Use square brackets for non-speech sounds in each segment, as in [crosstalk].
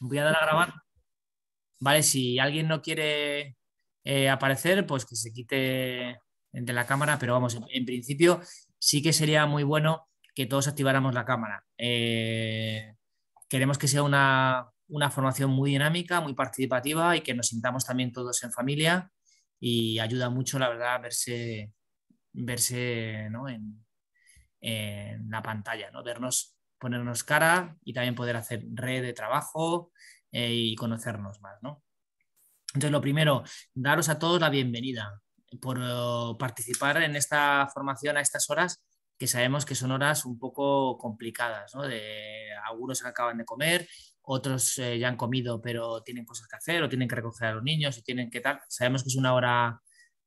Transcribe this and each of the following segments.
Voy a dar a grabar. Vale, si alguien no quiere eh, aparecer, pues que se quite de la cámara, pero vamos, en, principio sí que sería muy bueno que todos activáramos la cámara. Eh, queremos que sea una, formación muy dinámica, muy participativa y que nos sintamos también todos en familia y ayuda mucho, la verdad, verse, verse ¿no? en, en la pantalla, ¿no? vernos ponernos cara y también poder hacer red de trabajo eh, y conocernos más, Entonces, lo primero, daros a todos la bienvenida por eh, participar en esta formación a estas horas, que sabemos que son horas un poco complicadas, ¿no? De, algunos acaban de comer, otros eh, ya han comido, pero tienen cosas que hacer, o tienen que recoger a los niños, o tienen que tal. Sabemos que es una hora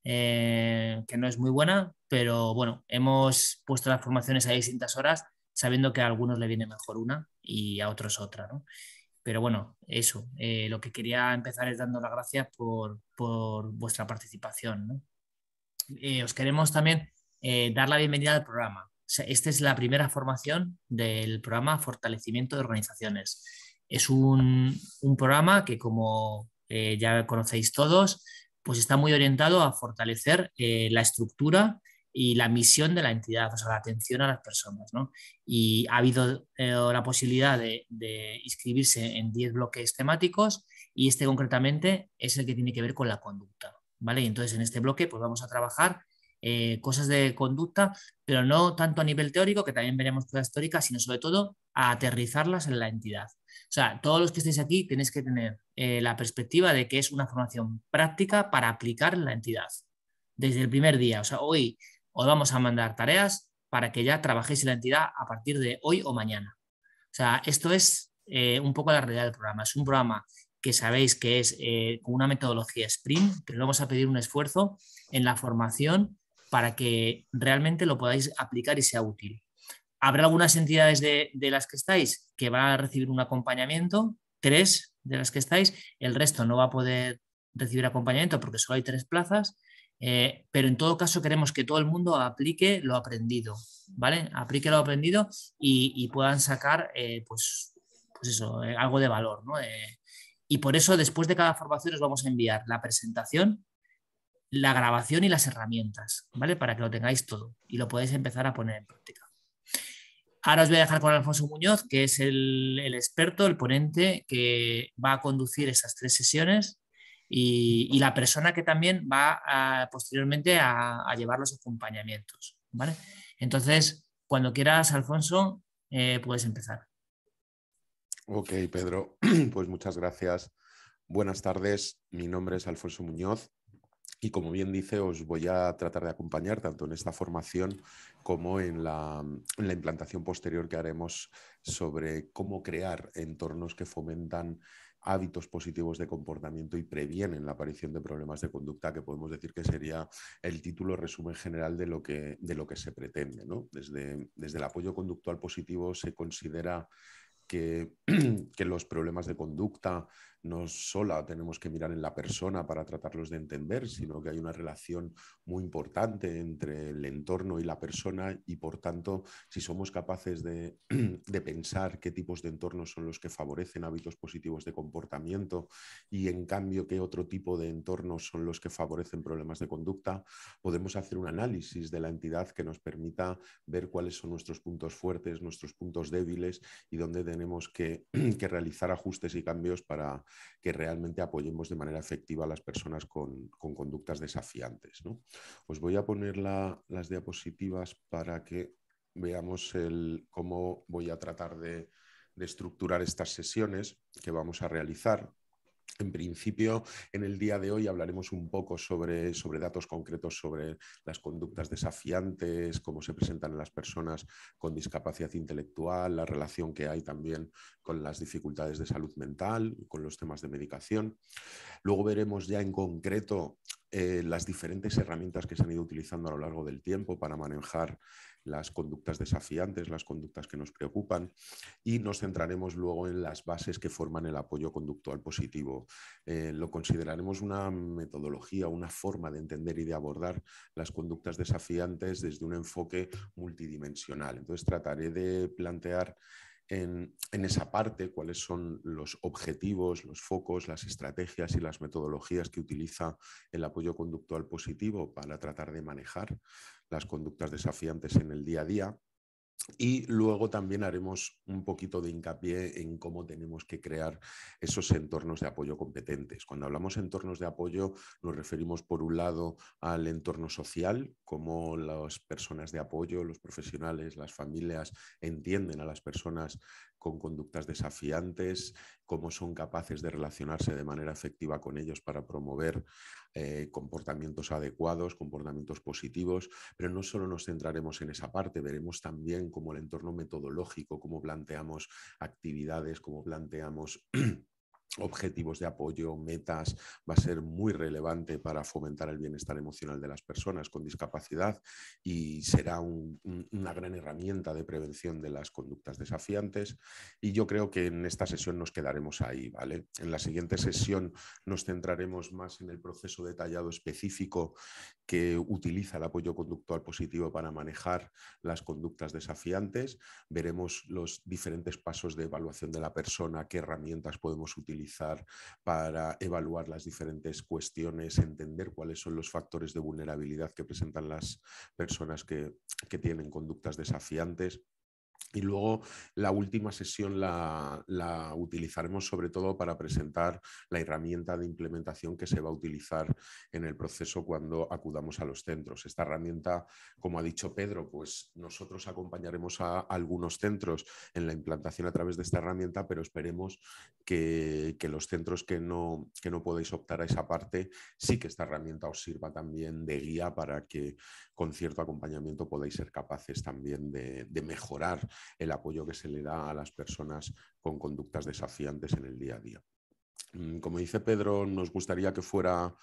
que no es muy buena, pero bueno, hemos puesto las formaciones a distintas horas sabiendo que a algunos le viene mejor una y a otros otra, Pero bueno, eso, eh, lo que quería empezar es dando las gracias por, vuestra participación. Eh, os queremos también eh, dar la bienvenida al programa. esta es la primera formación del programa Fortalecimiento de Organizaciones. Es un, un programa que, como ya conocéis todos, pues está muy orientado a fortalecer la estructura y la misión de la entidad, o sea, la atención a las personas. ¿no? Y ha habido eh, la posibilidad de, inscribirse en 10 bloques temáticos y este concretamente es el que tiene que ver con la conducta. ¿vale? Y entonces en este bloque pues vamos a trabajar eh, cosas de conducta, pero no tanto a nivel teórico, que también veremos cosas teóricas, sino sobre todo a aterrizarlas en la entidad. O sea, todos los que estéis aquí tenéis que tener eh, la perspectiva de que es una formación práctica para aplicar en la entidad. Desde el primer día, o sea, hoy os vamos a mandar tareas para que ya trabajéis en la entidad a partir de hoy o mañana. O sea, esto es eh, un poco la realidad del programa. Es un programa que sabéis que es eh, con una metodología sprint, pero le vamos a pedir un esfuerzo en la formación para que realmente lo podáis aplicar y sea útil. Habrá algunas entidades de, de las que estáis que van a recibir un acompañamiento, tres de las que estáis, el resto no va a poder recibir acompañamiento porque solo hay tres plazas, eh, pero en todo caso queremos que todo el mundo aplique lo aprendido, ¿vale? Aplique lo aprendido y, puedan sacar, eh, pues, pues, eso, eh, algo de valor, ¿no? y por eso después de cada formación os vamos a enviar la presentación, la grabación y las herramientas, ¿vale? Para que lo tengáis todo y lo podáis empezar a poner en práctica. Ahora os voy a dejar con Alfonso Muñoz, que es el, el experto, el ponente que va a conducir esas tres sesiones y, la persona que también va posteriormente a, llevar los acompañamientos. ¿vale? Entonces, cuando quieras, Alfonso, eh, puedes empezar. Ok, Pedro, [clears throat] pues muchas gracias. Buenas tardes, mi nombre es Alfonso Muñoz y como bien dice, os voy a tratar de acompañar tanto en esta formación como en la, en la implantación posterior que haremos sobre cómo crear entornos que fomentan hábitos positivos de comportamiento y previenen la aparición de problemas de conducta, que podemos decir que sería el título resumen general de lo que, de lo que se pretende. ¿no? Desde, desde el apoyo conductual positivo se considera que, [clears throat] que los problemas de conducta no sola tenemos que mirar en la persona para tratarlos de entender, sino que hay una relación muy importante entre el entorno y la persona y por tanto, si somos capaces [clears throat] de, pensar qué tipos de entornos son los que favorecen hábitos positivos de comportamiento y en cambio qué otro tipo de entornos son los que favorecen problemas de conducta, podemos hacer un análisis de la entidad que nos permita ver cuáles son nuestros puntos fuertes, nuestros puntos débiles y dónde tenemos que [clears throat] realizar ajustes y cambios para, que realmente apoyemos de manera efectiva a las personas con, conductas desafiantes. Os voy a poner las diapositivas para que veamos el, cómo voy a tratar de estructurar estas sesiones que vamos a realizar. En principio, en el día de hoy hablaremos un poco sobre, datos concretos sobre las conductas desafiantes, cómo se presentan en las personas con discapacidad intelectual, la relación que hay también con las dificultades de salud mental, con los temas de medicación. Luego veremos ya en concreto eh, las diferentes herramientas que se han ido utilizando a lo largo del tiempo para manejar las conductas desafiantes, las conductas que nos preocupan y nos centraremos luego en las bases que forman el apoyo conductual positivo. Eh, lo consideraremos una metodología, una forma de entender y de abordar las conductas desafiantes desde un enfoque multidimensional. Entonces trataré de plantear en, esa parte cuáles son los objetivos, los focos, las estrategias y las metodologías que utiliza el apoyo conductual positivo para tratar de manejar las conductas desafiantes en el día a día y luego también haremos un poquito de hincapié en cómo tenemos que crear esos entornos de apoyo competentes. Cuando hablamos de entornos de apoyo, nos referimos por un lado al entorno social, cómo las personas de apoyo, los profesionales, las familias entienden a las personas con conductas desafiantes, cómo son capaces de relacionarse de manera efectiva con ellos para promover eh, comportamientos adecuados, comportamientos positivos, pero no solo nos centraremos en esa parte, veremos también cómo el entorno metodológico, cómo planteamos actividades, cómo planteamos... [clears throat] objetivos de apoyo, metas, va a ser muy relevante para fomentar el bienestar emocional de las personas con discapacidad y será una gran herramienta de prevención de las conductas desafiantes. Y yo creo que en esta sesión nos quedaremos ahí, ¿vale? En la siguiente sesión nos centraremos más en el proceso detallado específico que utiliza el apoyo conductual positivo para manejar las conductas desafiantes. Veremos los diferentes pasos de evaluación de la persona, qué herramientas podemos utilizar para evaluar las diferentes cuestiones, entender cuáles son los factores de vulnerabilidad que presentan las personas que, que tienen conductas desafiantes. Y luego la última sesión la, utilizaremos sobre todo para presentar la herramienta de implementación que se va a utilizar en el proceso cuando acudamos a los centros. Esta herramienta, como ha dicho Pedro, pues nosotros acompañaremos a algunos centros en la implantación a través de esta herramienta, pero esperemos que, los centros que no, que podéis optar a esa parte, sí que esta herramienta os sirva también de guía para que con cierto acompañamiento podáis ser capaces también de, de mejorar el apoyo que se le da a las personas con conductas desafiantes en el día a día. Mm, como dice Pedro, nos gustaría que fuera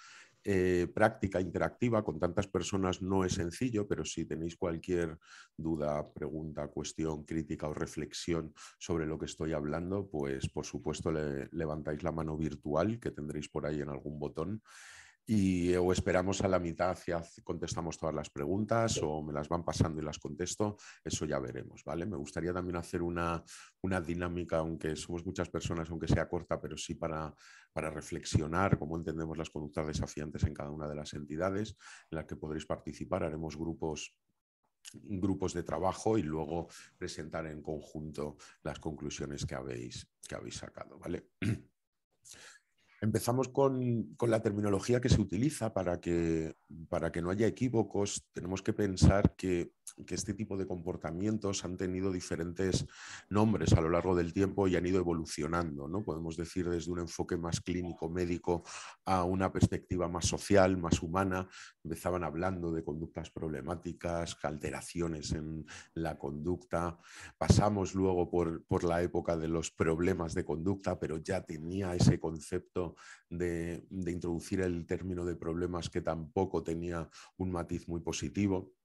eh, práctica interactiva con tantas personas no es sencillo, pero si tenéis cualquier duda, pregunta, cuestión, crítica o reflexión sobre lo que estoy hablando, pues por supuesto levantáis la mano virtual que tendréis por ahí en algún botón y o esperamos a la mitad y contestamos todas las preguntas o me las van pasando y las contesto, eso ya veremos, ¿vale? Me gustaría también hacer una, dinámica, aunque somos muchas personas, aunque sea corta, pero sí para, para reflexionar cómo entendemos las conductas desafiantes en cada una de las entidades en las que podréis participar. Haremos grupos grupos de trabajo y luego presentar en conjunto las conclusiones que habéis, que habéis sacado, ¿vale? [clears throat] Empezamos con, con, la terminología que se utiliza para que, para que no haya equívocos. Tenemos que pensar que que este tipo de comportamientos han tenido diferentes nombres a lo largo del tiempo y han ido evolucionando, ¿no? Podemos decir desde un enfoque más clínico médico a una perspectiva más social, más humana, empezaban hablando de conductas problemáticas, alteraciones en la conducta, pasamos luego por, la época de los problemas de conducta, pero ya tenía ese concepto de, de introducir el término de problemas que tampoco tenía un matiz muy positivo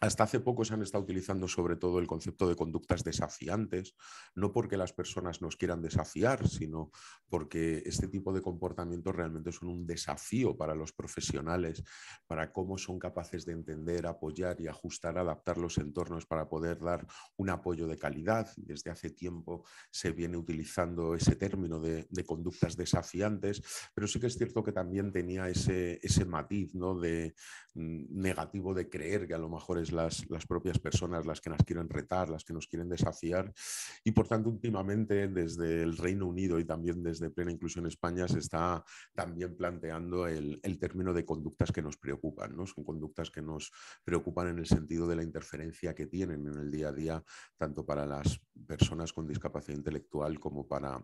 hasta hace poco se han estado utilizando sobre todo el concepto de conductas desafiantes, no porque las personas nos quieran desafiar, sino porque este tipo de comportamientos realmente son un desafío para los profesionales, para cómo son capaces de entender, apoyar y ajustar, adaptar los entornos para poder dar un apoyo de calidad. Desde hace tiempo se viene utilizando ese término de, conductas desafiantes, pero sí que es cierto que también tenía ese, matiz ¿no? de, mm, negativo de creer que a lo mejor es pues, las, las, propias personas las que nos quieren retar, las que nos quieren desafiar. Y por tanto, últimamente desde el Reino Unido y también desde Plena Inclusión España se está también planteando el, el término de conductas que nos preocupan. ¿no? Son conductas que nos preocupan en el sentido de la interferencia que tienen en el día a día, tanto para las personas con discapacidad intelectual como para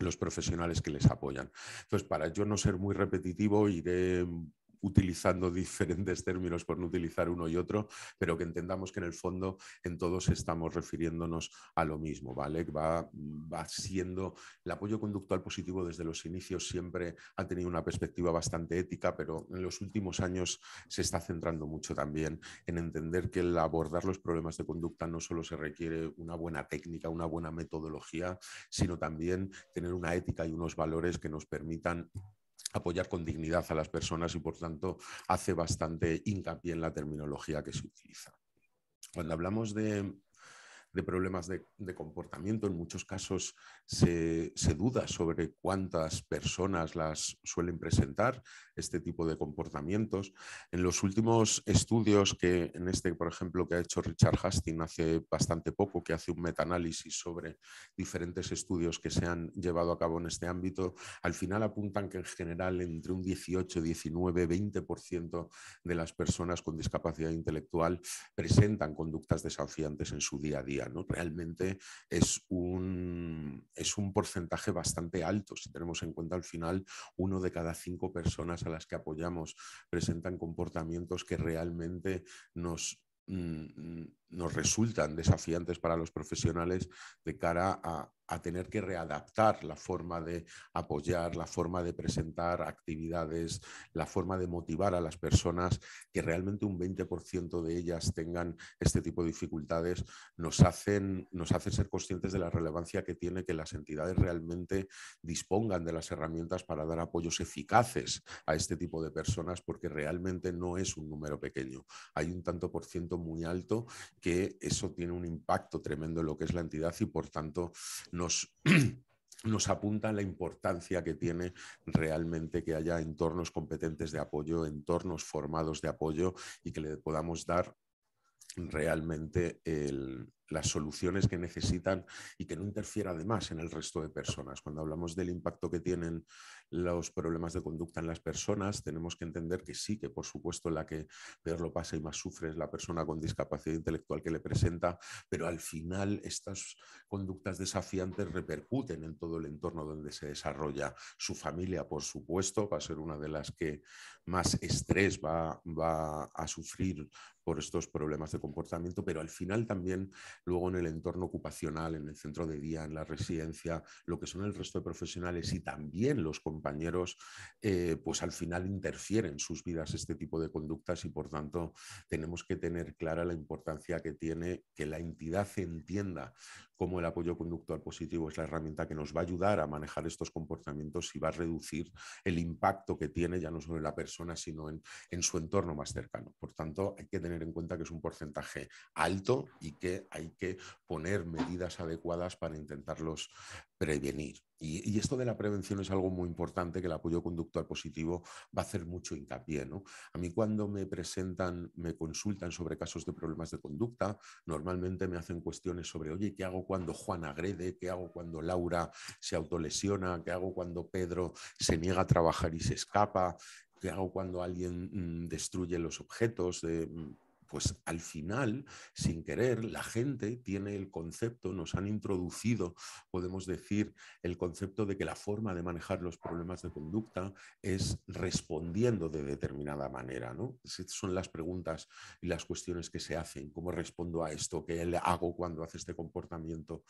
los profesionales que les apoyan. Entonces, para yo no ser muy repetitivo, iré utilizando [laughs] diferentes términos por no utilizar uno y otro, pero que entendamos que en el fondo en todos estamos refiriéndonos a lo mismo, ¿vale? Va, va siendo el apoyo conductual positivo desde los inicios siempre ha tenido una perspectiva bastante ética, pero en los últimos años se está centrando mucho también en entender que el abordar los problemas de conducta no solo se requiere una buena técnica, una buena metodología, sino también tener una ética y unos valores que nos permitan apoyar con dignidad a las personas y, por tanto, hace bastante hincapié en la terminología que se utiliza. Cuando hablamos de de problemas de, comportamiento. En muchos casos se, duda sobre cuántas personas las suelen presentar este tipo de comportamientos. En los últimos estudios que en este, por ejemplo, que ha hecho Richard Hastings hace bastante poco, que hace un metaanálisis sobre diferentes estudios que se han llevado a cabo en este ámbito, al final apuntan que en general entre un 18, 19, 20% de las personas con discapacidad intelectual presentan conductas desafiantes en su día a día. ¿no? Realmente es es un porcentaje bastante alto, si tenemos en cuenta al final uno de cada cinco personas a las que apoyamos presentan comportamientos que realmente nos, mm, mm, nos resultan desafiantes para los profesionales de cara a, tener que readaptar la forma de apoyar, la forma de presentar actividades, la forma de motivar a las personas, que realmente un 20% de ellas tengan este tipo de dificultades, nos hacen, nos hacen ser conscientes de la relevancia que tiene que las entidades realmente dispongan de las herramientas para dar apoyos eficaces a este tipo de personas, porque realmente no es un número pequeño. Hay un tanto por ciento muy alto que eso tiene un impacto tremendo en lo que es la entidad y por tanto nos... [clears throat] nos apunta la importancia que tiene realmente que haya entornos competentes de apoyo, entornos formados de apoyo y que le podamos dar realmente el, las soluciones que necesitan y que no interfiera además en el resto de personas. Cuando hablamos del impacto que tienen los problemas de conducta en las personas, tenemos que entender que sí, que por supuesto la que peor lo pasa y más sufre es la persona con discapacidad intelectual que le presenta, pero al final estas conductas desafiantes repercuten en todo el entorno donde se desarrolla. Su familia, por supuesto, va a ser una de las que más estrés va, va a sufrir por estos problemas de comportamiento, pero al final también luego en el entorno ocupacional, en el centro de día, en la residencia, lo que son el resto de profesionales y también los compañeros, eh, pues al final interfieren sus vidas este tipo de conductas y por tanto tenemos que tener clara la importancia que tiene que la entidad entienda cómo el apoyo conductual positivo es la herramienta que nos va a ayudar a manejar estos comportamientos y va a reducir el impacto que tiene ya no solo en la persona, sino en, su entorno más cercano. Por tanto, hay que tener en cuenta que es un porcentaje alto y que hay que poner medidas adecuadas para intentarlos prevenir. Y, esto de la prevención es algo muy importante que el apoyo conductual positivo va a hacer mucho hincapié. ¿no? A mí cuando me presentan, me consultan sobre casos de problemas de conducta, normalmente me hacen cuestiones sobre, oye, ¿qué hago cuando Juan agrede? ¿Qué hago cuando Laura se autolesiona? ¿Qué hago cuando Pedro se niega a trabajar y se escapa? ¿Qué hago cuando alguien mm, destruye los objetos? Mm, pues al final, sin querer, la gente tiene el concepto, nos han introducido, podemos decir, el concepto de que la forma de manejar los problemas de conducta es respondiendo de determinada manera, ¿no? son las preguntas y las cuestiones que se hacen, cómo respondo a esto, qué le hago cuando hace este comportamiento.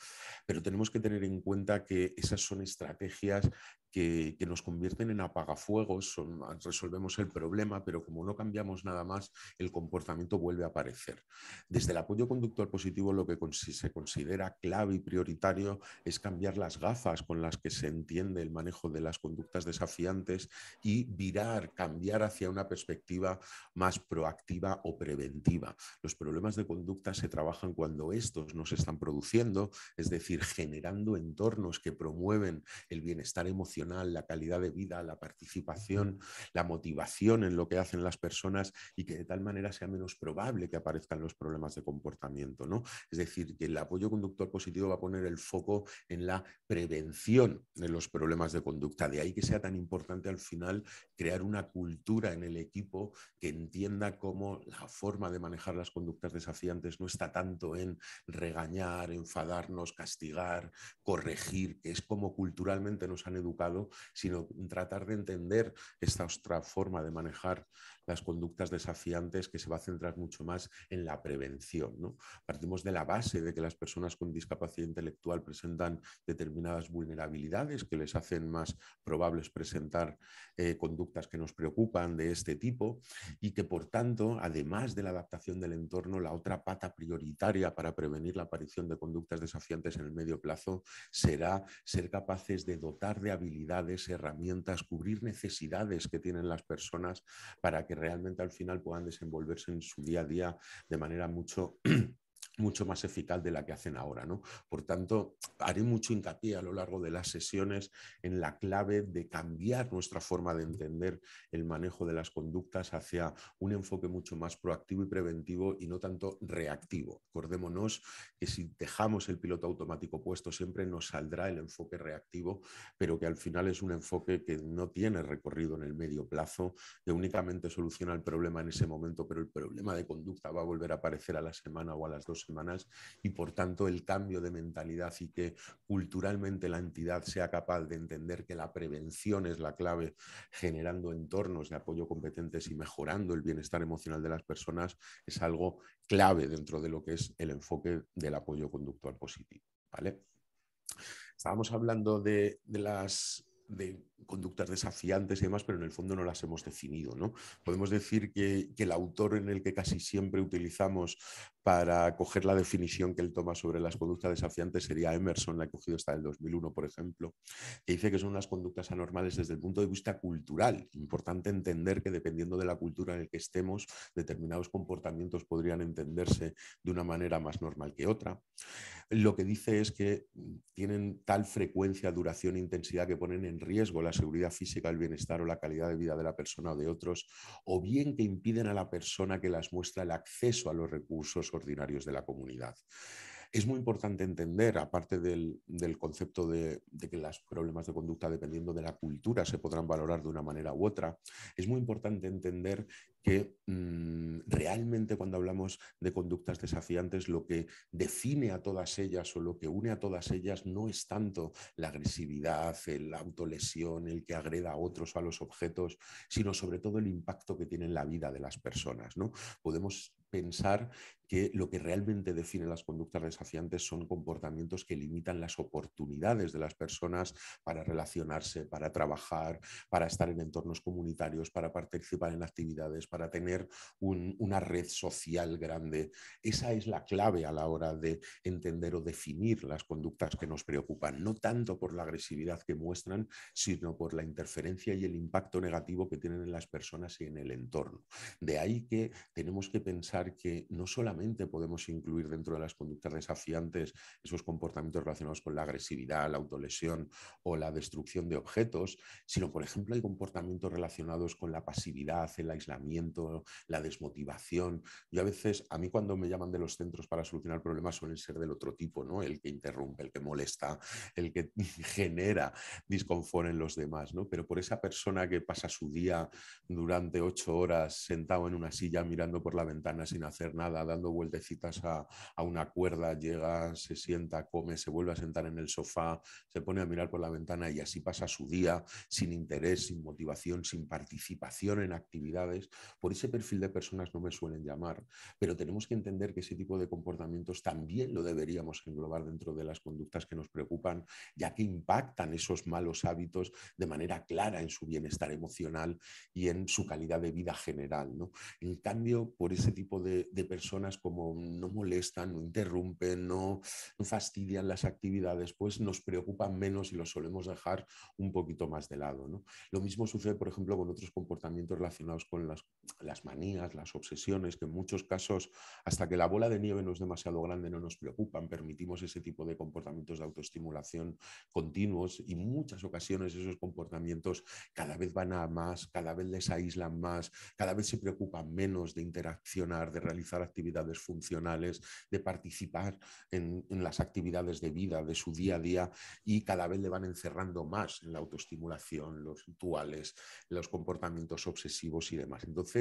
Pero tenemos que tener en cuenta que esas son estrategias que, nos convierten en apagafuegos, resolvemos el problema, pero como no cambiamos nada más, el comportamiento vuelve de aparecer. Desde el apoyo conductual positivo lo que se considera clave y prioritario es cambiar las gafas con las que se entiende el manejo de las conductas desafiantes y virar, cambiar hacia una perspectiva más proactiva o preventiva. Los problemas de conducta se trabajan cuando estos no se están produciendo, es decir, generando entornos que promueven el bienestar emocional, la calidad de vida, la participación, la motivación en lo que hacen las personas y que de tal manera sea menos probable que aparezcan los problemas de comportamiento, ¿no? Es decir, que el apoyo conductor positivo va a poner el foco en la prevención de los problemas de conducta. De ahí que sea tan importante al final crear una cultura en el equipo que entienda cómo la forma de manejar las conductas desafiantes no está tanto en regañar, enfadarnos, castigar, corregir, que es como culturalmente nos han educado, sino tratar de entender esta otra forma de manejar las conductas desafiantes que se va a centrar mucho más en la prevención. Partimos de la base de que las personas con discapacidad intelectual presentan determinadas vulnerabilidades que les hacen más probables presentar eh, conductas que nos preocupan de este tipo y que por tanto, además de la adaptación del entorno, la otra pata prioritaria para prevenir la aparición de conductas desafiantes en el medio plazo será ser capaces de dotar de habilidades, herramientas, cubrir necesidades que tienen las personas para que realmente al final puedan desenvolverse en su día a día de manera mucho mucho más eficaz de la que hacen ahora. ¿no? Por tanto, haré mucho hincapié a lo largo de las sesiones en la clave de cambiar nuestra forma de entender el manejo de las conductas hacia un enfoque mucho más proactivo y preventivo y no tanto reactivo. Acordémonos que si dejamos el piloto automático puesto siempre nos saldrá el enfoque reactivo, pero que al final es un enfoque que no tiene recorrido en el medio plazo, que únicamente soluciona el problema en ese momento, pero el problema de conducta va a volver a aparecer a la semana o a las dos semanas y por tanto el cambio de mentalidad y que culturalmente la entidad sea capaz de entender que la prevención es la clave, generando entornos de apoyo competentes y mejorando el bienestar emocional de las personas, es algo clave dentro de lo que es el enfoque del apoyo conductual positivo. ¿vale? Estábamos hablando de, las conductas desafiantes y demás, pero en el fondo no las hemos definido. ¿no? Podemos decir que, que, el autor en el que casi siempre utilizamos para coger la definición que él toma sobre las conductas desafiantes sería Emerson, la he cogido hasta el 2001, por ejemplo, que dice que son unas conductas anormales desde el punto de vista cultural. Importante entender que dependiendo de la cultura en la que estemos, determinados comportamientos podrían entenderse de una manera más normal que otra. Lo que dice es que tienen tal frecuencia, duración e intensidad que ponen en riesgo la seguridad física, el bienestar o la calidad de vida de la persona o de otros, o bien que impiden a la persona que las muestra el acceso a los recursos ordinarios de la comunidad. Es muy importante entender, aparte del, concepto de, de, que los problemas de conducta, dependiendo de la cultura, se podrán valorar de una manera u otra, es muy importante entender que mm, realmente cuando hablamos de conductas desafiantes, lo que define a todas ellas o lo que une a todas ellas no es tanto la agresividad, la autolesión, el que agreda a otros o a los objetos, sino sobre todo el impacto que tiene en la vida de las personas. ¿no? Podemos pensar que lo que realmente define las conductas desafiantes son comportamientos que limitan las oportunidades de las personas para relacionarse, para trabajar, para estar en entornos comunitarios, para participar en actividades para tener una red social grande. Esa es la clave a la hora de entender o definir las conductas que nos preocupan, no tanto por la agresividad que muestran, sino por la interferencia y el impacto negativo que tienen en las personas y en el entorno. De ahí que tenemos que pensar que no solamente podemos incluir dentro de las conductas desafiantes esos comportamientos relacionados con la agresividad, la autolesión o la destrucción de objetos, sino, por ejemplo, hay comportamientos relacionados con la pasividad, el aislamiento, la desmotivación. Yo a veces, a mí cuando me llaman de los centros para solucionar problemas suelen ser del otro tipo, El que interrumpe, el que molesta, el que [laughs] genera disconfort en los demás, ¿no? Pero por esa persona que pasa su día durante ocho horas sentado en una silla mirando por la ventana sin hacer nada, dando vueltecitas a una cuerda, llega, se sienta, come, se vuelve a sentar en el sofá, se pone a mirar por la ventana y así pasa su día sin interés, sin motivación, sin participación en actividades, por ese perfil de personas no me suelen llamar, pero tenemos que entender que ese tipo de comportamientos también lo deberíamos englobar dentro de las conductas que nos preocupan, ya que impactan esos malos hábitos de manera clara en su bienestar emocional y en su calidad de vida general. En cambio, por ese tipo de, personas como no molestan, no interrumpen, no, fastidian las actividades, pues nos preocupan menos y los solemos dejar un poquito más de lado. Lo mismo sucede, por ejemplo, con otros comportamientos relacionados con las las manías, las obsesiones, que en muchos casos, hasta que la bola de nieve no es demasiado grande, no nos preocupan, permitimos ese tipo de comportamientos de autoestimulación continuos y muchas ocasiones esos comportamientos cada vez van a más, cada vez les aíslan más, cada vez se preocupan menos de interaccionar, de realizar actividades funcionales, de participar en, en las actividades de vida, de su día a día y cada vez le van encerrando más en la autoestimulación, los rituales, los comportamientos obsesivos y demás. Entonces,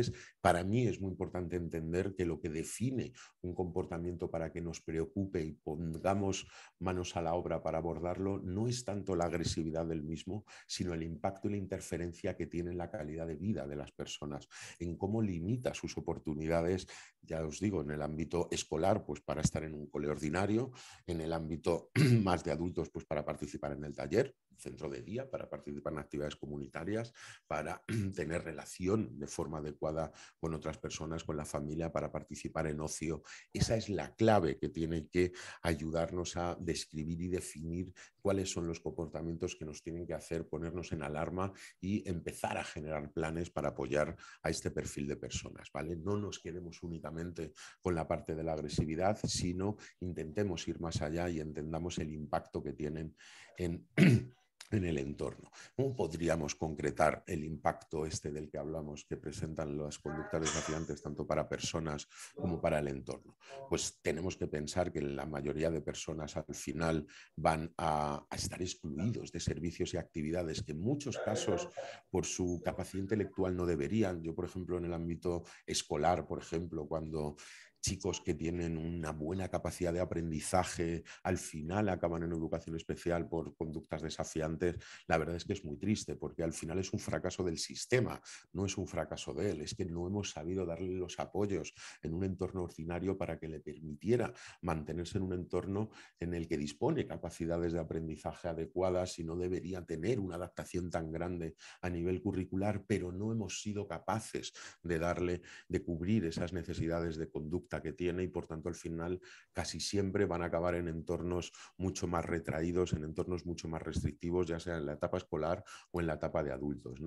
para mí es muy importante entender que lo que define un comportamiento para que nos preocupe y pongamos manos a la obra para abordarlo no es tanto la agresividad del mismo, sino el impacto y la interferencia que tiene en la calidad de vida de las personas, en cómo limita sus oportunidades, ya os digo, en el ámbito escolar, pues para estar en un cole ordinario, en el ámbito [clears throat] más de adultos, pues para participar en el taller, centro de día, para participar en actividades comunitarias, para [clears throat] tener relación de forma adecuada con otras personas, con la familia, para participar en ocio. Esa es la clave que tiene que ayudarnos a describir y definir cuáles son los comportamientos que nos tienen que hacer ponernos en alarma y empezar a generar planes para apoyar a este perfil de personas. ¿vale? No nos quedemos únicamente con la parte de la agresividad, sino intentemos ir más allá y entendamos el impacto que tienen en [clears throat] en el entorno. ¿Cómo podríamos concretar el impacto este del que hablamos que presentan las conductas desafiantes tanto para personas como para el entorno? Pues tenemos que pensar que la mayoría de personas al final van a, estar excluidos de servicios y actividades que en muchos casos por su capacidad intelectual no deberían. Yo, por ejemplo, en el ámbito escolar, por ejemplo, cuando chicos que tienen una buena capacidad de aprendizaje al final acaban en educación especial por conductas desafiantes, la verdad es que es muy triste porque al final es un fracaso del sistema, no es un fracaso de él, es que no hemos sabido darle los apoyos en un entorno ordinario para que le permitiera mantenerse en un entorno en el que dispone capacidades de aprendizaje adecuadas y no debería tener una adaptación tan grande a nivel curricular, pero no hemos sido capaces de darle, de cubrir esas necesidades de conducta que tiene y por tanto al final casi siempre van a acabar en entornos mucho más retraídos, en entornos mucho más restrictivos, ya sea en la etapa escolar o en la etapa de adultos.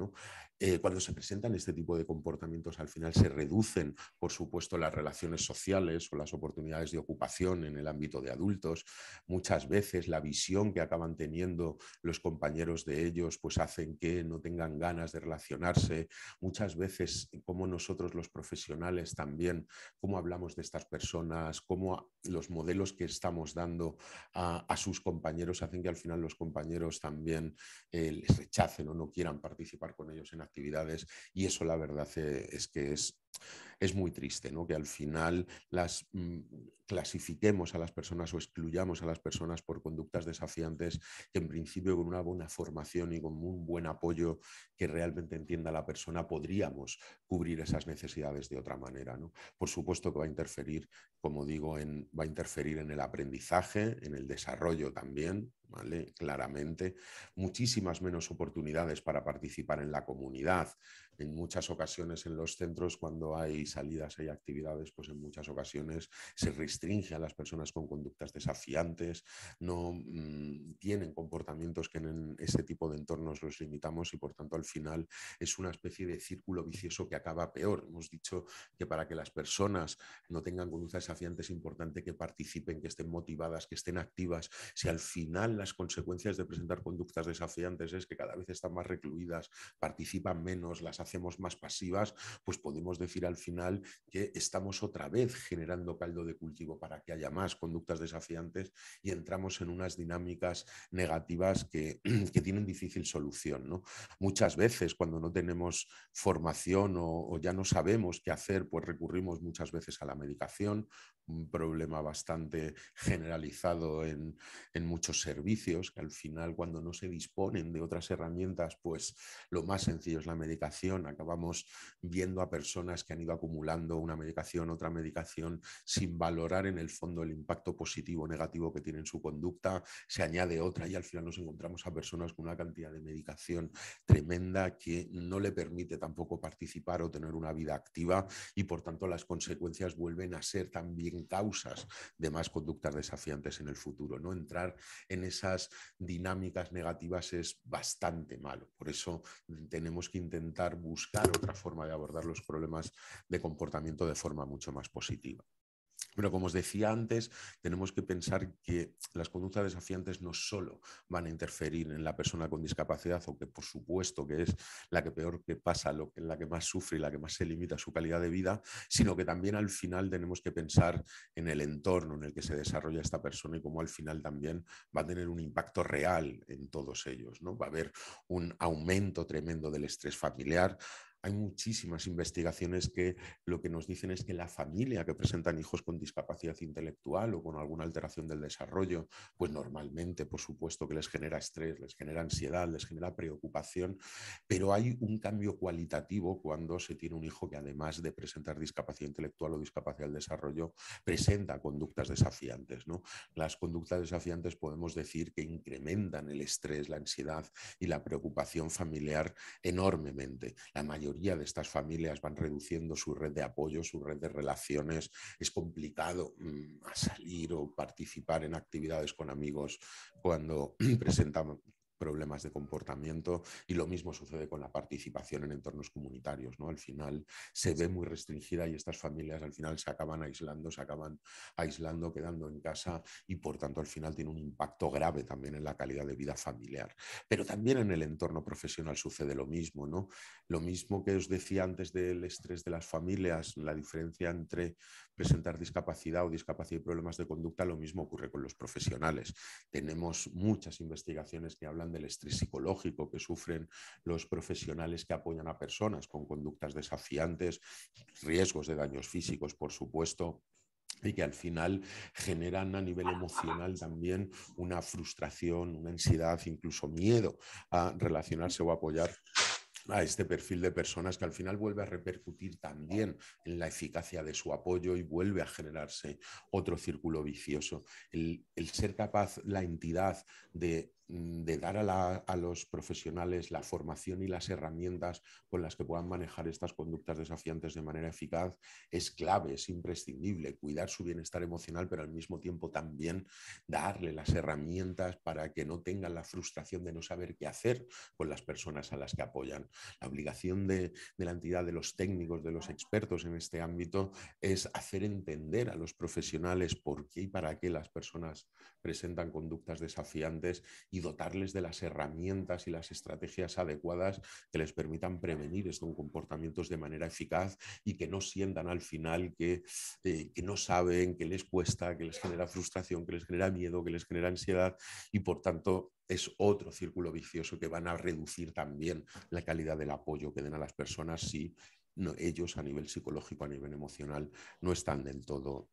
Eh, cuando se presentan este tipo de comportamientos al final se reducen, por supuesto, las relaciones sociales o las oportunidades de ocupación en el ámbito de adultos. Muchas veces la visión que acaban teniendo los compañeros de ellos pues hacen que no tengan ganas de relacionarse. Muchas veces como nosotros los profesionales también, como hablamos de estas personas, cómo los modelos que estamos dando a, sus compañeros hacen que al final los compañeros también eh, les rechacen o no quieran participar con ellos en actividades y eso la verdad eh, es que es es muy triste, ¿no? Que al final las mm, clasifiquemos a las personas o excluyamos a las personas por conductas desafiantes que en principio con una buena formación y con un buen apoyo que realmente entienda la persona podríamos cubrir esas necesidades de otra manera, ¿no? Por supuesto que va a interferir, como digo, en, va a interferir en el aprendizaje, en el desarrollo también, Claramente, muchísimas menos oportunidades para participar en la comunidad, en muchas ocasiones en los centros, cuando hay salidas, hay actividades, pues en muchas ocasiones se restringe a las personas con conductas desafiantes, no mm, tienen comportamientos que en ese tipo de entornos los limitamos y por tanto al final es una especie de círculo vicioso que acaba peor. Hemos dicho que para que las personas no tengan conductas desafiantes es importante que participen, que estén motivadas, que estén activas. Si al final las consecuencias de presentar conductas desafiantes es que cada vez están más recluidas, participan menos, las hacemos más pasivas, pues podemos decir al final que estamos otra vez generando caldo de cultivo para que haya más conductas desafiantes y entramos en unas dinámicas negativas que, [clears throat] tienen difícil solución. Muchas veces cuando no tenemos formación o, ya no sabemos qué hacer, pues recurrimos muchas veces a la medicación, un problema bastante generalizado en, en, muchos servicios, que al final cuando no se disponen de otras herramientas, pues lo más sencillo es la medicación acabamos viendo a personas que han ido acumulando una medicación, otra medicación, sin valorar en el fondo el impacto positivo o negativo que tiene en su conducta, se añade otra y al final nos encontramos a personas con una cantidad de medicación tremenda que no le permite tampoco participar o tener una vida activa y por tanto las consecuencias vuelven a ser también causas de más conductas desafiantes en el futuro. ¿no? Entrar en esas dinámicas negativas es bastante malo. Por eso tenemos que intentar buscar otra forma de abordar los problemas de comportamiento de forma mucho más positiva. Pero como os decía antes, tenemos que pensar que las conductas desafiantes no solo van a interferir en la persona con discapacidad, aunque por supuesto que es la que peor que pasa, lo la que más sufre y la que más se limita a su calidad de vida, sino que también al final tenemos que pensar en el entorno en el que se desarrolla esta persona y cómo al final también va a tener un impacto real en todos ellos. ¿no? Va a haber un aumento tremendo del estrés familiar, hay muchísimas investigaciones que lo que nos dicen es que la familia que presentan hijos con discapacidad intelectual o con alguna alteración del desarrollo, pues normalmente, por supuesto, que les genera estrés, les genera ansiedad, les genera preocupación, pero hay un cambio cualitativo cuando se tiene un hijo que además de presentar discapacidad intelectual o discapacidad del desarrollo, presenta conductas desafiantes. ¿no? Las conductas desafiantes podemos decir que incrementan el estrés, la ansiedad y la preocupación familiar enormemente. La mayoría de estas familias van reduciendo su red de apoyo, su red de relaciones. Es complicado mm, salir o participar en actividades con amigos cuando [clears throat] presentamos problemas de comportamiento y lo mismo sucede con la participación en entornos comunitarios, Al final se ve muy restringida y estas familias al final se acaban aislando, se acaban aislando, quedando en casa y por tanto al final tiene un impacto grave también en la calidad de vida familiar. Pero también en el entorno profesional sucede lo mismo, Lo mismo que os decía antes del estrés de las familias, la diferencia entre presentar discapacidad o discapacidad y problemas de conducta, lo mismo ocurre con los profesionales. Tenemos muchas investigaciones que hablan del estrés psicológico que sufren los profesionales que apoyan a personas con conductas desafiantes, riesgos de daños físicos, por supuesto y que al final generan a nivel emocional también una frustración, una ansiedad, incluso miedo a relacionarse o apoyar a este perfil de personas que al final vuelve a repercutir también en la eficacia de su apoyo y vuelve a generarse otro círculo vicioso. El, el ser capaz, la entidad de Mm, de dar a, los profesionales la formación y las herramientas con las que puedan manejar estas conductas desafiantes de manera eficaz es clave, es imprescindible. Cuidar su bienestar emocional, pero al mismo tiempo también darle las herramientas para que no tengan la frustración de no saber qué hacer con las personas a las que apoyan. La obligación de, de la entidad, de los técnicos, de los expertos en este ámbito, es hacer entender a los profesionales por qué y para qué las personas presentan conductas desafiantes y dotarles de las herramientas y las estrategias adecuadas que les permitan prevenir estos comportamientos de manera eficaz y que no sientan al final eh, que, no saben, que les cuesta, que les genera frustración, que les genera miedo, que les genera ansiedad y por tanto es otro círculo vicioso que van a reducir también la calidad del apoyo que den a las personas si ellos a nivel psicológico, a nivel emocional, no están del todo,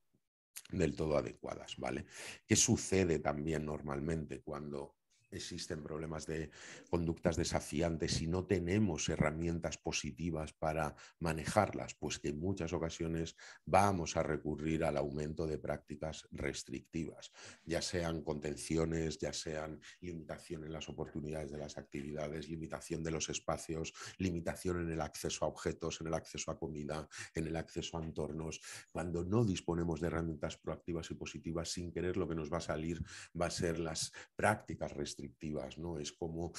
del todo adecuadas, ¿vale? ¿Qué sucede también normalmente cuando existen problemas de conductas desafiantes y no tenemos herramientas positivas para manejarlas, pues que en muchas ocasiones vamos a recurrir al aumento de prácticas restrictivas, ya sean contenciones, ya sean limitación en las oportunidades de las actividades, limitación de los espacios, limitación en el acceso a objetos, en el acceso a comida, en el acceso a entornos. Cuando no disponemos de herramientas proactivas y positivas, sin querer lo que nos va a salir va a ser las prácticas restrictivas ¿no? Es como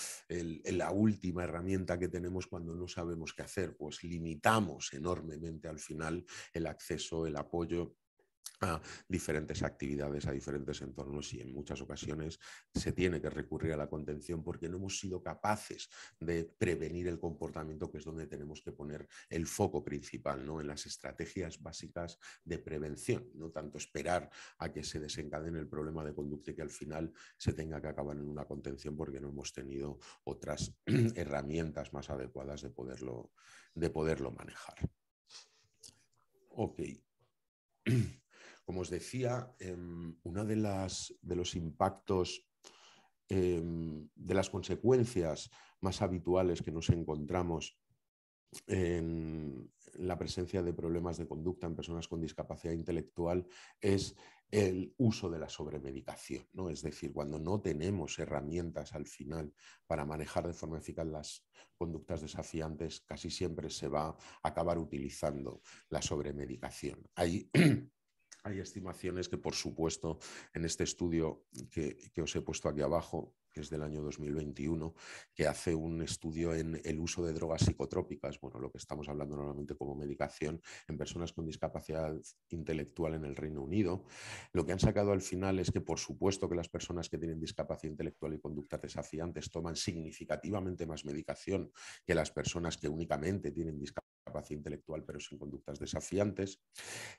la última herramienta que tenemos cuando no sabemos qué hacer, pues limitamos enormemente al final el acceso, el apoyo a diferentes actividades, a diferentes entornos y en muchas ocasiones se tiene que recurrir a la contención porque no hemos sido capaces de prevenir el comportamiento, que es donde tenemos que poner el foco principal, En las estrategias básicas de prevención, no tanto esperar a que se desencadene el problema de conducta y que al final se tenga que acabar en una contención porque no hemos tenido otras [clears throat] herramientas más adecuadas de poderlo, de poderlo manejar. Ok. [clears throat] como os decía, em, uno de, las, de los impactos, em, de las consecuencias más habituales que nos encontramos en la presencia de problemas de conducta en personas con discapacidad intelectual es el uso de la sobremedicación, ¿no? Es decir, cuando no tenemos herramientas al final para manejar de forma eficaz las conductas desafiantes, casi siempre se va a acabar utilizando la sobremedicación. Hay [clears throat] Hay estimaciones que, por supuesto, en este estudio que, os he puesto aquí abajo, que es del año 2021, que hace un estudio en el uso de drogas psicotrópicas, bueno, lo que estamos hablando normalmente como medicación en personas con discapacidad intelectual en el Reino Unido, lo que han sacado al final es que, por supuesto, que las personas que tienen discapacidad intelectual y conductas desafiantes toman significativamente más medicación que las personas que únicamente tienen discapacidad intelectual, pero sin conductas desafiantes.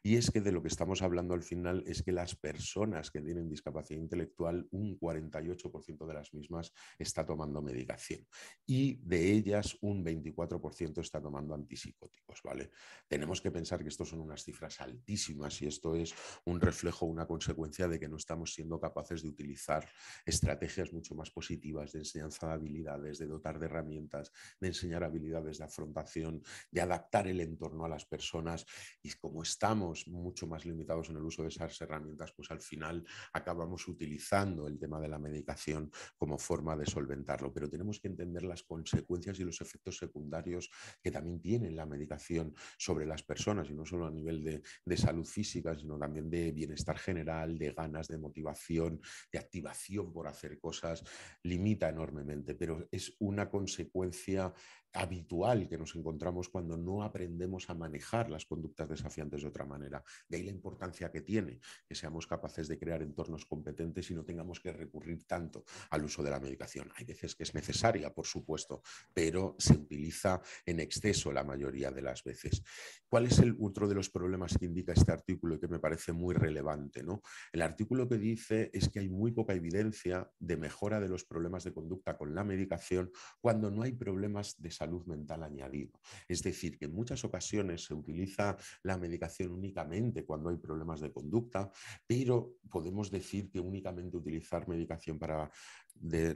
Y es que de lo que estamos hablando al final es que las personas que tienen discapacidad intelectual, un 48% de las mismas está tomando medicación y de ellas un 24% está tomando antipsicóticos, ¿vale? Tenemos que pensar que estos son unas cifras altísimas y esto es un reflejo, una consecuencia de que no estamos siendo capaces de utilizar estrategias mucho más positivas de enseñanza de habilidades, de dotar de herramientas, de enseñar habilidades de afrontación, de adaptación adaptar el entorno a las personas y como estamos mucho más limitados en el uso de esas herramientas, pues al final acabamos utilizando el tema de la medicación como forma de solventarlo. Pero tenemos que entender las consecuencias y los efectos secundarios que también tiene la medicación sobre las personas y no solo a nivel de, de salud física, sino también de bienestar general, de ganas, de motivación, de activación por hacer cosas, limita enormemente, pero es una consecuencia habitual que nos encontramos cuando no aprendemos a manejar las conductas desafiantes de otra manera. De ahí la importancia que tiene que seamos capaces de crear entornos competentes y no tengamos que recurrir tanto al uso de la medicación. Hay veces que es necesaria, por supuesto, pero se utiliza en exceso la mayoría de las veces. ¿Cuál es el otro de los problemas que indica este artículo y que me parece muy relevante? ¿no? El artículo que dice es que hay muy poca evidencia de mejora de los problemas de conducta con la medicación cuando no hay problemas de salud mental añadido. Es decir, que en muchas ocasiones se utiliza la medicación únicamente cuando hay problemas de conducta, pero podemos decir que únicamente utilizar medicación para de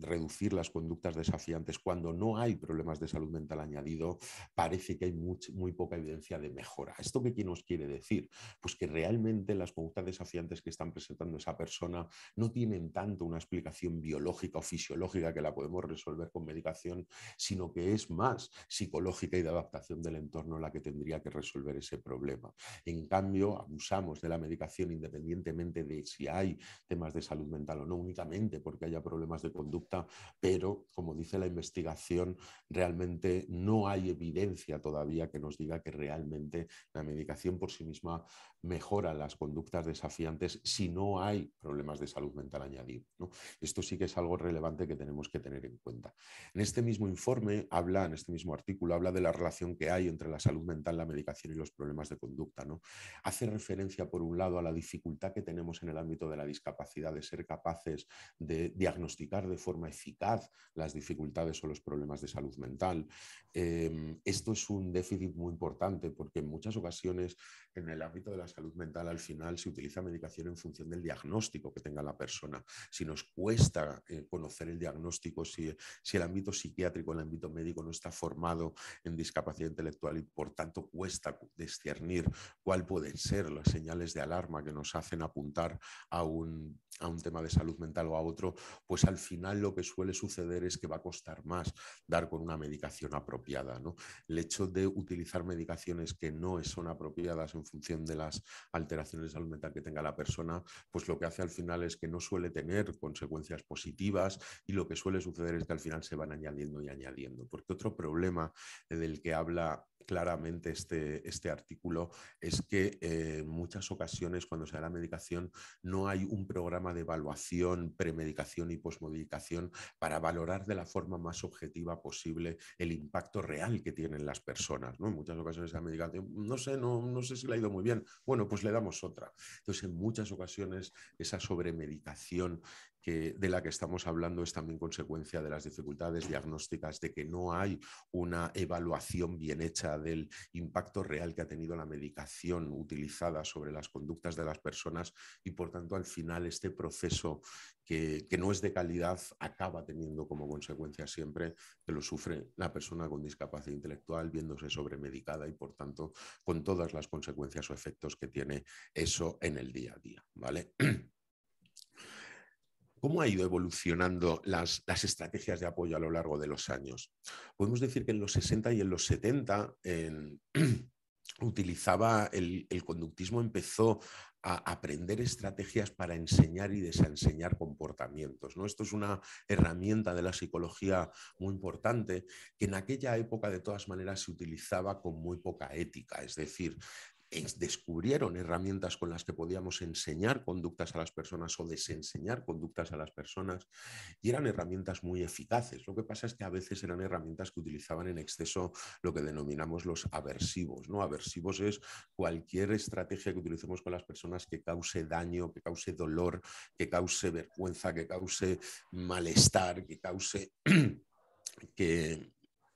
reducir las conductas desafiantes cuando no hay problemas de salud mental añadido, parece que hay muy poca evidencia de mejora. ¿Esto qué nos quiere decir? Pues que realmente las conductas desafiantes que están presentando esa persona no tienen tanto una explicación biológica o fisiológica que la podemos resolver con medicación, sino que es más psicológica y de adaptación del entorno la que tendría que resolver ese problema. En cambio, abusamos de la medicación independientemente de si hay temas de salud mental o no, únicamente porque haya problemas de conducta, pero como dice la investigación, realmente no hay evidencia todavía que nos diga que realmente la medicación por sí misma mejora las conductas desafiantes si no hay problemas de salud mental añadido. Esto sí que es algo relevante que tenemos que tener en cuenta. En este mismo informe habla, en este mismo artículo, habla de la relación que hay entre la salud mental, la medicación y los problemas de conducta. Hace referencia, por un lado, a la dificultad que tenemos en el ámbito de la discapacidad de ser capaces de diagnosticar de forma eficaz las dificultades o los problemas de salud mental. Em, esto es un déficit muy importante porque en muchas ocasiones en el ámbito de la salud mental al final se utiliza medicación en función del diagnóstico que tenga la persona. Si nos cuesta eh, conocer el diagnóstico, si, el ámbito psiquiátrico, el ámbito médico no está formado en discapacidad intelectual y por tanto cuesta discernir cuál pueden ser las señales de alarma que nos hacen apuntar a un a un tema de salud mental o a otro, pues al final lo que suele suceder es que va a costar más dar con una medicación apropiada. ¿no? El hecho de utilizar medicaciones que no son apropiadas en función de las alteraciones de salud mental que tenga la persona, pues lo que hace al final es que no suele tener consecuencias positivas y lo que suele suceder es que al final se van añadiendo y añadiendo. Porque otro problema del que habla claramente este, este artículo es que eh, en muchas ocasiones cuando se da la medicación no hay un programa de evaluación, premedicación y posmedicación para valorar de la forma más objetiva posible el impacto real que tienen las personas. ¿no? En muchas ocasiones la medicación, no sé, no, no sé si le ha ido muy bien, bueno, pues le damos otra. Entonces, en muchas ocasiones esa sobremedicación de la que estamos hablando es también consecuencia de las dificultades diagnósticas, de que no hay una evaluación bien hecha del impacto real que ha tenido la medicación utilizada sobre las conductas de las personas y por tanto al final este proceso que, que no es de calidad acaba teniendo como consecuencia siempre que lo sufre la persona con discapacidad intelectual viéndose sobremedicada y por tanto con todas las consecuencias o efectos que tiene eso en el día a día. ¿vale? [clears throat] ¿Cómo ha ido evolucionando las, estrategias de apoyo a lo largo de los años? Podemos decir que en los 60 y en los 70 [clears throat] utilizaba el, conductismo, empezó a aprender estrategias para enseñar y desenseñar comportamientos. ¿no? Esto es una herramienta de la psicología muy importante que en aquella época de todas maneras se utilizaba con muy poca ética, es decir, descubrieron herramientas con las que podíamos enseñar conductas a las personas o desenseñar conductas a las personas y eran herramientas muy eficaces. Lo que pasa es que a veces eran herramientas que utilizaban en exceso lo que denominamos los aversivos. ¿no? Aversivos es cualquier estrategia que utilicemos con las personas que cause daño, que cause dolor, que cause vergüenza, que cause malestar, que cause... [clears throat] que,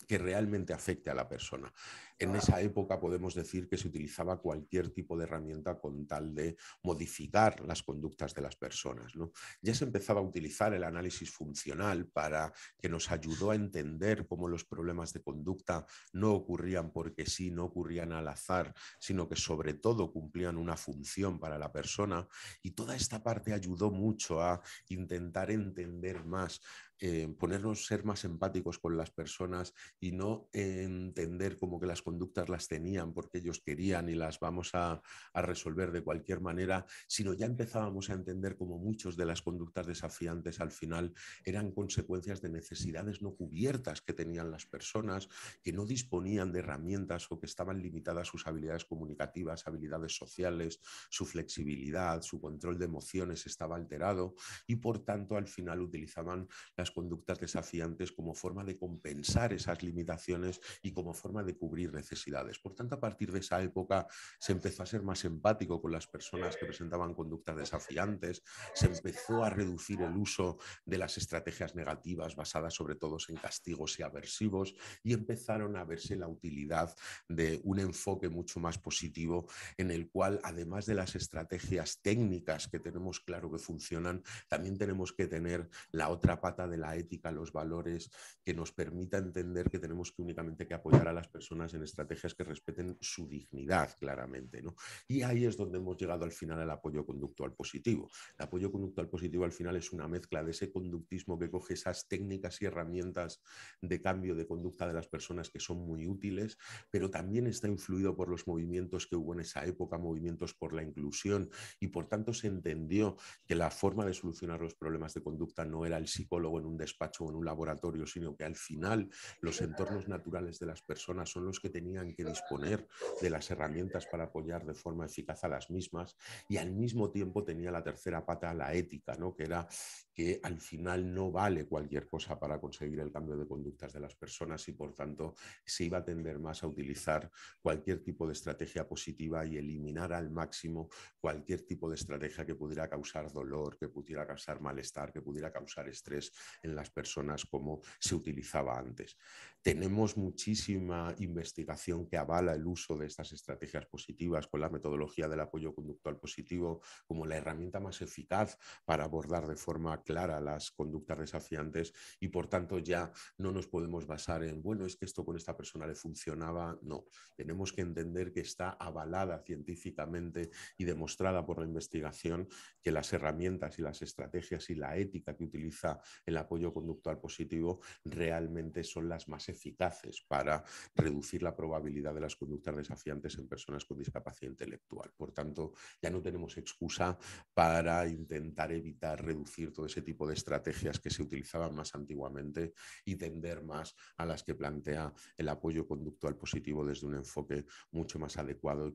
que realmente afecte a la persona. En esa época podemos decir que se utilizaba cualquier tipo de herramienta con tal de modificar las conductas de las personas. Ya se empezaba a utilizar el análisis funcional para que nos ayudó a entender cómo los problemas de conducta no ocurrían porque sí, no ocurrían al azar, sino que sobre todo cumplían una función para la persona. Y toda esta parte ayudó mucho a intentar entender más eh, ponernos ser más empáticos con las personas y no entender como que las conductas las tenían porque ellos querían y las vamos a, a, resolver de cualquier manera, sino ya empezábamos a entender como muchos de las conductas desafiantes al final eran consecuencias de necesidades no cubiertas que tenían las personas, que no disponían de herramientas o que estaban limitadas sus habilidades comunicativas, habilidades sociales, su flexibilidad, su control de emociones estaba alterado y por tanto al final utilizaban las conductas desafiantes como forma de compensar esas limitaciones y como forma de cubrir necesidades. Por tanto, a partir de esa época se empezó a ser más empático con las personas que presentaban conductas desafiantes, se empezó a reducir el uso de las estrategias negativas basadas sobre todo en castigos y aversivos y empezaron a verse la utilidad de un enfoque mucho más positivo en el cual, además de las estrategias técnicas que tenemos claro que funcionan, también tenemos que tener la otra pata de la ética, los valores, que nos permita entender que tenemos que únicamente que apoyar a las personas en estrategias que respeten su dignidad, claramente. ¿no? Y ahí es donde hemos llegado al final al apoyo conductual positivo. El apoyo conductual positivo al final es una mezcla de ese conductismo que coge esas técnicas y herramientas de cambio de conducta de las personas que son muy útiles, pero también está influido por los movimientos que hubo en esa época, movimientos por la inclusión, y por tanto se entendió que la forma de solucionar los problemas de conducta no era el psicólogo un despacho o en un laboratorio, sino que al final los entornos naturales de las personas son los que tenían que disponer de las herramientas para apoyar de forma eficaz a las mismas y al mismo tiempo tenía la tercera pata, la ética, que era que al final no vale cualquier cosa para conseguir el cambio de conductas de las personas y por tanto se iba a tender más a utilizar cualquier tipo de estrategia positiva y eliminar al máximo cualquier tipo de estrategia que pudiera causar dolor, que pudiera causar malestar, que pudiera causar estrés en las personas como se utilizaba antes. Tenemos muchísima investigación que avala el uso de estas estrategias positivas con la metodología del apoyo conductual positivo como la herramienta más eficaz para abordar de forma clara las conductas desafiantes y por tanto ya no nos podemos basar en, bueno, es que esto con esta persona le funcionaba. No, tenemos que entender que está avalada científicamente y demostrada por la investigación que las herramientas y las estrategias y la ética que utiliza el apoyo conductual positivo realmente son las más eficaces eficaces para reducir la probabilidad de las conductas desafiantes en personas con discapacidad intelectual. Por tanto, ya no tenemos excusa para intentar evitar reducir todo ese tipo de estrategias que se utilizaban más antiguamente y tender más a las que plantea el apoyo conductual positivo desde un enfoque mucho más adecuado y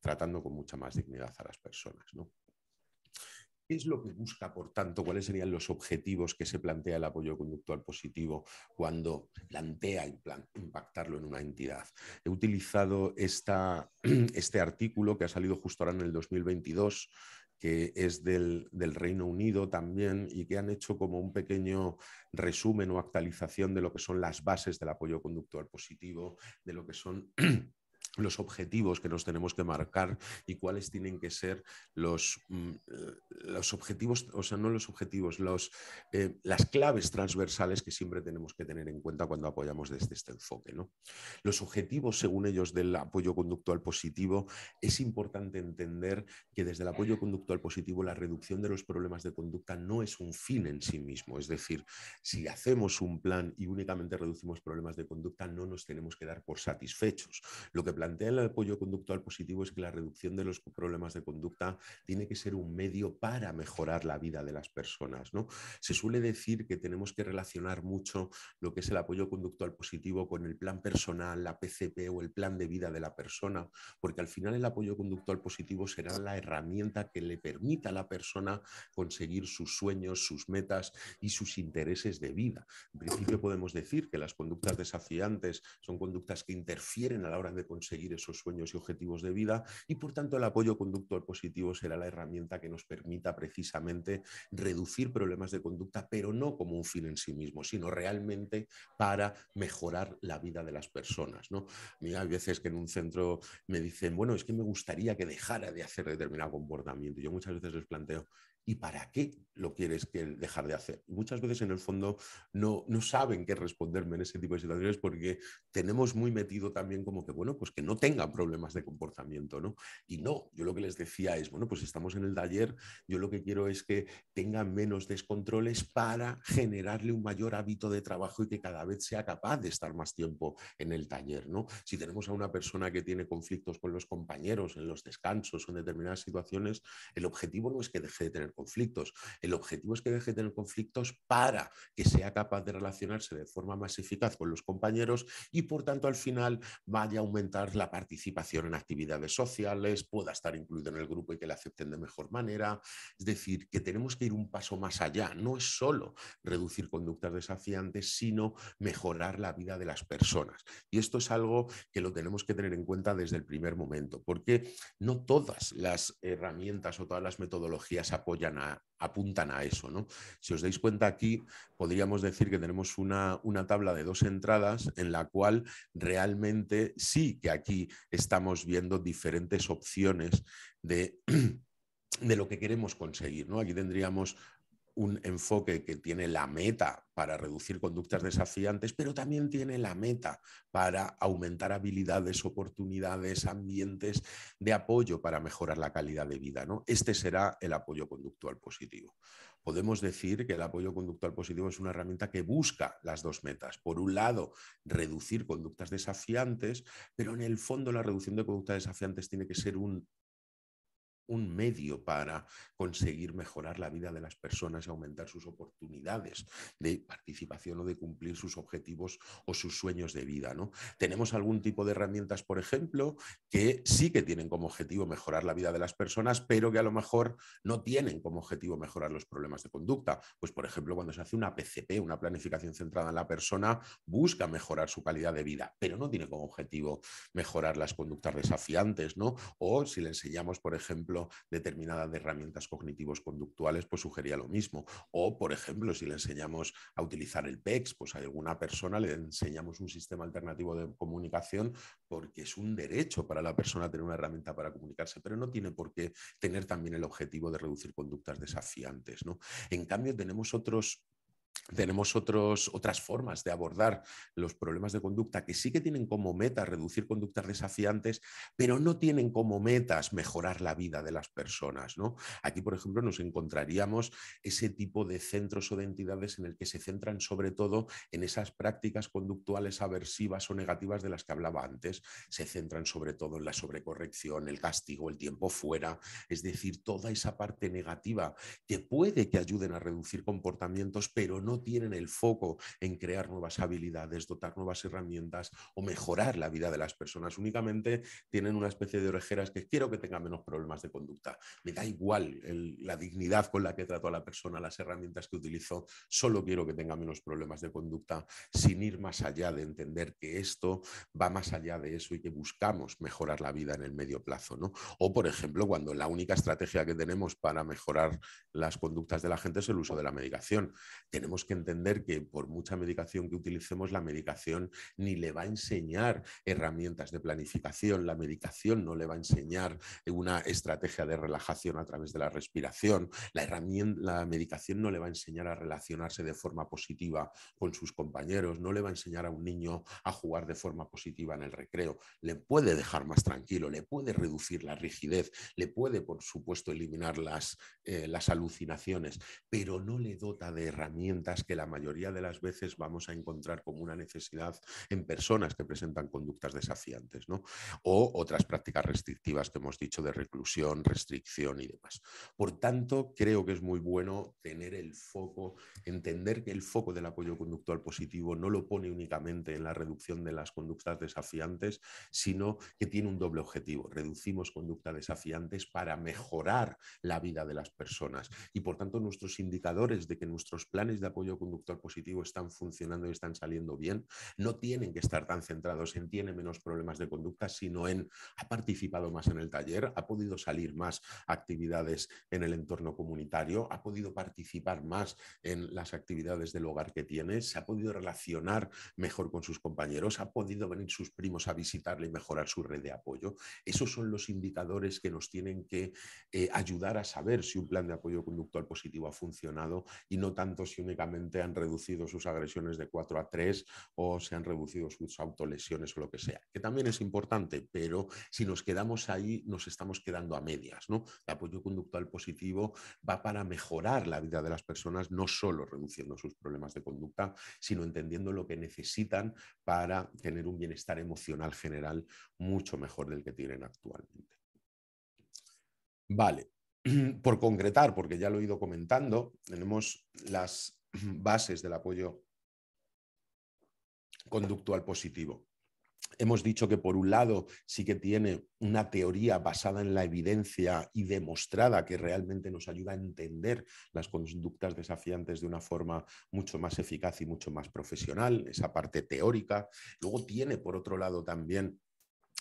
tratando con mucha más dignidad a las personas. ¿Qué es lo que busca, por tanto? ¿Cuáles serían los objetivos que se plantea el apoyo conductual positivo cuando plantea impactarlo en una entidad? He utilizado [clears throat] este artículo que ha salido justo ahora en el 2022 que es del, del, Reino Unido también y que han hecho como un pequeño resumen o actualización de lo que son las bases del apoyo conductual positivo, de lo que son [clears throat] los objetivos que nos tenemos que marcar y cuáles tienen que ser los, mm, eh, los objetivos, o sea, no los objetivos, los, eh, las claves transversales que siempre tenemos que tener en cuenta cuando apoyamos desde este enfoque. ¿no? Los objetivos, según ellos, del apoyo conductual positivo, es importante entender que desde el apoyo conductual positivo la reducción de los problemas de conducta no es un fin en sí mismo. Es decir, si hacemos un plan y únicamente reducimos problemas de conducta, no nos tenemos que dar por satisfechos. Lo que el apoyo conductual positivo es que la reducción de los problemas de conducta tiene que ser un medio para mejorar la vida de las personas. Se suele decir que tenemos que relacionar mucho lo que es el apoyo conductual positivo con el plan personal, la PCP o el plan de vida de la persona, porque al final el apoyo conductual positivo será la herramienta que le permita a la persona conseguir sus sueños, sus metas y sus intereses de vida. En principio podemos decir que las conductas desafiantes son conductas que interfieren a la hora de conseguir esos sueños y objetivos de vida y por tanto el apoyo conductual positivo será la herramienta que nos permita precisamente reducir problemas de conducta, pero no como un fin en sí mismo, sino realmente para mejorar la vida de las personas. ¿no? Mira, hay veces que en un centro me dicen, bueno, es que me gustaría que dejara de hacer determinado comportamiento. Yo muchas veces les planteo, ¿Y para qué lo quieres que dejar de hacer? muchas veces en el fondo no, no saben qué responderme en ese tipo de situaciones porque tenemos muy metido también como que, bueno, pues que no tenga problemas de comportamiento, ¿no? Y no, yo lo que les decía es, bueno, pues estamos en el taller, yo lo que quiero es que tengan menos descontroles para generarle un mayor hábito de trabajo y que cada vez sea capaz de estar más tiempo en el taller, ¿no? Si tenemos a una persona que tiene conflictos con los compañeros en los descansos o en determinadas situaciones, el objetivo no es que deje de tener conflictos. El objetivo es que deje de tener conflictos para que sea capaz de relacionarse de forma más eficaz con los compañeros y, por tanto, al final vaya a aumentar la participación en actividades sociales, pueda estar incluido en el grupo y que le acepten de mejor manera. Es decir, que tenemos que ir un paso más allá. No es solo reducir conductas desafiantes, sino mejorar la vida de las personas. Y esto es algo que lo tenemos que tener en cuenta desde el primer momento, porque no todas las herramientas o todas las metodologías apoyan apuntan a eso. ¿no? Si os dais cuenta aquí, podríamos decir que tenemos una, una, tabla de dos entradas en la cual realmente sí que aquí estamos viendo diferentes opciones de, [clears throat] de lo que queremos conseguir. ¿no? Aquí tendríamos un enfoque que tiene la meta para reducir conductas desafiantes, pero también tiene la meta para aumentar habilidades, oportunidades, ambientes de apoyo para mejorar la calidad de vida. ¿no? Este será el apoyo conductual positivo. Podemos decir que el apoyo conductual positivo es una herramienta que busca las dos metas. Por un lado, reducir conductas desafiantes, pero en el fondo la reducción de conductas desafiantes tiene que ser un un medio para conseguir mejorar la vida de las personas y aumentar sus oportunidades de participación o de cumplir sus objetivos o sus sueños de vida. ¿no? Tenemos algún tipo de herramientas, por ejemplo, que sí que tienen como objetivo mejorar la vida de las personas, pero que a lo mejor no tienen como objetivo mejorar los problemas de conducta. Pues, por ejemplo, cuando se hace una PCP, una planificación centrada en la persona, busca mejorar su calidad de vida, pero no tiene como objetivo mejorar las conductas desafiantes, ¿no? O si le enseñamos, por ejemplo, determinada de herramientas cognitivos conductuales, pues sugería lo mismo. O, por ejemplo, si le enseñamos a utilizar el PEX, pues a alguna persona le enseñamos un sistema alternativo de comunicación porque es un derecho para la persona tener una herramienta para comunicarse, pero no tiene por qué tener también el objetivo de reducir conductas desafiantes. ¿no? En cambio, tenemos otros tenemos otros, otras formas de abordar los problemas de conducta que sí que tienen como meta reducir conductas desafiantes, pero no tienen como metas mejorar la vida de las personas. Aquí, por ejemplo, nos encontraríamos ese tipo de centros o de entidades en el que se centran sobre todo en esas prácticas conductuales aversivas o negativas de las que hablaba antes. Se centran sobre todo en la sobrecorrección, el castigo, el tiempo fuera, es decir, toda esa parte negativa que puede que ayuden a reducir comportamientos, pero no no tienen el foco en crear nuevas habilidades, dotar nuevas herramientas o mejorar la vida de las personas. Únicamente tienen una especie de orejeras que quiero que tenga menos problemas de conducta. Me da igual la dignidad con la que trato a la persona, las herramientas que utilizo, solo quiero que tenga menos problemas de conducta sin ir más allá de entender que esto va más allá de eso y que buscamos mejorar la vida en el medio plazo. O, por ejemplo, cuando la única estrategia que tenemos para mejorar las conductas de la gente es el uso de la medicación. Tenemos que entender que por mucha medicación que utilicemos, la medicación ni le va a enseñar herramientas de planificación, la medicación no le va a enseñar una estrategia de relajación a través de la respiración, la, la medicación no le va a enseñar a relacionarse de forma positiva con sus compañeros, no le va a enseñar a un niño a jugar de forma positiva en el recreo, le puede dejar más tranquilo, le puede reducir la rigidez, le puede, por supuesto, eliminar las, eh, las alucinaciones, pero no le dota de herramientas que la mayoría de las veces vamos a encontrar como una necesidad en personas que presentan conductas desafiantes, O otras prácticas restrictivas que hemos dicho de reclusión, restricción y demás. Por tanto, creo que es muy bueno tener el foco, entender que el foco del apoyo conductual positivo no lo pone únicamente en la reducción de las conductas desafiantes, sino que tiene un doble objetivo. Reducimos conductas desafiantes para mejorar la vida de las personas y por tanto nuestros indicadores de que nuestros planes de apoyo conductor positivo están funcionando y están saliendo bien, no tienen que estar tan centrados en tiene menos problemas de conducta, sino en ha participado más en el taller, ha podido salir más actividades en el entorno comunitario, ha podido participar más en las actividades del hogar que tiene, se ha podido relacionar mejor con sus compañeros, ha podido venir sus primos a visitarle y mejorar su red de apoyo. Esos son los indicadores que nos tienen que eh, ayudar a saber si un plan de apoyo conductor positivo ha funcionado y no tanto si un han reducido sus agresiones de 4 a 3 o se han reducido sus autolesiones o lo que sea, que también es importante, pero si nos quedamos ahí nos estamos quedando a medias. ¿no? El apoyo conductual positivo va para mejorar la vida de las personas, no solo reduciendo sus problemas de conducta, sino entendiendo lo que necesitan para tener un bienestar emocional general mucho mejor del que tienen actualmente. Vale, [clears throat] por concretar, porque ya lo he ido comentando, tenemos las [clears throat] bases del apoyo conductual positivo. Hemos dicho que por un lado sí que tiene una teoría basada en la evidencia y demostrada que realmente nos ayuda a entender las conductas desafiantes de una forma mucho más eficaz y mucho más profesional, esa parte teórica. Luego tiene por otro lado también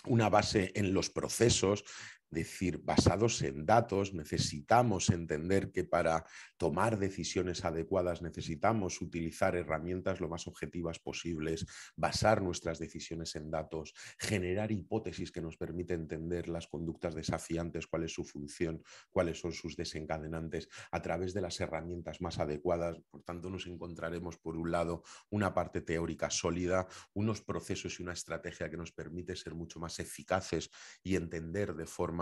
una base en los procesos decir, basados en datos, necesitamos entender que para tomar decisiones adecuadas necesitamos utilizar herramientas lo más objetivas posibles, basar nuestras decisiones en datos, generar hipótesis que nos permite entender las conductas desafiantes, cuál es su función, cuáles son sus desencadenantes, a través de las herramientas más adecuadas. Por tanto, nos encontraremos, por un lado, una parte teórica sólida, unos procesos y una estrategia que nos permite ser mucho más eficaces y entender de forma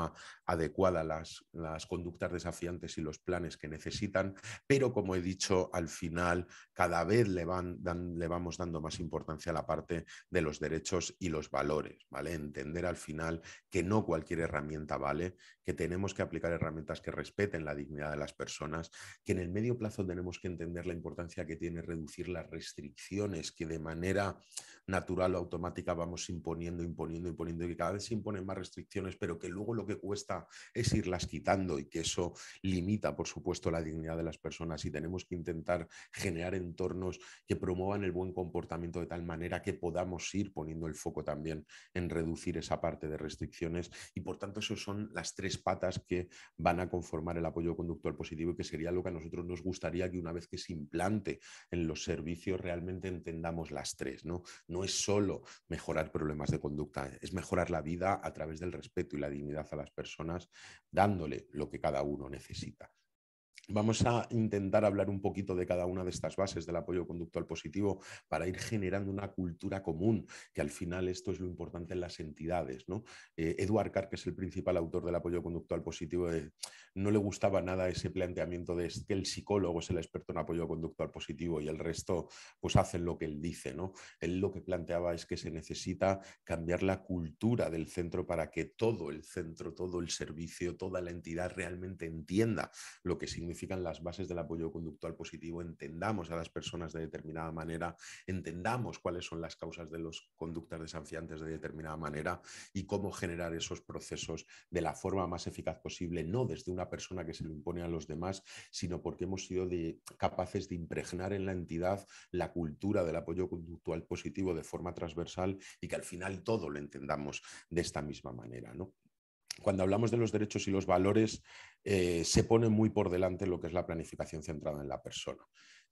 adecuada las, las conductas desafiantes y los planes que necesitan, pero como he dicho, al final cada vez le, van, le vamos dando más importancia a la parte de los derechos y los valores, ¿vale? Entender al final que no cualquier herramienta vale, que tenemos que aplicar herramientas que respeten la dignidad de las personas, que en el medio plazo tenemos que entender la importancia que tiene reducir las restricciones que de manera natural o automática vamos imponiendo, imponiendo, imponiendo, y que cada vez se imponen más restricciones, pero que luego lo que cuesta es irlas quitando y que eso limita, por supuesto, la dignidad de las personas y tenemos que intentar generar entornos que promuevan el buen comportamiento de tal manera que podamos ir poniendo el foco también en reducir esa parte de restricciones y, por tanto, esas son las tres patas que van a conformar el apoyo conductual positivo y que sería lo que a nosotros nos gustaría que una vez que se implante en los servicios realmente entendamos las tres, ¿no? No es solo mejorar problemas de conducta, es mejorar la vida a través del respeto y la dignidad a las personas dándole lo que cada uno necesita. Vamos a intentar hablar un poquito de cada una de estas bases del apoyo conductual positivo para ir generando una cultura común, que al final esto es lo importante en las entidades. ¿no? Eh, Edward Carr, que es el principal autor del apoyo conductual positivo, eh, no le gustaba nada ese planteamiento de que el psicólogo es el experto en apoyo conductual positivo y el resto pues hacen lo que él dice. ¿no? Él lo que planteaba es que se necesita cambiar la cultura del centro para que todo el centro, todo el servicio, toda la entidad realmente entienda lo que significa significan las bases del apoyo conductual positivo, entendamos a las personas de determinada manera, entendamos cuáles son las causas de los conductas desafiantes de determinada manera y cómo generar esos procesos de la forma más eficaz posible, no desde una persona que se lo impone a los demás, sino porque hemos sido capaces de impregnar en la entidad la cultura del apoyo conductual positivo de forma transversal y que al final todo lo entendamos de esta misma manera. ¿no? cuando hablamos de los derechos y los valores, eh, se pone muy por delante lo que es la planificación centrada en la persona.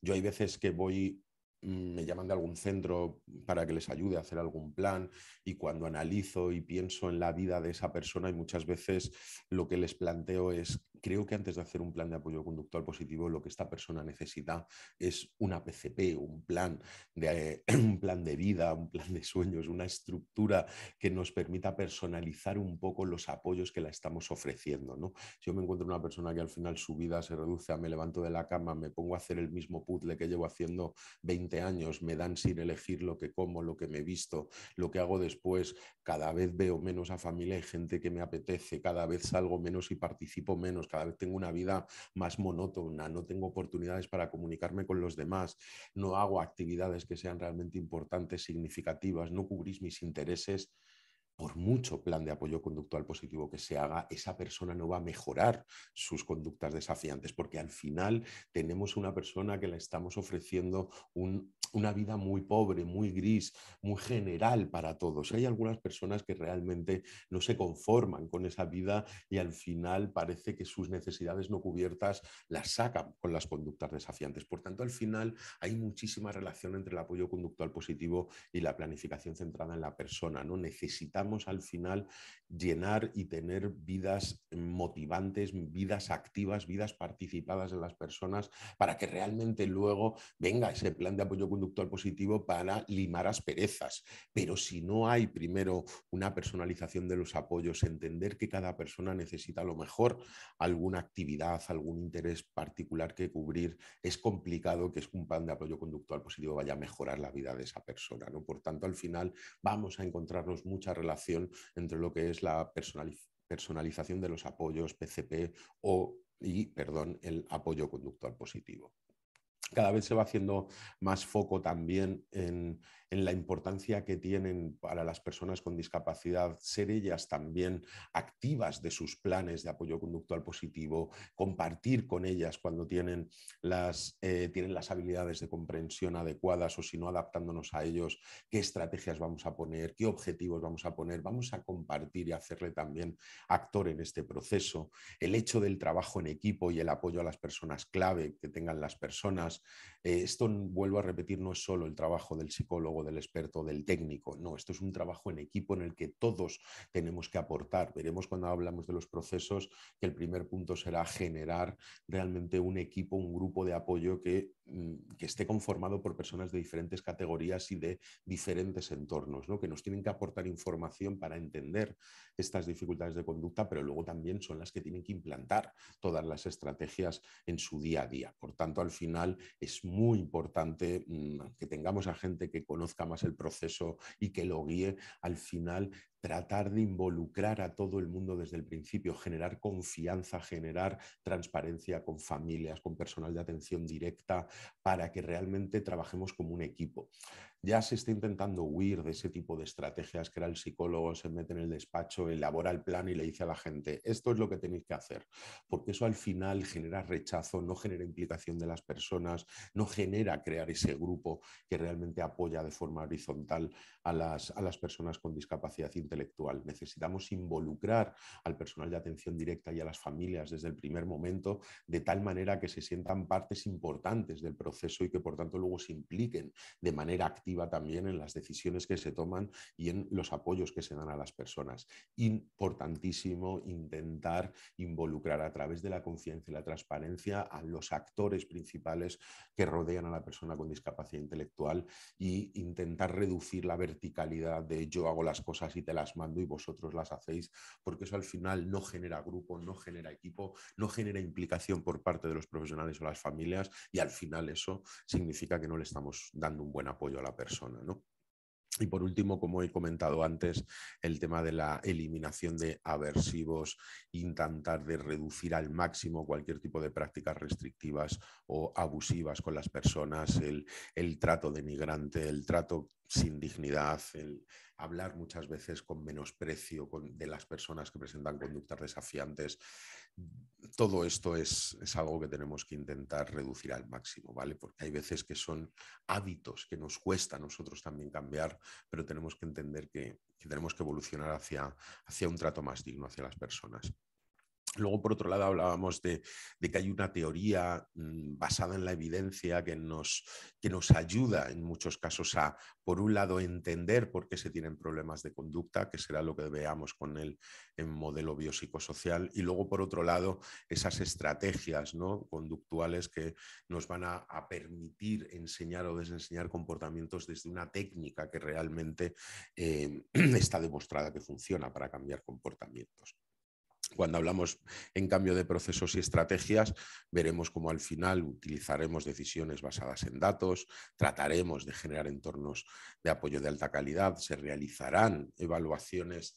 Yo hay veces que voy mm, me llaman de algún centro para que les ayude a hacer algún plan y cuando analizo y pienso en la vida de esa persona y muchas veces lo que les planteo es creo que antes de hacer un plan de apoyo conductual positivo, lo que esta persona necesita es una PCP, un plan de, [clears throat] un plan de vida, un plan de sueños, una estructura que nos permita personalizar un poco los apoyos que la estamos ofreciendo. ¿no? Si yo me encuentro una persona que al final su vida se reduce a me levanto de la cama, me pongo a hacer el mismo puzzle que llevo haciendo 20 años, me dan sin elegir lo que como, lo que me he visto, lo que hago después, cada vez veo menos a familia y gente que me apetece, cada vez salgo menos y participo menos, cada vez tengo una vida más monótona, no tengo oportunidades para comunicarme con los demás, no hago actividades que sean realmente importantes, significativas, no cubrís mis intereses por mucho plan de apoyo conductual positivo que se haga, esa persona no va a mejorar sus conductas desafiantes, porque al final tenemos una persona que le estamos ofreciendo una vida muy pobre, muy gris, muy general para todos. Hay algunas personas que realmente no se conforman con esa vida y al final parece que sus necesidades no cubiertas las sacan con las conductas desafiantes. Por tanto, al final hay muchísima relación entre el apoyo conductual positivo y la planificación centrada en la persona. Necesitamos al final llenar y tener vidas motivantes, vidas activas, vidas participadas de las personas, para que realmente luego venga ese plan de apoyo conductual positivo para limar asperezas. Pero si no hay primero una personalización de los apoyos, entender que cada persona necesita a lo mejor alguna actividad, algún interés particular que cubrir, es complicado que un plan de apoyo conductual positivo vaya a mejorar la vida de esa persona. Por tanto, al final vamos a encontrarnos muchas relaciones entre lo que es la personalización de los apoyos PCP o, y, perdón, el apoyo conductual positivo. Cada vez se va haciendo más foco también en, en la importancia que tienen para las personas con discapacidad ser ellas también activas de sus planes de apoyo conductual positivo, compartir con ellas cuando tienen las, eh, tienen las habilidades de comprensión adecuadas o si no adaptándonos a ellos, qué estrategias vamos a poner, qué objetivos vamos a poner, vamos a compartir y hacerle también actor en este proceso, el hecho del trabajo en equipo y el apoyo a las personas clave que tengan las personas. Eh, esto, vuelvo a repetir, no es solo el trabajo del psicólogo, del experto, del técnico. No, esto es un trabajo en equipo en el que todos tenemos que aportar. Veremos cuando hablamos de los procesos que el primer punto será generar realmente un equipo, un grupo de apoyo que Mm, que esté conformado por personas de diferentes categorías y de diferentes entornos, que nos tienen que aportar información para entender estas dificultades de conducta, pero luego también son las que tienen que implantar todas las estrategias en su día a día. Por tanto, al final es muy importante mm, que tengamos a gente que conozca más el proceso y que lo guíe al final tratar de involucrar a todo el mundo desde el principio, generar confianza, generar transparencia con familias, con personal de atención directa, para que realmente trabajemos como un equipo ya se está intentando huir de ese tipo de estrategias que era el psicólogo, se mete en el despacho, elabora el plan y le dice a la gente, esto es lo que tenéis que hacer, porque eso al final genera rechazo, no genera implicación de las personas, no genera crear ese grupo que realmente apoya de forma horizontal a las, a las personas con discapacidad intelectual. Necesitamos involucrar al personal de atención directa y a las familias desde el primer momento, de tal manera que se sientan partes importantes del proceso y que por tanto luego se impliquen de manera activa también en las decisiones que se toman y en los apoyos que se dan a las personas. Importantísimo intentar involucrar a través de la confianza y la transparencia a los actores principales que rodean a la persona con discapacidad intelectual e intentar reducir la verticalidad de yo hago las cosas y te las mando y vosotros las hacéis, porque eso al final no genera grupo, no genera equipo, no genera implicación por parte de los profesionales o las familias y al final eso significa que no le estamos dando un buen apoyo a la persona persona, Y por último, como he comentado antes, el tema de la eliminación de aversivos, intentar de reducir al máximo cualquier tipo de prácticas restrictivas o abusivas con las personas, el, trato trato migrante, el trato sin dignidad, el hablar muchas veces con menosprecio de las personas que presentan conductas desafiantes, todo esto es, algo que tenemos que intentar reducir al máximo, ¿vale? Porque hay veces que son hábitos que nos cuesta a nosotros también cambiar, pero tenemos que entender que, tenemos que evolucionar hacia un trato más digno hacia las personas. Luego, por otro lado, hablábamos de, que hay una teoría mm, basada en la evidencia que nos, ayuda en muchos casos a, por un lado, entender por qué se tienen problemas de conducta, que será lo que veamos con el modelo biopsicosocial, y luego, por otro lado, esas estrategias conductuales que nos van a, permitir enseñar o desenseñar comportamientos desde una técnica que realmente eh, [clears throat] está demostrada que funciona para cambiar comportamientos. Cuando hablamos, en cambio, de procesos y estrategias, veremos cómo al final utilizaremos decisiones basadas en datos, trataremos de generar entornos de apoyo de alta calidad, se realizarán evaluaciones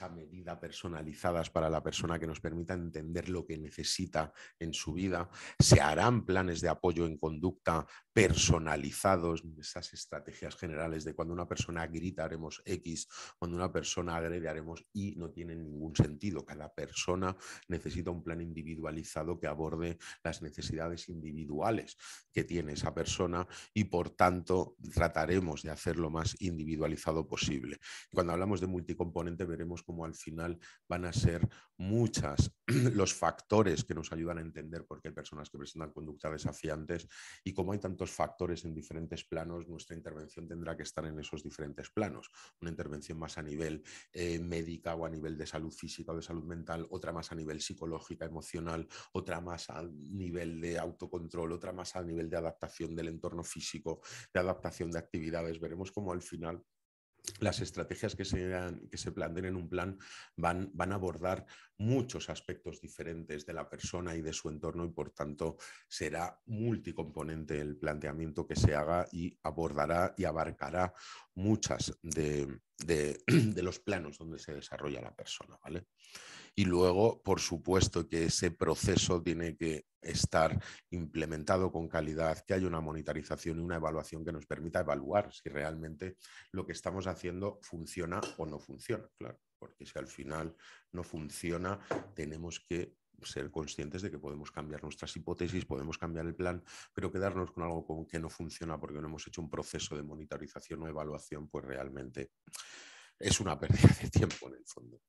a medida, personalizadas para la persona que nos permita entender lo que necesita en su vida. Se harán planes de apoyo en conducta personalizados, esas estrategias generales de cuando una persona grita haremos X, cuando una persona agrede haremos Y, no tiene ningún sentido. Cada persona necesita un plan individualizado que aborde las necesidades individuales que tiene esa persona y por tanto trataremos de hacer lo más individualizado posible. Cuando hablamos de multicomponente veremos como al final van a ser muchas [clears throat] los factores que nos ayudan a entender por qué hay personas que presentan conductas desafiantes y como hay tantos factores en diferentes planos, nuestra intervención tendrá que estar en esos diferentes planos. Una intervención más a nivel eh, médica o a nivel de salud física o de salud mental, otra más a nivel psicológica, emocional, otra más a nivel de autocontrol, otra más a nivel de adaptación del entorno físico, de adaptación de actividades. Veremos cómo al final las estrategias que se, que se planteen en un plan van, a abordar muchos aspectos diferentes de la persona y de su entorno y por tanto será multicomponente el planteamiento que se haga y abordará y abarcará muchas de, de [clears throat] los planos donde se desarrolla la persona. ¿vale? Y luego, por supuesto, que ese proceso tiene que estar implementado con calidad, que haya una monitorización y una evaluación que nos permita evaluar si realmente lo que estamos haciendo funciona o no funciona, claro, porque si al final no funciona, tenemos que ser conscientes de que podemos cambiar nuestras hipótesis, podemos cambiar el plan, pero quedarnos con algo que no funciona porque no hemos hecho un proceso de monitorización o evaluación, pues realmente es una pérdida de tiempo en el fondo.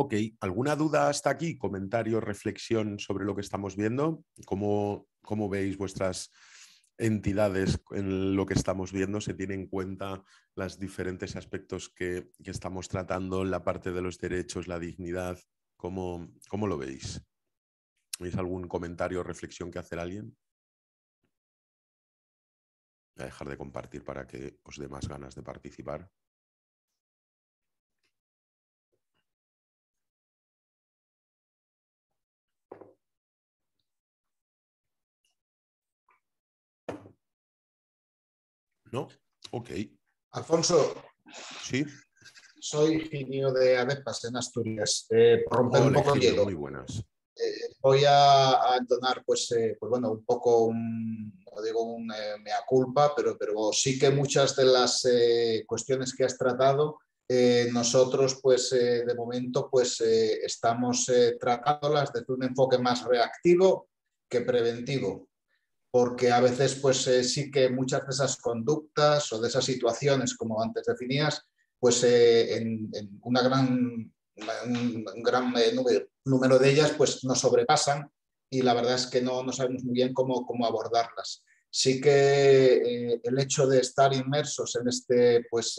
Ok, ¿alguna duda hasta aquí? ¿Comentario, reflexión sobre lo que estamos viendo? ¿Cómo, veis vuestras entidades en lo que estamos viendo? ¿Se tienen en cuenta los diferentes aspectos que, estamos tratando, la parte de los derechos, la dignidad? ¿Cómo, cómo lo veis? ¿Veis algún comentario o reflexión que hacer alguien? Voy a dejar de compartir para que os dé más ganas de participar. No, ok. Alfonso. Sí. Soy Ginio de Adepas en Asturias. Eh, un poco buenas. Eh, voy a, donar, pues, eh, pues bueno, un poco, un, digo un eh, mea culpa, pero, pero sí que muchas de las cuestiones que has tratado, nosotros, pues, de momento, pues, estamos tratándolas desde un enfoque más reactivo que preventivo porque a veces pues eh, sí que muchas de esas conductas o de esas situaciones, como antes definías, pues eh, en, una gran, un, gran eh, número de ellas pues nos sobrepasan y la verdad es que no, no sabemos muy bien cómo, cómo abordarlas. Sí que el hecho de estar inmersos en este pues,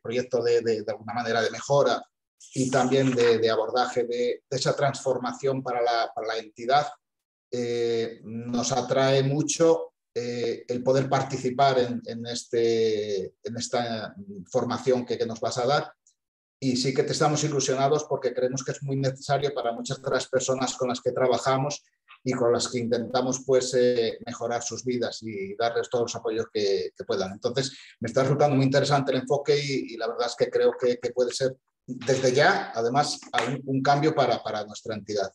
proyecto de, de, alguna manera de mejora y también de, de abordaje de, esa transformación para la, para la entidad, eh, nos atrae mucho eh, el poder participar en, este, en esta formación que, nos vas a dar. Y sí que te estamos ilusionados porque creemos que es muy necesario para muchas de las personas con las que trabajamos y con las que intentamos pues, eh, mejorar sus vidas y darles todos los apoyos que, puedan. Entonces, me está resultando muy interesante el enfoque y, la verdad es que creo que, puede ser desde ya, además, un, un cambio para, para nuestra entidad.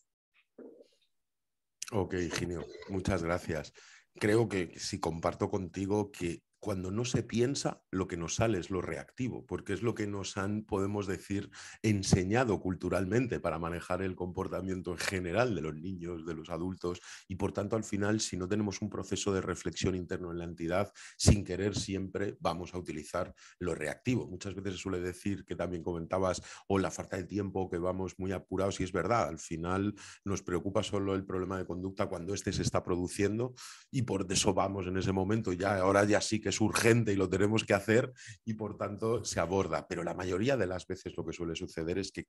Ok, genio. muchas gracias. Creo que si comparto contigo que cuando no se piensa, lo que nos sale es lo reactivo, porque es lo que nos han, podemos decir, enseñado culturalmente para manejar el comportamiento en general de los niños, de los adultos, y por tanto al final, si no tenemos un proceso de reflexión interno en la entidad, sin querer siempre vamos a utilizar lo reactivo. Muchas veces se suele decir que también comentabas, o oh, la falta de tiempo, que vamos muy apurados, y es verdad, al final nos preocupa solo el problema de conducta cuando este se está produciendo, y por eso vamos en ese momento, ya ahora ya sí que es urgente y lo tenemos que hacer y por tanto se aborda. Pero la mayoría de las veces lo que suele suceder es que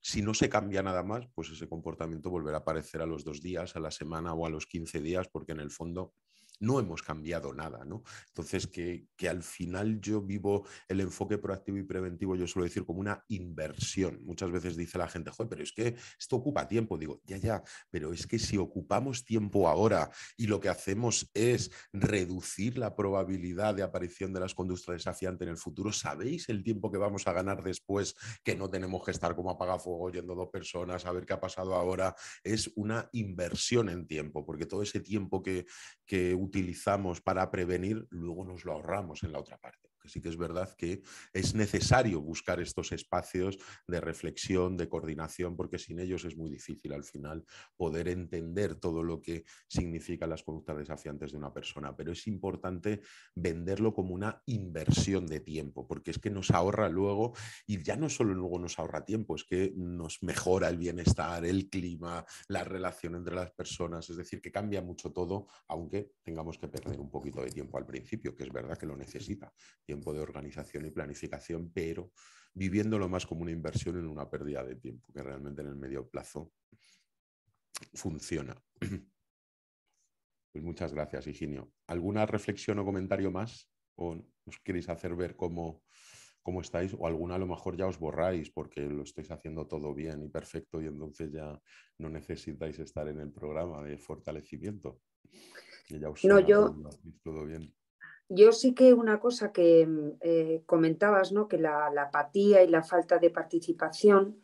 si no se cambia nada más, pues ese comportamiento volverá a aparecer a los dos días, a la semana o a los 15 días, porque en el fondo no hemos cambiado nada, ¿no? Entonces, que, al final yo vivo el enfoque proactivo y preventivo, yo suelo decir, como una inversión. Muchas veces dice la gente, joder, pero es que esto ocupa tiempo. Digo, ya, ya, pero es que si ocupamos tiempo ahora y lo que hacemos es reducir la probabilidad de aparición de las conductas desafiantes en el futuro, ¿sabéis el tiempo que vamos a ganar después que no tenemos que estar como apagafuego yendo dos personas a ver qué ha pasado ahora? Es una inversión en tiempo, porque todo ese tiempo que, que utilizamos para prevenir, luego nos lo ahorramos en la otra parte así que es verdad que es necesario buscar estos espacios de reflexión, de coordinación, porque sin ellos es muy difícil al final poder entender todo lo que significan las conductas desafiantes de una persona. Pero es importante venderlo como una inversión de tiempo, porque es que nos ahorra luego, y ya no solo luego nos ahorra tiempo, es que nos mejora el bienestar, el clima, la relación entre las personas, es decir, que cambia mucho todo, aunque tengamos que perder un poquito de tiempo al principio, que es verdad que lo necesita de organización y planificación, pero viviéndolo más como una inversión en una pérdida de tiempo, que realmente en el medio plazo funciona. [clears throat] Pues muchas gracias, Higinio. ¿Alguna reflexión o comentario más? ¿O os queréis hacer ver cómo, estáis? O alguna a lo mejor ya os borráis porque lo estáis haciendo todo bien y perfecto y entonces ya no necesitáis estar en el programa de fortalecimiento. no, yo, todo bien. Yo sí que una cosa que mm, eh, comentabas, ¿no? que la, apatía y la falta de participación,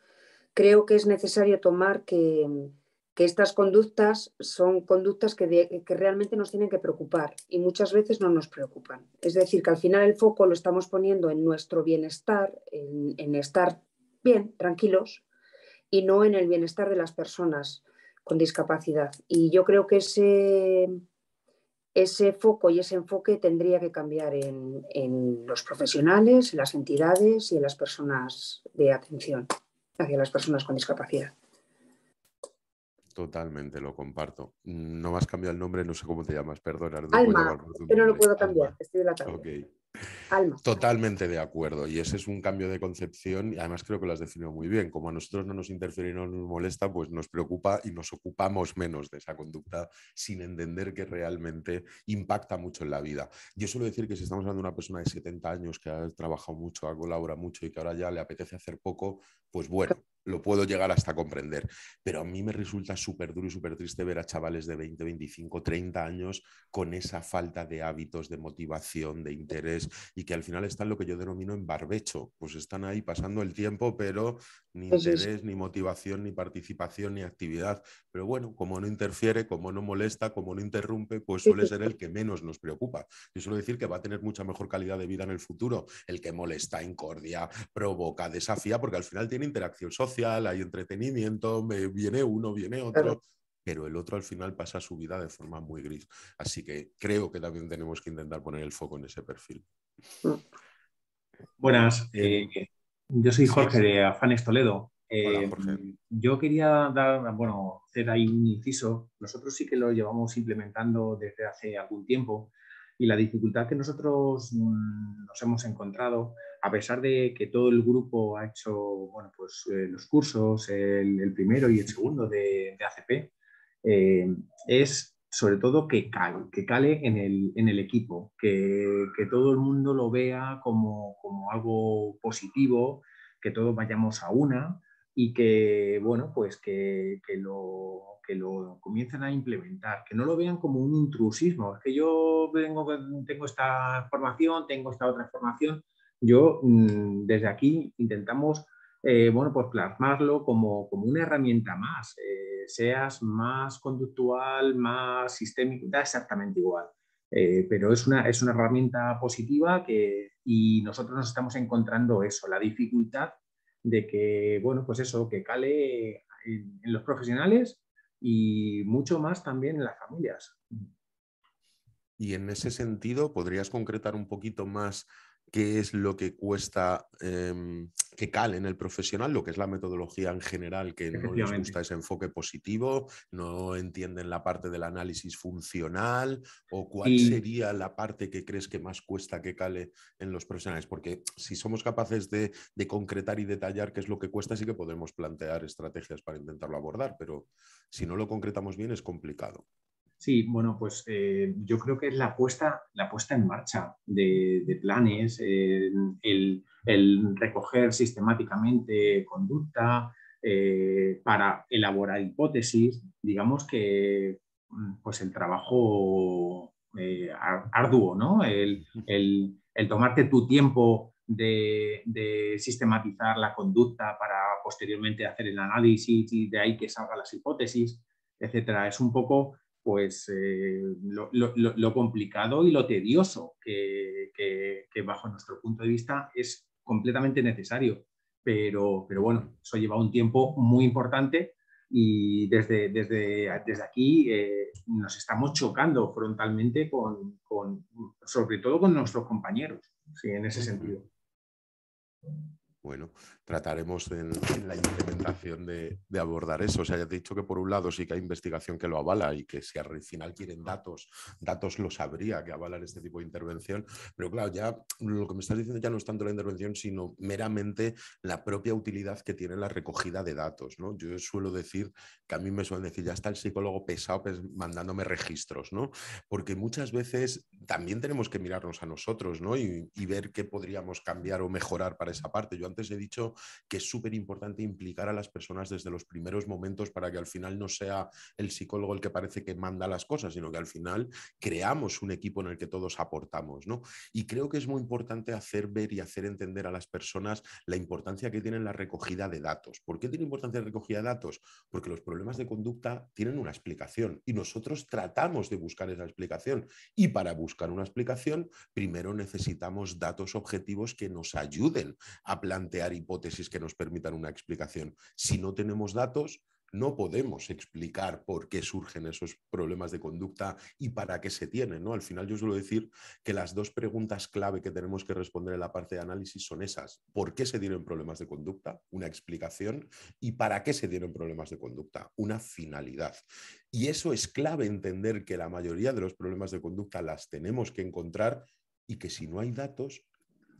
creo que es necesario tomar que, mm, estas conductas son conductas que, realmente nos tienen que preocupar y muchas veces no nos preocupan. Es decir, que al final el foco lo estamos poniendo en nuestro bienestar, en estar bien, tranquilos, y no en el bienestar de las personas con discapacidad. Y yo creo que ese ese foco y ese enfoque tendría que cambiar en, los profesionales, en las entidades y en las personas de atención hacia las personas con discapacidad. Totalmente, lo comparto. No has cambiado el nombre, no sé cómo te llamas, perdona. Alma, pero no lo puedo cambiar, estoy de la tarde. Okay. Totalmente de acuerdo. Y ese es un cambio de concepción y además creo que lo has definido muy bien. Como a nosotros no nos interfiere y no nos molesta, pues nos preocupa y nos ocupamos menos de esa conducta sin entender que realmente impacta mucho en la vida. Yo suelo decir que si estamos hablando de una persona de 70 años que ha trabajado mucho, ha colaborado mucho y que ahora ya le apetece hacer poco, pues bueno, lo puedo llegar hasta comprender. Pero a mí me resulta súper duro y súper triste ver a chavales de 20, 25, 30 años con esa falta de hábitos, de motivación, de interés y que al final están lo que yo denomino en barbecho. Pues están ahí pasando el tiempo, pero ni pues interés, ni motivación, ni participación, ni actividad. Pero bueno, como no interfiere, como no molesta, como no interrumpe, pues suele ser el que menos nos preocupa. Y suelo decir que va a tener mucha mejor calidad de vida en el futuro el que molesta, incordia, provoca, desafía, porque al final tiene interacción social hay entretenimiento, me, viene uno, viene otro. Pero el otro al final pasa su vida de forma muy gris. Así que creo que también tenemos que intentar poner el foco en ese perfil. Buenas, eh, yo soy Jorge de Afanes Toledo. Eh, yo quería dar, bueno, hacer ahí un inciso. Nosotros sí que lo llevamos implementando desde hace algún tiempo y la dificultad que nosotros mm, nos hemos encontrado, a pesar de que todo el grupo ha hecho bueno, pues, eh, los cursos, el, primero y el segundo de, ACP, eh, es sobre todo que cale, que cale en el, en el equipo, que, todo el mundo lo vea como, algo positivo, que todos vayamos a una y que, bueno, pues que lo lo comiencen a implementar, que no lo vean como un intrusismo. Es que yo mm, tengo esta formación, tengo esta otra formación. Yo mm, desde aquí intentamos eh, bueno, pues plasmarlo como, una herramienta más, eh, seas más conductual, más sistémico, da exactamente igual. Eh, pero es una, herramienta positiva que, y nosotros nos estamos encontrando eso, la dificultad de que, bueno, pues eso, que cale en los profesionales y mucho más también en las familias. Y en ese sentido, ¿podrías concretar un poquito más qué es lo que cuesta em, que cale en el profesional lo que es la metodología en general, que no les gusta ese enfoque positivo, no entienden la parte del análisis funcional o cuál sería la parte que crees que más cuesta que cale en los profesionales, porque si somos capaces de, concretar y detallar qué es lo que cuesta, sí que podemos plantear estrategias para intentarlo abordar, pero si no lo concretamos bien es complicado. Sí, bueno, pues eh, yo creo que es la puesta, la puesta en marcha de, planes, eh, el, el recoger sistemáticamente conducta, eh, para elaborar hipótesis, digamos que mm, pues el trabajo eh, arduo, ¿no? El, tomarte tu tiempo de, sistematizar la conducta para posteriormente hacer el análisis y de ahí que salgan las hipótesis, etcétera, es un poco pues eh, lo, complicado y lo tedioso que bajo nuestro punto de vista es completamente necesario. Pero, pero bueno, eso lleva un tiempo muy importante y desde, desde, desde aquí eh, nos estamos chocando frontalmente con, con, sobre todo con nuestros compañeros, ¿sí? en ese sentido. Bueno, trataremos en, la implementación de, abordar eso. O sea, ya te he dicho que por un lado sí que hay investigación que lo avala y que si al final quieren datos, datos los habría que avalar este tipo de intervención. Pero claro, ya lo que me estás diciendo ya no es tanto la intervención, sino meramente la propia utilidad que tiene la recogida de datos. ¿no? Yo suelo decir que a mí me suelen decir, ya está el psicólogo pesado pues, mandándome registros, ¿no? Porque muchas veces también tenemos que mirarnos a nosotros, y ver qué podríamos cambiar o mejorar para esa parte. Yo antes he dicho que es súper importante implicar a las personas desde los primeros momentos para que al final no sea el psicólogo el que parece que manda las cosas, sino que al final creamos un equipo en el que todos aportamos, Y creo que es muy importante hacer ver y hacer entender a las personas la importancia que tiene la recogida de datos. ¿Por qué tiene importancia la recogida de datos? Porque los problemas de conducta tienen una explicación y nosotros tratamos de buscar esa explicación. Y para buscar una explicación, primero necesitamos datos objetivos que nos ayuden a plantear hipótesis que nos permitan una explicación. Si no tenemos datos, no podemos explicar por qué surgen esos problemas de conducta y para qué se tienen. Al final yo suelo decir que las dos preguntas clave que tenemos que responder en la parte de análisis son esas. ¿Por qué se tienen problemas de conducta? Una explicación. ¿Y para qué se tienen problemas de conducta? Una finalidad. Y eso es clave entender que la mayoría de los problemas de conducta las tenemos que encontrar y que si no hay datos,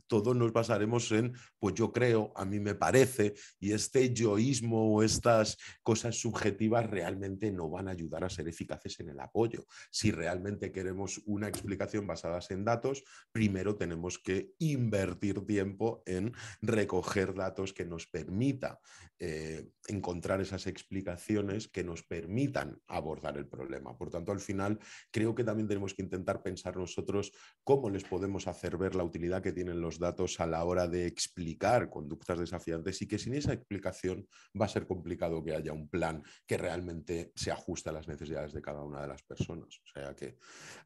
todos nos basaremos en, pues yo creo, a mí me parece, y este yoísmo o estas cosas subjetivas realmente no van a ayudar a ser eficaces en el apoyo. Si realmente queremos una explicación basada en datos, primero tenemos que invertir tiempo en recoger datos que nos permita eh, encontrar esas explicaciones que nos permitan abordar el problema. Por tanto, al final, creo que también tenemos que intentar pensar nosotros cómo les podemos hacer ver la utilidad que tienen los datos datos a la hora de explicar conductas desafiantes y que sin esa explicación va a ser complicado que haya un plan que realmente se ajuste a las necesidades de cada una de las personas. O sea que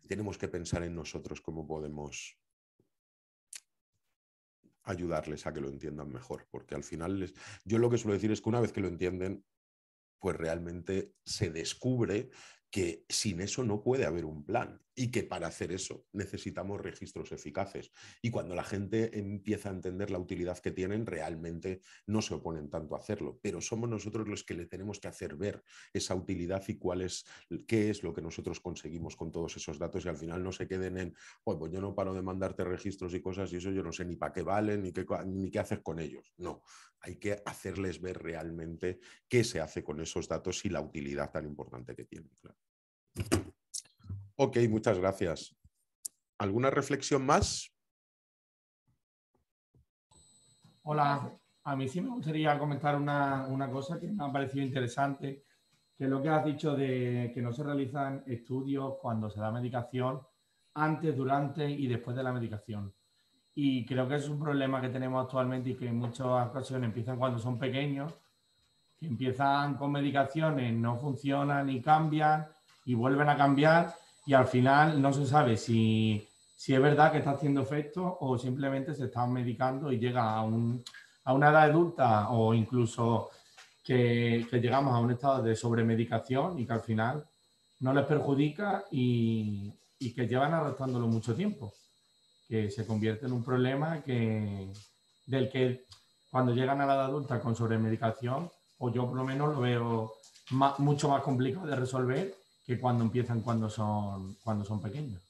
tenemos que pensar en nosotros cómo podemos ayudarles a que lo entiendan mejor, porque al final les... yo lo que suelo decir es que una vez que lo entienden, pues realmente se descubre que sin eso no puede haber un plan y que para hacer eso necesitamos registros eficaces. Y cuando la gente empieza a entender la utilidad que tienen, realmente no se oponen tanto a hacerlo, pero somos nosotros los que le tenemos que hacer ver esa utilidad y cuál es, qué es lo que nosotros conseguimos con todos esos datos y al final no se queden en, pues yo no paro de mandarte registros y cosas y eso yo no sé ni para qué valen ni qué, ni qué haces con ellos. No, hay que hacerles ver realmente qué se hace con esos datos y la utilidad tan importante que tienen. Claro. Ok, muchas gracias. ¿Alguna reflexión más? Hola, a mí sí me gustaría comentar una, cosa que me ha parecido interesante, que es lo que has dicho de que no se realizan estudios cuando se da medicación, antes, durante y después de la medicación. Y creo que es un problema que tenemos actualmente y que en muchas ocasiones empiezan cuando son pequeños, que empiezan con medicaciones, no funcionan y cambian y vuelven a cambiar y al final no se sabe si, si es verdad que está haciendo efecto o simplemente se están medicando y llega a, un, a una edad adulta o incluso que, que, llegamos a un estado de sobremedicación y que al final no les perjudica y, y que llevan arrastrándolo mucho tiempo, que se convierte en un problema que, del que cuando llegan a la edad adulta con sobremedicación, o yo por lo menos lo veo mucho más complicado de resolver que cuando empiezan cuando son, cuando son pequeños.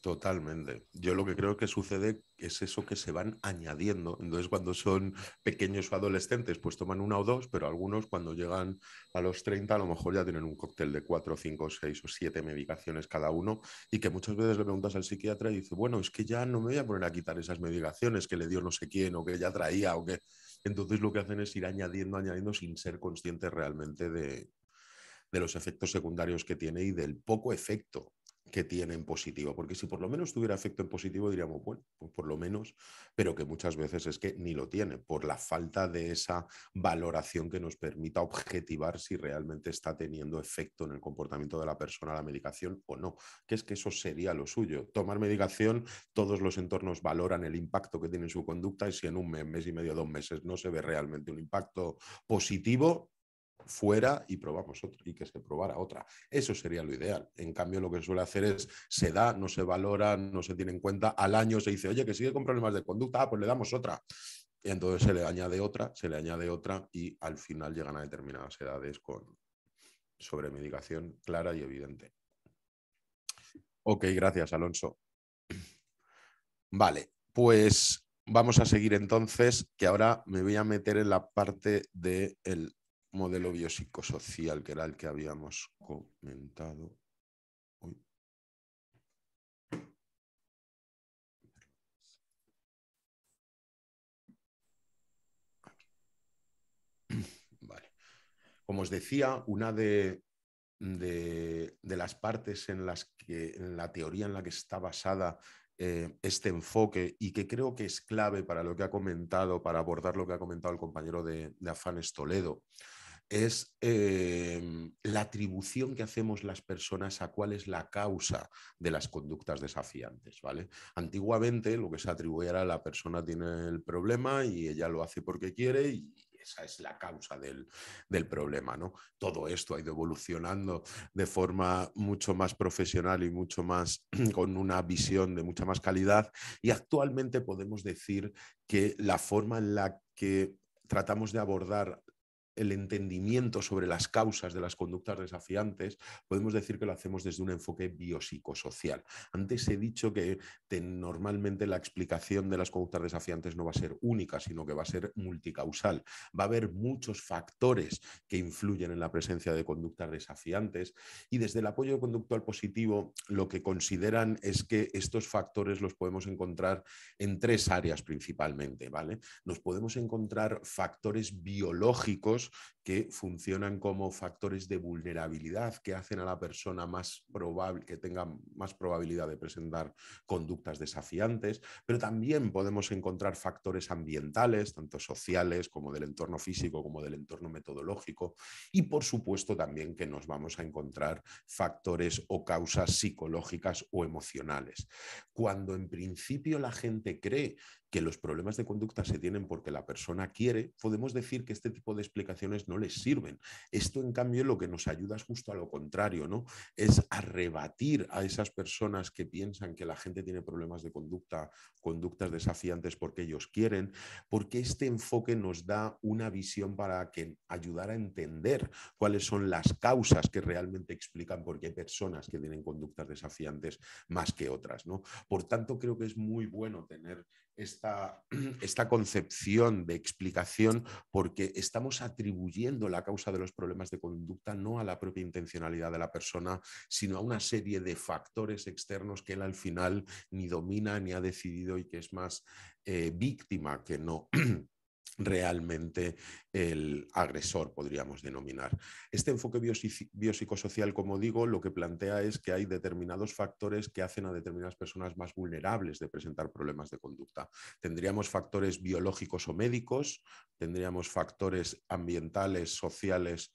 Totalmente. Yo lo que creo que sucede es eso que se van añadiendo. Entonces, cuando son pequeños o adolescentes, pues toman una o dos, pero algunos cuando llegan a los 30 a lo mejor ya tienen un cóctel de cuatro, cinco, seis o siete medicaciones cada uno y que muchas veces le preguntas al psiquiatra y dice, bueno, es que ya no me voy a poner a quitar esas medicaciones que le dio no sé quién o que ya traía o que... Entonces lo que hacen es ir añadiendo, añadiendo sin ser conscientes realmente de, de los efectos secundarios que tiene y del poco efecto que tiene en positivo, porque si por lo menos tuviera efecto en positivo diríamos, bueno, pues por lo menos, pero que muchas veces es que ni lo tiene, por la falta de esa valoración que nos permita objetivar si realmente está teniendo efecto en el comportamiento de la persona la medicación o no, que es que eso sería lo suyo. Tomar medicación, todos los entornos valoran el impacto que tiene en su conducta y si en un mes, mes y medio, dos meses no se ve realmente un impacto positivo, fuera y probamos otro y que se probara otra. Eso sería lo ideal. En cambio, lo que suele hacer es se da, no se valora, no se tiene en cuenta. Al año se dice, oye, que sigue con problemas de conducta, ah, pues le damos otra. Y entonces se le añade otra, se le añade otra y al final llegan a determinadas edades con sobremedicación clara y evidente. Ok, gracias, Alonso. Vale, pues vamos a seguir entonces, que ahora me voy a meter en la parte del de modelo biopsicosocial, que era el que habíamos comentado. Vale. Como os decía, una de, las partes en las que la teoría en la que está basada eh, este enfoque y que creo que es clave para lo que ha comentado, para abordar lo que ha comentado el compañero de, de Afanes Toledo, es em, la atribución que hacemos las personas a cuál es la causa de las conductas desafiantes, ¿vale? Antiguamente lo que se atribuía era la persona tiene el problema y ella lo hace porque quiere y esa es la causa del, del, problema, ¿no? Todo esto ha ido evolucionando de forma mucho más profesional y mucho más [clears throat] con una visión de mucha más calidad y actualmente podemos decir que la forma en la que tratamos de abordar el entendimiento sobre las causas de las conductas desafiantes, podemos decir que lo hacemos desde un enfoque biopsicosocial. Antes he dicho que normalmente la explicación de las conductas desafiantes no va a ser única, sino que va a ser multicausal. Va a haber muchos factores que influyen en la presencia de conductas desafiantes y desde el apoyo conductual positivo lo que consideran es que estos factores los podemos encontrar en tres áreas principalmente, ¿vale? Nos podemos encontrar factores biológicos que funcionan como factores de vulnerabilidad que hacen a la persona más probable que tenga más probabilidad de presentar conductas desafiantes, pero también podemos encontrar factores ambientales, tanto sociales como del entorno físico como del entorno metodológico y por supuesto también que nos vamos a encontrar factores o causas psicológicas o emocionales. Cuando en principio la gente cree que los problemas de conducta se tienen porque la persona quiere, podemos decir que este tipo de explicaciones no les sirven. Esto, en cambio, lo que nos ayuda es justo a lo contrario, ¿no? Es arrebatir a esas personas que piensan que la gente tiene problemas de conducta, conductas desafiantes porque ellos quieren, porque este enfoque nos da una visión para que ayudar a entender cuáles son las causas que realmente explican por qué hay personas que tienen conductas desafiantes más que otras, ¿no? Por tanto, creo que es muy bueno tener este [clears throat] esta, concepción de explicación porque estamos atribuyendo la causa de los problemas de conducta no a la propia intencionalidad de la persona, sino a una serie de factores externos que él al final ni domina ni ha decidido y que es más eh, víctima que no [clears throat] realmente el agresor, podríamos denominar. Este enfoque biopsicosocial, como digo, lo que plantea es que hay determinados factores que hacen a determinadas personas más vulnerables de presentar problemas de conducta. Tendríamos factores biológicos o médicos, tendríamos factores ambientales, sociales,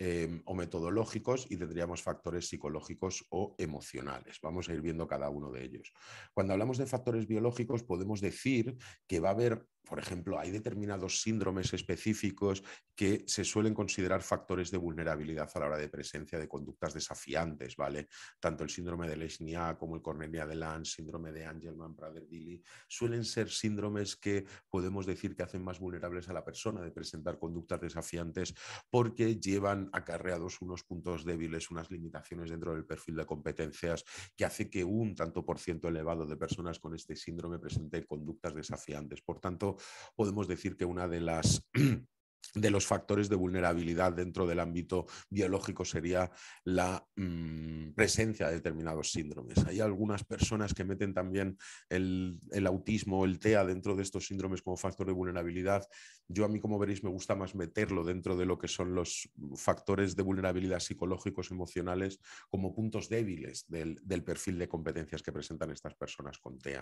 em, o metodológicos y tendríamos factores psicológicos o emocionales. Vamos a ir viendo cada uno de ellos. Cuando hablamos de factores biológicos, podemos decir que va a haber por ejemplo, hay determinados síndromes específicos que se suelen considerar factores de vulnerabilidad a la hora de presencia de conductas desafiantes, ¿vale? Tanto el síndrome de Lesnia como el Cornelia de Lanz, síndrome de Angelman, Prader-Dilly, suelen ser síndromes que podemos decir que hacen más vulnerables a la persona de presentar conductas desafiantes porque llevan acarreados unos puntos débiles, unas limitaciones dentro del perfil de competencias que hace que un tanto por ciento elevado de personas con este síndrome presenten conductas desafiantes. Por tanto, podemos decir que una de las [clears throat] de los factores de vulnerabilidad dentro del ámbito biológico sería la mm, presencia de determinados síndromes. Hay algunas personas que meten también el, autismo o el TEA dentro de estos síndromes como factor de vulnerabilidad. Yo a mí, como veréis, me gusta más meterlo dentro de lo que son los factores de vulnerabilidad psicológicos, emocionales, como puntos débiles del, perfil de competencias que presentan estas personas con TEA.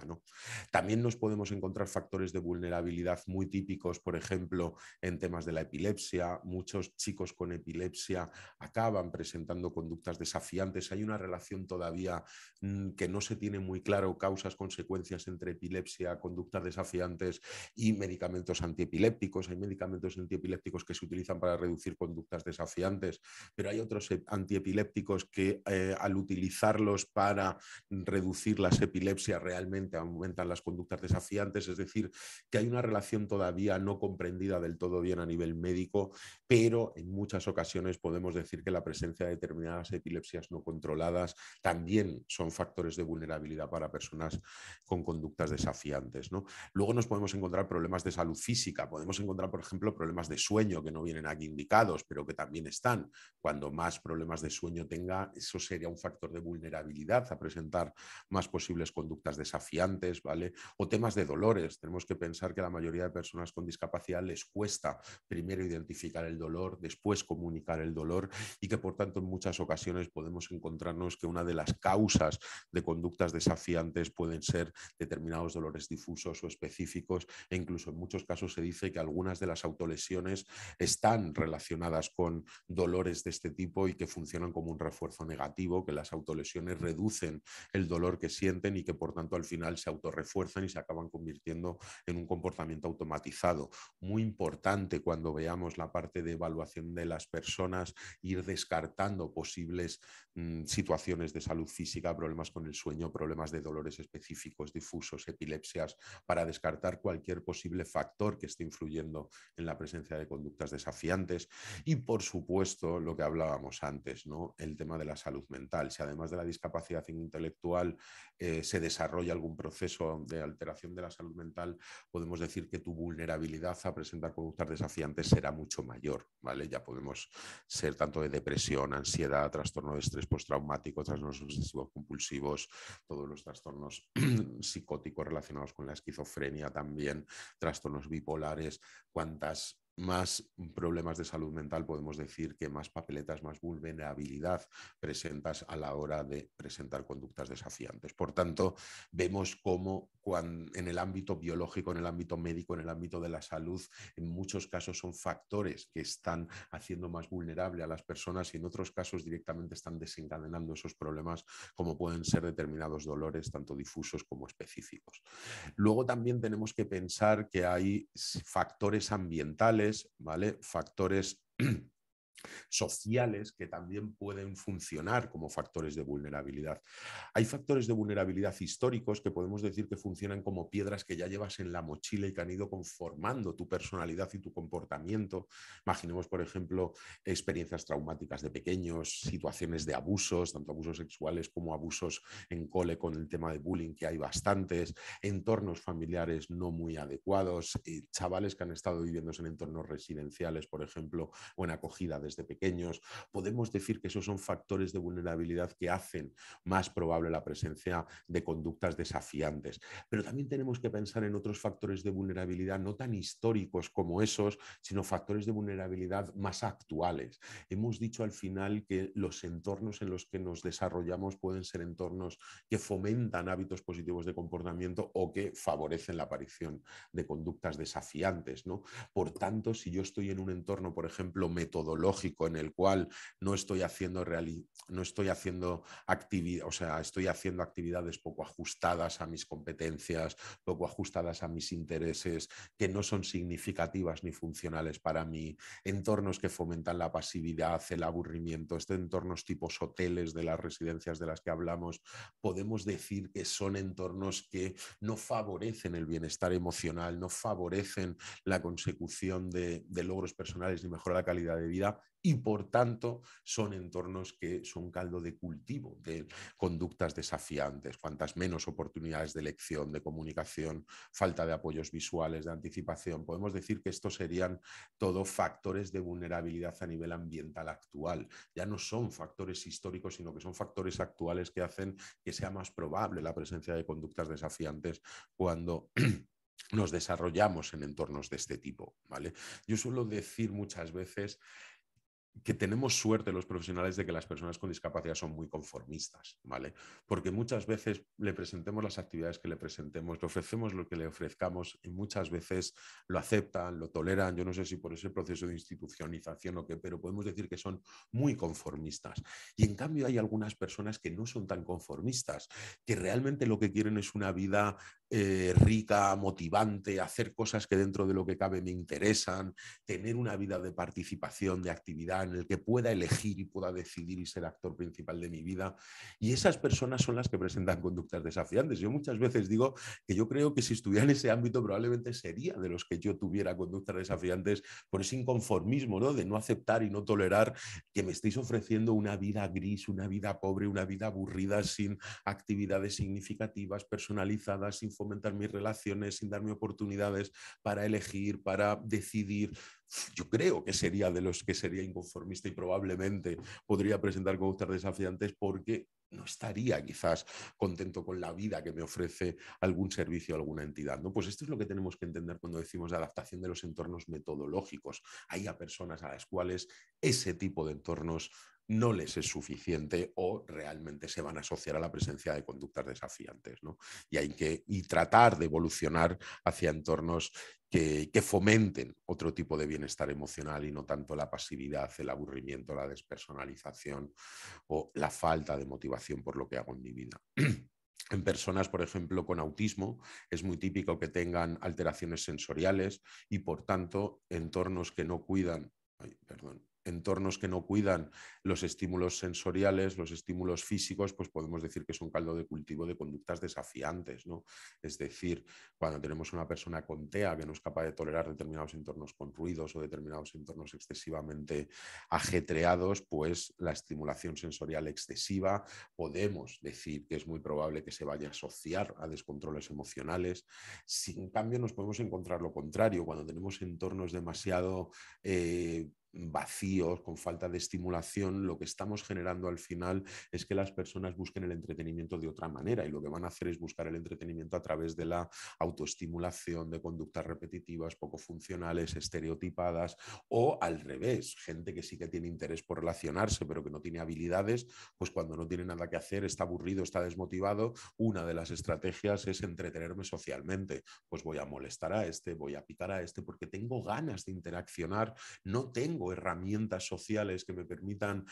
También nos podemos encontrar factores de vulnerabilidad muy típicos, por ejemplo, en temas de la epilepsia, muchos chicos con epilepsia acaban presentando conductas desafiantes, hay una relación todavía mm, que no se tiene muy claro, causas, consecuencias entre epilepsia, conductas desafiantes y medicamentos antiepilépticos, hay medicamentos antiepilépticos que se utilizan para reducir conductas desafiantes, pero hay otros antiepilépticos que eh, al utilizarlos para reducir las epilepsias realmente aumentan las conductas desafiantes, es decir, que hay una relación todavía no comprendida del todo bien a nivel nivel médico, pero en muchas ocasiones podemos decir que la presencia de determinadas epilepsias no controladas también son factores de vulnerabilidad para personas con conductas desafiantes. ¿no? Luego nos podemos encontrar problemas de salud física, podemos encontrar, por ejemplo, problemas de sueño que no vienen aquí indicados, pero que también están. Cuando más problemas de sueño tenga, eso sería un factor de vulnerabilidad a presentar más posibles conductas desafiantes, ¿vale? O temas de dolores. Tenemos que pensar que la mayoría de personas con discapacidad les cuesta primero identificar el dolor, después comunicar el dolor y que por tanto en muchas ocasiones podemos encontrarnos que una de las causas de conductas desafiantes pueden ser determinados dolores difusos o específicos e incluso en muchos casos se dice que algunas de las autolesiones están relacionadas con dolores de este tipo y que funcionan como un refuerzo negativo, que las autolesiones reducen el dolor que sienten y que por tanto al final se autorrefuerzan y se acaban convirtiendo en un comportamiento automatizado. Muy importante cuando cuando veamos la parte de evaluación de las personas, ir descartando posibles mm, situaciones de salud física, problemas con el sueño, problemas de dolores específicos, difusos, epilepsias, para descartar cualquier posible factor que esté influyendo en la presencia de conductas desafiantes. Y por supuesto, lo que hablábamos antes, ¿no? el tema de la salud mental. Si además de la discapacidad intelectual eh, se desarrolla algún proceso de alteración de la salud mental, podemos decir que tu vulnerabilidad a presentar conductas desafiantes será mucho mayor, ¿vale? Ya podemos ser tanto de depresión, ansiedad, trastorno de estrés postraumático, trastornos obsesivos compulsivos, todos los trastornos [clears throat] psicóticos relacionados con la esquizofrenia también, trastornos bipolares, cuantas más problemas de salud mental podemos decir que más papeletas, más vulnerabilidad presentas a la hora de presentar conductas desafiantes. Por tanto, vemos cómo en el ámbito biológico, en el ámbito médico, en el ámbito de la salud, en muchos casos son factores que están haciendo más vulnerable a las personas y en otros casos directamente están desencadenando esos problemas, como pueden ser determinados dolores, tanto difusos como específicos. Luego también tenemos que pensar que hay factores ambientales, ¿vale? Factores [clears throat] sociales que también pueden funcionar como factores de vulnerabilidad. Hay factores de vulnerabilidad históricos que podemos decir que funcionan como piedras que ya llevas en la mochila y que han ido conformando tu personalidad y tu comportamiento. Imaginemos, por ejemplo, experiencias traumáticas de pequeños, situaciones de abusos, tanto abusos sexuales como abusos en cole con el tema de bullying, que hay bastantes, entornos familiares no muy adecuados, eh, chavales que han estado viviendo en entornos residenciales, por ejemplo, o en acogida de desde pequeños. Podemos decir que esos son factores de vulnerabilidad que hacen más probable la presencia de conductas desafiantes. Pero también tenemos que pensar en otros factores de vulnerabilidad no tan históricos como esos, sino factores de vulnerabilidad más actuales. Hemos dicho al final que los entornos en los que nos desarrollamos pueden ser entornos que fomentan hábitos positivos de comportamiento o que favorecen la aparición de conductas desafiantes. ¿no? Por tanto, si yo estoy en un entorno, por ejemplo, metodológico, en el cual no estoy haciendo no estoy haciendo actividad, o sea, estoy haciendo actividades poco ajustadas a mis competencias, poco ajustadas a mis intereses, que no son significativas ni funcionales para mí, entornos que fomentan la pasividad, el aburrimiento, estos entornos tipo hoteles de las residencias de las que hablamos, podemos decir que son entornos que no favorecen el bienestar emocional, no favorecen la consecución de, logros personales ni mejora la calidad de vida y por tanto son entornos que son caldo de cultivo de conductas desafiantes, cuantas menos oportunidades de elección, de comunicación, falta de apoyos visuales, de anticipación. Podemos decir que estos serían todo factores de vulnerabilidad a nivel ambiental actual. Ya no son factores históricos, sino que son factores actuales que hacen que sea más probable la presencia de conductas desafiantes cuando [clears throat] nos desarrollamos en entornos de este tipo, ¿vale? Yo suelo decir muchas veces que tenemos suerte los profesionales de que las personas con discapacidad son muy conformistas, ¿vale? Porque muchas veces le presentemos las actividades que le presentemos, le ofrecemos lo que le ofrezcamos y muchas veces lo aceptan, lo toleran, yo no sé si por ese proceso de institucionalización o qué, pero podemos decir que son muy conformistas. Y en cambio hay algunas personas que no son tan conformistas, que realmente lo que quieren es una vida eh, rica, motivante, hacer cosas que dentro de lo que cabe me interesan, tener una vida de participación, de actividad en el que pueda elegir y pueda decidir y ser actor principal de mi vida. Y esas personas son las que presentan conductas desafiantes. Yo muchas veces digo que yo creo que si estuviera en ese ámbito probablemente sería de los que yo tuviera conductas desafiantes por ese inconformismo, ¿no? De no aceptar y no tolerar que me estéis ofreciendo una vida gris, una vida pobre, una vida aburrida, sin actividades significativas, personalizadas, sin fomentar mis relaciones, sin darme oportunidades para elegir, para decidir, yo creo que sería de los que sería inconformista y probablemente podría presentar conductas desafiantes porque no estaría quizás contento con la vida que me ofrece algún servicio, alguna entidad. Pues esto es lo que tenemos que entender cuando decimos de adaptación de los entornos metodológicos. Hay a personas a las cuales ese tipo de entornos no les es suficiente o realmente se van a asociar a la presencia de conductas desafiantes. Y hay que y tratar de evolucionar hacia entornos que, fomenten otro tipo de bienestar emocional y no tanto la pasividad, el aburrimiento, la despersonalización o la falta de motivación por lo que hago en mi vida. [clears throat] En personas, por ejemplo, con autismo, es muy típico que tengan alteraciones sensoriales y, por tanto, entornos que no cuidan, ay, perdón, entornos que no cuidan los estímulos sensoriales, los estímulos físicos, pues podemos decir que es un caldo de cultivo de conductas desafiantes, ¿no? Es decir, cuando tenemos una persona con TEA que no es capaz de tolerar determinados entornos con ruidos o determinados entornos excesivamente ajetreados, pues la estimulación sensorial excesiva, podemos decir que es muy probable que se vaya a asociar a descontroles emocionales. Sin cambio, nos podemos encontrar lo contrario, cuando tenemos entornos demasiado... Eh, vacíos, con falta de estimulación, lo que estamos generando al final es que las personas busquen el entretenimiento de otra manera y lo que van a hacer es buscar el entretenimiento a través de la autoestimulación, de conductas repetitivas, poco funcionales, estereotipadas o al revés, gente que sí que tiene interés por relacionarse pero que no tiene habilidades, pues cuando no tiene nada que hacer, está aburrido, está desmotivado, una de las estrategias es entretenerme socialmente, pues voy a molestar a este, voy a picar a este porque tengo ganas de interaccionar, no tengo herramientas sociales que me permitan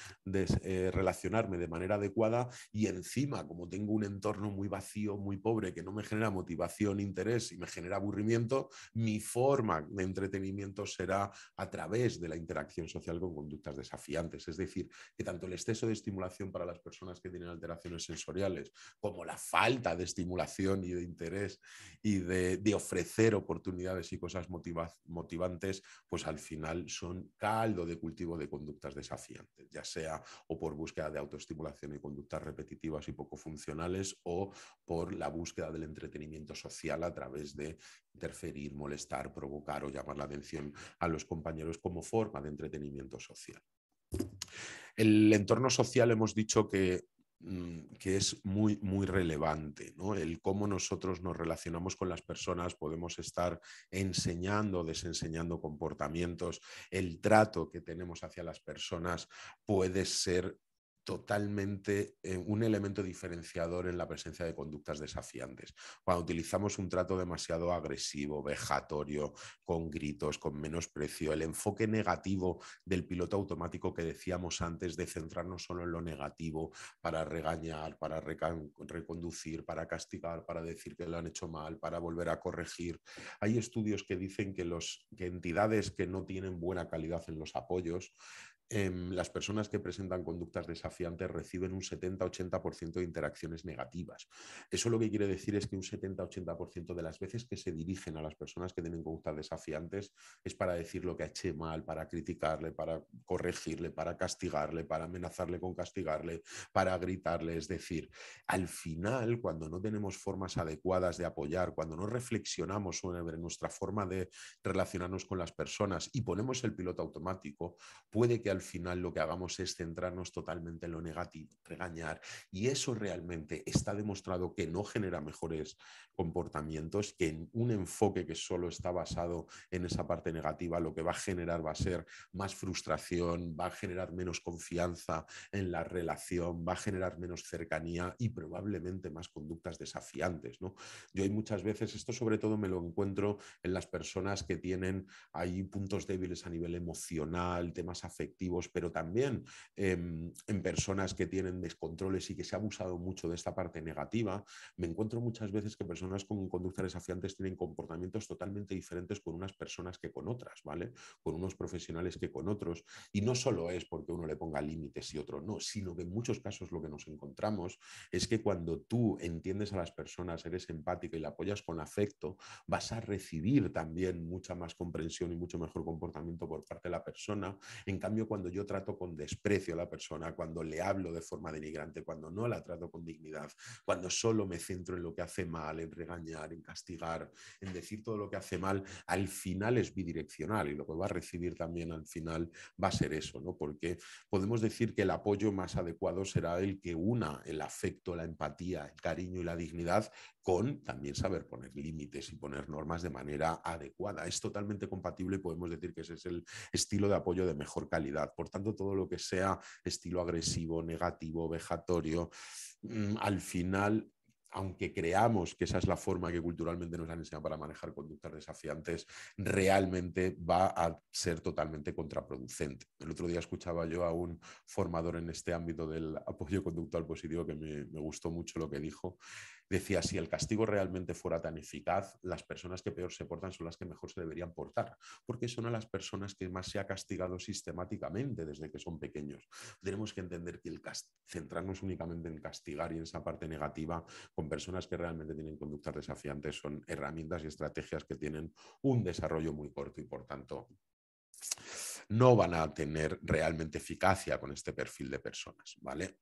eh, relacionarme de manera adecuada y encima, como tengo un entorno muy vacío, muy pobre, que no me genera motivación, interés y me genera aburrimiento, mi forma de entretenimiento será a través de la interacción social con conductas desafiantes. Es decir, que tanto el exceso de estimulación para las personas que tienen alteraciones sensoriales como la falta de estimulación y de interés y de, ofrecer oportunidades y cosas motivantes, pues al final son cada de cultivo de conductas desafiantes, ya sea o por búsqueda de autoestimulación y conductas repetitivas y poco funcionales o por la búsqueda del entretenimiento social a través de interferir, molestar, provocar o llamar la atención a los compañeros como forma de entretenimiento social. El entorno social hemos dicho que Mm, que es muy, muy relevante, ¿no? El cómo nosotros nos relacionamos con las personas, podemos estar enseñando, desenseñando comportamientos, el trato que tenemos hacia las personas puede ser totalmente eh, un elemento diferenciador en la presencia de conductas desafiantes. Cuando utilizamos un trato demasiado agresivo, vejatorio, con gritos, con menosprecio, el enfoque negativo del piloto automático que decíamos antes de centrarnos solo en lo negativo para regañar, para reconducir, para castigar, para decir que lo han hecho mal, para volver a corregir. Hay estudios que dicen que, los, que entidades que no tienen buena calidad en los apoyos, Em, las personas que presentan conductas desafiantes reciben un 70-80% de interacciones negativas. Eso lo que quiere decir es que un 70-80% de las veces que se dirigen a las personas que tienen conductas desafiantes es para decir lo que ha hecho mal, para criticarle, para corregirle, para castigarle, para amenazarle con castigarle, para gritarle. Es decir, al final, cuando no tenemos formas adecuadas de apoyar, cuando no reflexionamos sobre nuestra forma de relacionarnos con las personas y ponemos el piloto automático, puede que al final lo que hagamos es centrarnos totalmente en lo negativo, regañar. Y eso realmente está demostrado que no genera mejores comportamientos, que en un enfoque que solo está basado en esa parte negativa, lo que va a generar va a ser más frustración, va a generar menos confianza en la relación, va a generar menos cercanía y probablemente más conductas desafiantes. Yo hay muchas veces, esto sobre todo me lo encuentro en las personas que tienen ahí puntos débiles a nivel emocional, temas afectivos pero también em, en personas que tienen descontroles y que se ha abusado mucho de esta parte negativa, me encuentro muchas veces que personas con conductas desafiantes tienen comportamientos totalmente diferentes con unas personas que con otras, ¿vale? Con unos profesionales que con otros. Y no solo es porque uno le ponga límites y otro no, sino que en muchos casos lo que nos encontramos es que cuando tú entiendes a las personas, eres empático y la apoyas con afecto, vas a recibir también mucha más comprensión y mucho mejor comportamiento por parte de la persona. En cambio, cuando yo trato con desprecio a la persona, cuando le hablo de forma denigrante, cuando no la trato con dignidad, cuando solo me centro en lo que hace mal, en regañar, en castigar, en decir todo lo que hace mal, al final es bidireccional y lo que va a recibir también al final va a ser eso, ¿no? Porque podemos decir que el apoyo más adecuado será el que una el afecto, la empatía, el cariño y la dignidad con también saber poner límites y poner normas de manera adecuada. Es totalmente compatible y podemos decir que ese es el estilo de apoyo de mejor calidad. Por tanto, todo lo que sea estilo agresivo, negativo, vejatorio, mm, al final aunque creamos que esa es la forma que culturalmente nos han enseñado para manejar conductas desafiantes, realmente va a ser totalmente contraproducente. El otro día escuchaba yo a un formador en este ámbito del apoyo conductual positivo pues, que me, me gustó mucho lo que dijo decía, si el castigo realmente fuera tan eficaz, las personas que peor se portan son las que mejor se deberían portar, porque son a las personas que más se ha castigado sistemáticamente desde que son pequeños. Tenemos que entender que el centrarnos únicamente en castigar y en esa parte negativa con personas que realmente tienen conductas desafiantes son herramientas y estrategias que tienen un desarrollo muy corto y por tanto no van a tener realmente eficacia con este perfil de personas, ¿vale?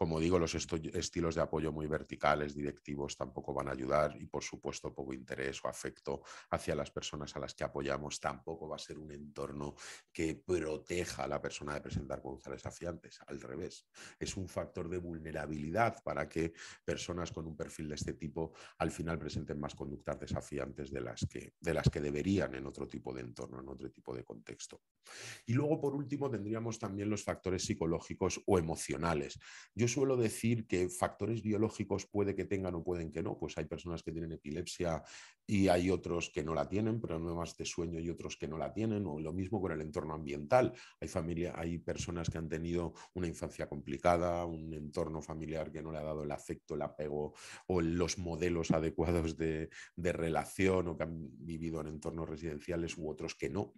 Como digo, los estilos de apoyo muy verticales, directivos, tampoco van a ayudar y, por supuesto, poco interés o afecto hacia las personas a las que apoyamos tampoco va a ser un entorno que proteja a la persona de presentar conductas desafiantes. Al revés, es un factor de vulnerabilidad para que personas con un perfil de este tipo al final presenten más conductas desafiantes de las que, de las que deberían en otro tipo de entorno, en otro tipo de contexto. Y luego, por último, tendríamos también los factores psicológicos o emocionales. Yo suelo decir que factores biológicos puede que tengan o pueden que no, pues hay personas que tienen epilepsia y hay otros que no la tienen, problemas de sueño y otros que no la tienen, o lo mismo con el entorno ambiental. Hay, familia, hay personas que han tenido una infancia complicada, un entorno familiar que no le ha dado el afecto, el apego o los modelos [laughs] adecuados de, de relación o que han vivido en entornos residenciales u otros que no.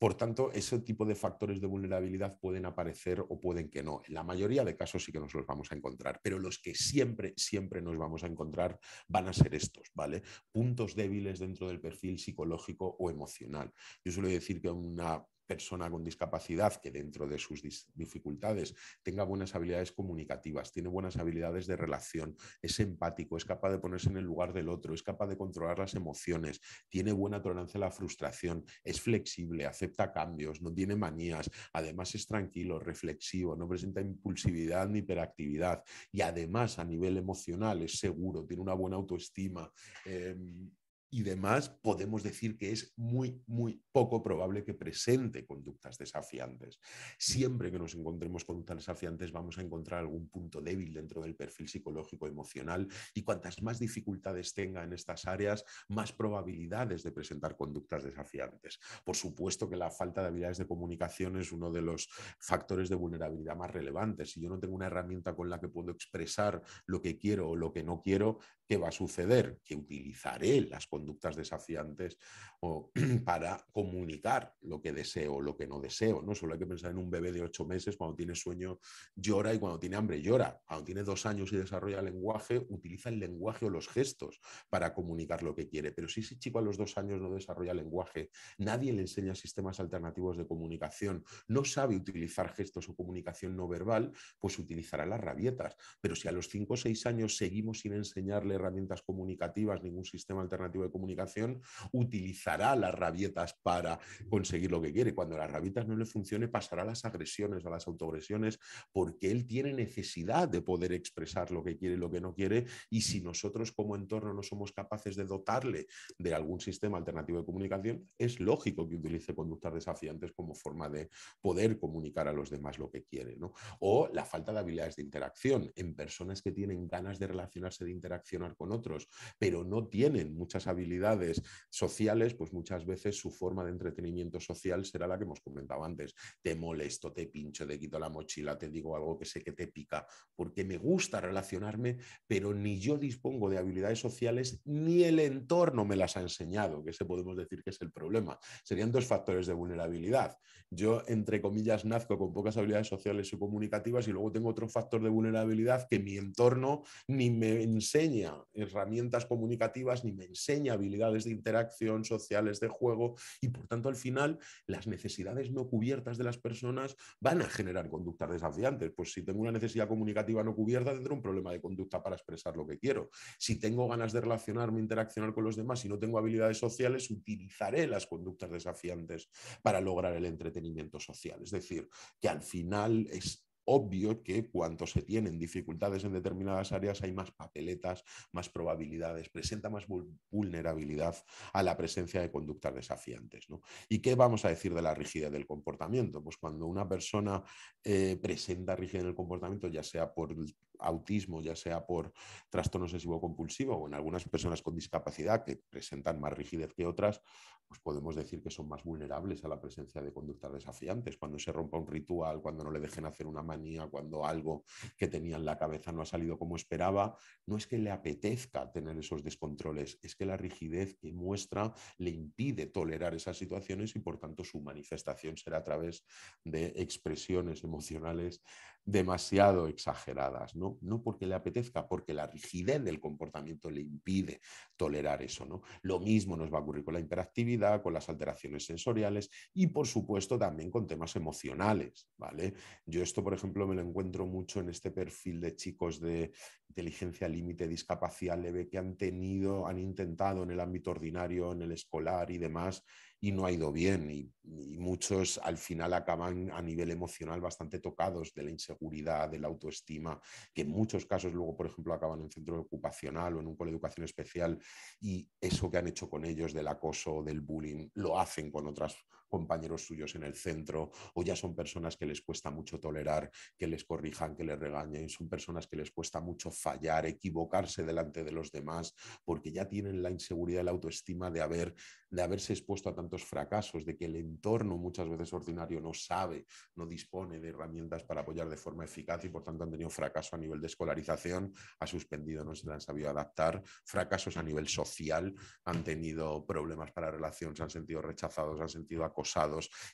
Por tanto, ese tipo de factores de vulnerabilidad pueden aparecer o pueden que no. En la mayoría de casos sí que nos los vamos a encontrar, pero los que siempre, siempre nos vamos a encontrar van a ser estos, ¿vale? Puntos débiles dentro del perfil psicológico o emocional. Yo suelo decir que una persona con discapacidad que dentro de sus dificultades tenga buenas habilidades comunicativas, tiene buenas habilidades de relación, es empático, es capaz de ponerse en el lugar del otro, es capaz de controlar las emociones, tiene buena tolerancia a la frustración, es flexible, acepta cambios, no tiene manías, además es tranquilo, reflexivo, no presenta impulsividad ni hiperactividad y además a nivel emocional es seguro, tiene una buena autoestima. Em, y demás, podemos decir que es muy, muy poco probable que presente conductas desafiantes. Siempre que nos encontremos conductas desafiantes vamos a encontrar algún punto débil dentro del perfil psicológico emocional y cuantas más dificultades tenga en estas áreas, más probabilidades de presentar conductas desafiantes. Por supuesto que la falta de habilidades de comunicación es uno de los factores de vulnerabilidad más relevantes. Si yo no tengo una herramienta con la que puedo expresar lo que quiero o lo que no quiero, ¿Qué va a suceder? Que utilizaré las conductas desafiantes o, [clears throat] para comunicar lo que deseo o lo que no deseo. ¿no? Solo hay que pensar en un bebé de ocho meses, cuando tiene sueño llora y cuando tiene hambre llora. Cuando tiene dos años y desarrolla lenguaje, utiliza el lenguaje o los gestos para comunicar lo que quiere. Pero si ese chico a los dos años no desarrolla lenguaje, nadie le enseña sistemas alternativos de comunicación, no sabe utilizar gestos o comunicación no verbal, pues utilizará las rabietas. Pero si a los cinco o seis años seguimos sin enseñarle herramientas comunicativas, ningún sistema alternativo de comunicación, utilizará las rabietas para conseguir lo que quiere. Cuando las rabietas no le funcionen pasará a las agresiones, a las autoagresiones, porque él tiene necesidad de poder expresar lo que quiere y lo que no quiere. Y si nosotros como entorno no somos capaces de dotarle de algún sistema alternativo de comunicación, es lógico que utilice conductas desafiantes como forma de poder comunicar a los demás lo que quiere. O la falta de habilidades de interacción en personas que tienen ganas de relacionarse, de interaccionar con otros, pero no tienen muchas habilidades sociales, pues muchas veces su forma de entretenimiento social será la que hemos comentado antes. Te molesto, te pincho, te quito la mochila, te digo algo que sé que te pica, porque me gusta relacionarme, pero ni yo dispongo de habilidades sociales ni el entorno me las ha enseñado, que ese podemos decir que es el problema. Serían dos factores de vulnerabilidad. Yo, entre comillas, nazco con pocas habilidades sociales y comunicativas y luego tengo otro factor de vulnerabilidad que mi entorno ni me enseña herramientas comunicativas ni me enseña habilidades de interacción sociales de juego y por tanto al final las necesidades no cubiertas de las personas van a generar conductas desafiantes. Pues si tengo una necesidad comunicativa no cubierta tendré un problema de conducta para expresar lo que quiero. Si tengo ganas de relacionarme, interaccionar con los demás y no tengo habilidades sociales, utilizaré las conductas desafiantes para lograr el entretenimiento social. Es decir, que al final es obvio que cuanto se tienen dificultades en determinadas áreas hay más papeletas, más probabilidades, presenta más vulnerabilidad a la presencia de conductas desafiantes. ¿Y qué vamos a decir de la rigidez del comportamiento? Pues cuando una persona eh, presenta rigidez en el comportamiento, ya sea por autismo, ya sea por trastorno obsesivo-compulsivo o en algunas personas con discapacidad que presentan más rigidez que otras, pues podemos decir que son más vulnerables a la presencia de conductas desafiantes. Cuando se rompa un ritual, cuando no le dejen hacer una manía, cuando algo que tenía en la cabeza no ha salido como esperaba, no es que le apetezca tener esos descontroles, es que la rigidez que muestra le impide tolerar esas situaciones y por tanto su manifestación será a través de expresiones emocionales demasiado exageradas, ¿no? No porque le apetezca, porque la rigidez del comportamiento le impide tolerar eso, ¿no? Lo mismo nos va a ocurrir con la hiperactividad, con las alteraciones sensoriales y, por supuesto, también con temas emocionales, ¿vale? Yo esto, por ejemplo, me lo encuentro mucho en este perfil de chicos de inteligencia límite, discapacidad leve que han tenido, han intentado en el ámbito ordinario, en el escolar y demás, y no ha ido bien y, muchos al final acaban a nivel emocional bastante tocados de la inseguridad, de la autoestima, que en muchos casos luego, por ejemplo, acaban en un centro ocupacional o en un colegio de educación especial y eso que han hecho con ellos del acoso, del bullying, lo hacen con otras compañeros suyos en el centro o ya son personas que les cuesta mucho tolerar, que les corrijan, que les regañen, son personas que les cuesta mucho fallar, equivocarse delante de los demás, porque ya tienen la inseguridad, la autoestima de, haber, de haberse expuesto a tantos fracasos, de que el entorno muchas veces ordinario no sabe, no dispone de herramientas para apoyar de forma eficaz y por tanto han tenido fracaso a nivel de escolarización, ha suspendido, no se han sabido adaptar, fracasos a nivel social, han tenido problemas para relación, se han sentido rechazados, han sentido acosados,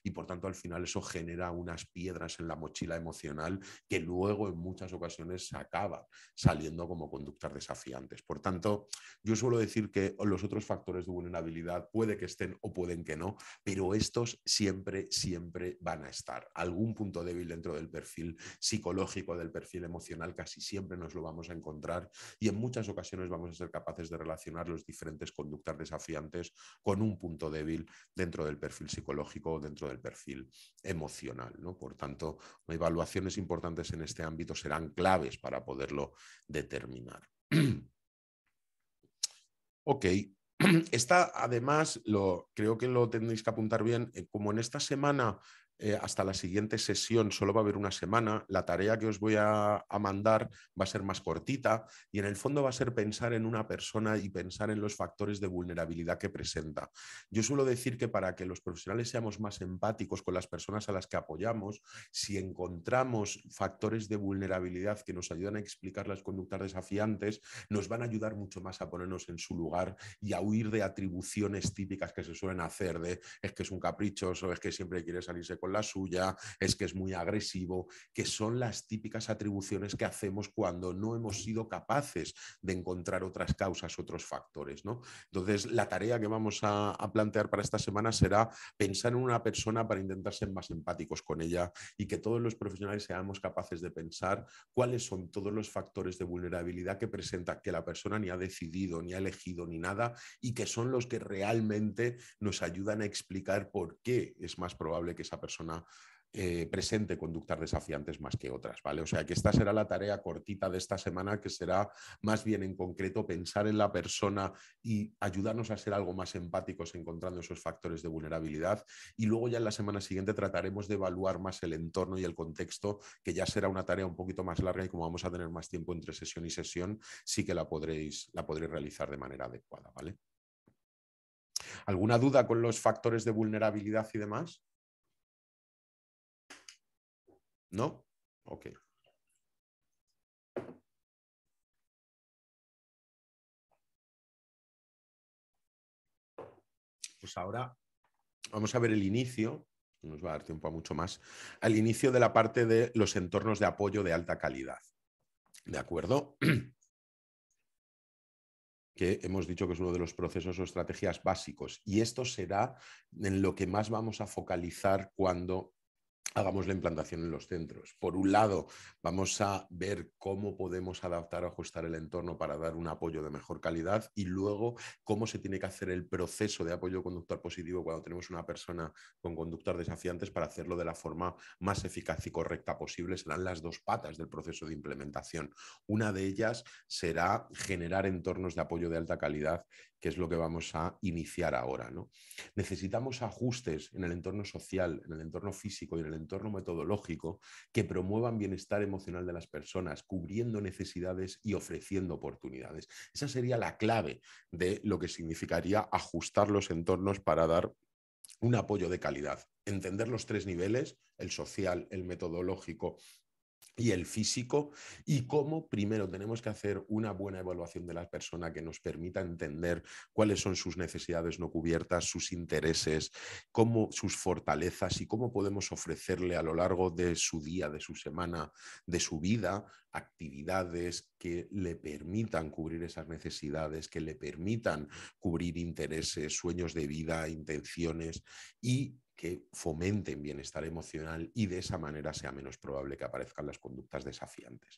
y por tanto al final eso genera unas piedras en la mochila emocional que luego en muchas ocasiones acaba saliendo como conductas desafiantes. Por tanto, yo suelo decir que los otros factores de vulnerabilidad puede que estén o pueden que no, pero estos siempre, siempre van a estar. Algún punto débil dentro del perfil psicológico, del perfil emocional, casi siempre nos lo vamos a encontrar y en muchas ocasiones vamos a ser capaces de relacionar los diferentes conductas desafiantes con un punto débil dentro del perfil psicológico dentro del perfil emocional. ¿no? Por tanto, evaluaciones importantes en este ámbito serán claves para poderlo determinar. [clears throat] ok, [clears throat] está además, lo, creo que lo tendréis que apuntar bien, eh, como en esta semana eh, hasta la siguiente sesión solo va a haber una semana, la tarea que os voy a, a, mandar va a ser más cortita y en el fondo va a ser pensar en una persona y pensar en los factores de vulnerabilidad que presenta. Yo suelo decir que para que los profesionales seamos más empáticos con las personas a las que apoyamos, si encontramos factores de vulnerabilidad que nos ayudan a explicar las conductas desafiantes, nos van a ayudar mucho más a ponernos en su lugar y a huir de atribuciones típicas que se suelen hacer de es que es un caprichoso, es que siempre quiere salirse con la suya, es que es muy agresivo, que son las típicas atribuciones que hacemos cuando no hemos sido capaces de encontrar otras causas, otros factores. ¿no? Entonces, la tarea que vamos a plantear para esta semana será pensar en una persona para intentar ser más empáticos con ella y que todos los profesionales seamos capaces de pensar cuáles son todos los factores de vulnerabilidad que presenta que la persona ni ha decidido, ni ha elegido, ni nada, y que son los que realmente nos ayudan a explicar por qué es más probable que esa persona persona eh, presente conductas desafiantes más que otras, ¿vale? O sea que esta será la tarea cortita de esta semana, que será más bien en concreto pensar en la persona y ayudarnos a ser algo más empáticos encontrando esos factores de vulnerabilidad. Y luego ya en la semana siguiente trataremos de evaluar más el entorno y el contexto, que ya será una tarea un poquito más larga y como vamos a tener más tiempo entre sesión y sesión, sí que la podréis, la podréis realizar de manera adecuada, ¿vale? ¿Alguna duda con los factores de vulnerabilidad y demás? ¿No? Ok. Pues ahora vamos a ver el inicio, nos va a dar tiempo a mucho más, al inicio de la parte de los entornos de apoyo de alta calidad. ¿De acuerdo? [clears throat] que hemos dicho que es uno de los procesos o estrategias básicos. Y esto será en lo que más vamos a focalizar cuando hagamos la implantación en los centros. Por un lado, vamos a ver cómo podemos adaptar o ajustar el entorno para dar un apoyo de mejor calidad y luego cómo se tiene que hacer el proceso de apoyo conductor positivo cuando tenemos una persona con conductas desafiantes para hacerlo de la forma más eficaz y correcta posible. Serán las dos patas del proceso de implementación. Una de ellas será generar entornos de apoyo de alta calidad que es lo que vamos a iniciar ahora. ¿no? Necesitamos ajustes en el entorno social, en el entorno físico y en el entorno metodológico que promuevan bienestar emocional de las personas, cubriendo necesidades y ofreciendo oportunidades. Esa sería la clave de lo que significaría ajustar los entornos para dar un apoyo de calidad. Entender los tres niveles, el social, el metodológico y el físico y cómo primero tenemos que hacer una buena evaluación de la persona que nos permita entender cuáles son sus necesidades no cubiertas, sus intereses, cómo sus fortalezas y cómo podemos ofrecerle a lo largo de su día, de su semana, de su vida, actividades que le permitan cubrir esas necesidades, que le permitan cubrir intereses, sueños de vida, intenciones y que fomenten bienestar emocional y de esa manera sea menos probable que aparezcan las conductas desafiantes.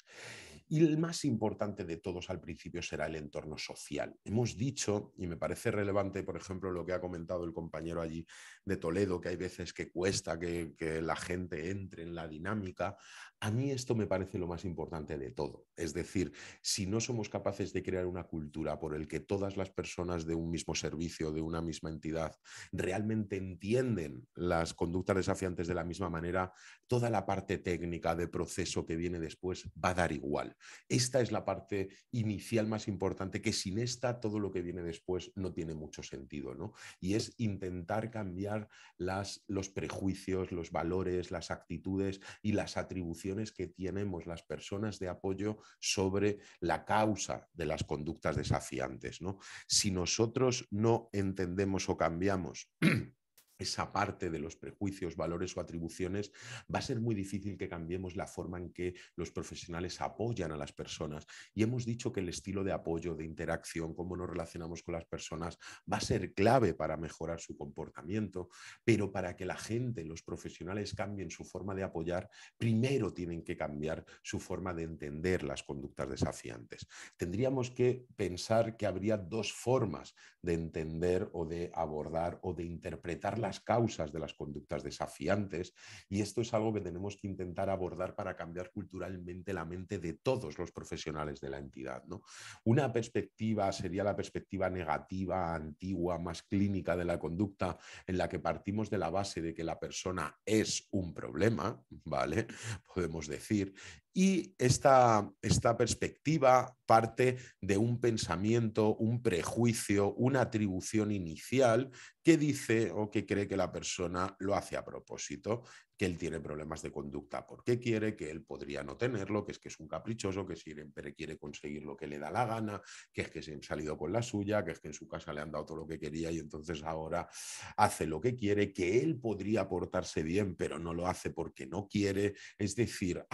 Y el más importante de todos al principio será el entorno social. Hemos dicho, y me parece relevante, por ejemplo, lo que ha comentado el compañero allí de Toledo, que hay veces que cuesta que, la gente entre en la dinámica. A mí esto me parece lo más importante de todo. Es decir, si no somos capaces de crear una cultura por el que todas las personas de un mismo servicio, de una misma entidad, realmente entienden las conductas desafiantes de la misma manera, toda la parte técnica de proceso que viene después va a dar igual. Esta es la parte inicial más importante, que sin esta todo lo que viene después no tiene mucho sentido, ¿no? Y es intentar cambiar las, los prejuicios, los valores, las actitudes y las atribuciones que tenemos las personas de apoyo sobre la causa de las conductas desafiantes. ¿no? Si nosotros no entendemos o cambiamos [clears throat] esa parte de los prejuicios, valores o atribuciones, va a ser muy difícil que cambiemos la forma en que los profesionales apoyan a las personas. Y hemos dicho que el estilo de apoyo, de interacción, cómo nos relacionamos con las personas, va a ser clave para mejorar su comportamiento, pero para que la gente, los profesionales cambien su forma de apoyar, primero tienen que cambiar su forma de entender las conductas desafiantes. Tendríamos que pensar que habría dos formas de entender o de abordar o de interpretar las causas de las conductas desafiantes y esto es algo que tenemos que intentar abordar para cambiar culturalmente la mente de todos los profesionales de la entidad. ¿no? Una perspectiva sería la perspectiva negativa, antigua, más clínica de la conducta en la que partimos de la base de que la persona es un problema, ¿vale? Podemos decir, y esta, esta perspectiva parte de un pensamiento, un prejuicio, una atribución inicial que dice o que cree que la persona lo hace a propósito que él tiene problemas de conducta porque quiere, que él podría no tenerlo, que es que es un caprichoso, que siempre quiere conseguir lo que le da la gana, que es que se han salido con la suya, que es que en su casa le han dado todo lo que quería y entonces ahora hace lo que quiere, que él podría portarse bien, pero no lo hace porque no quiere. Es decir,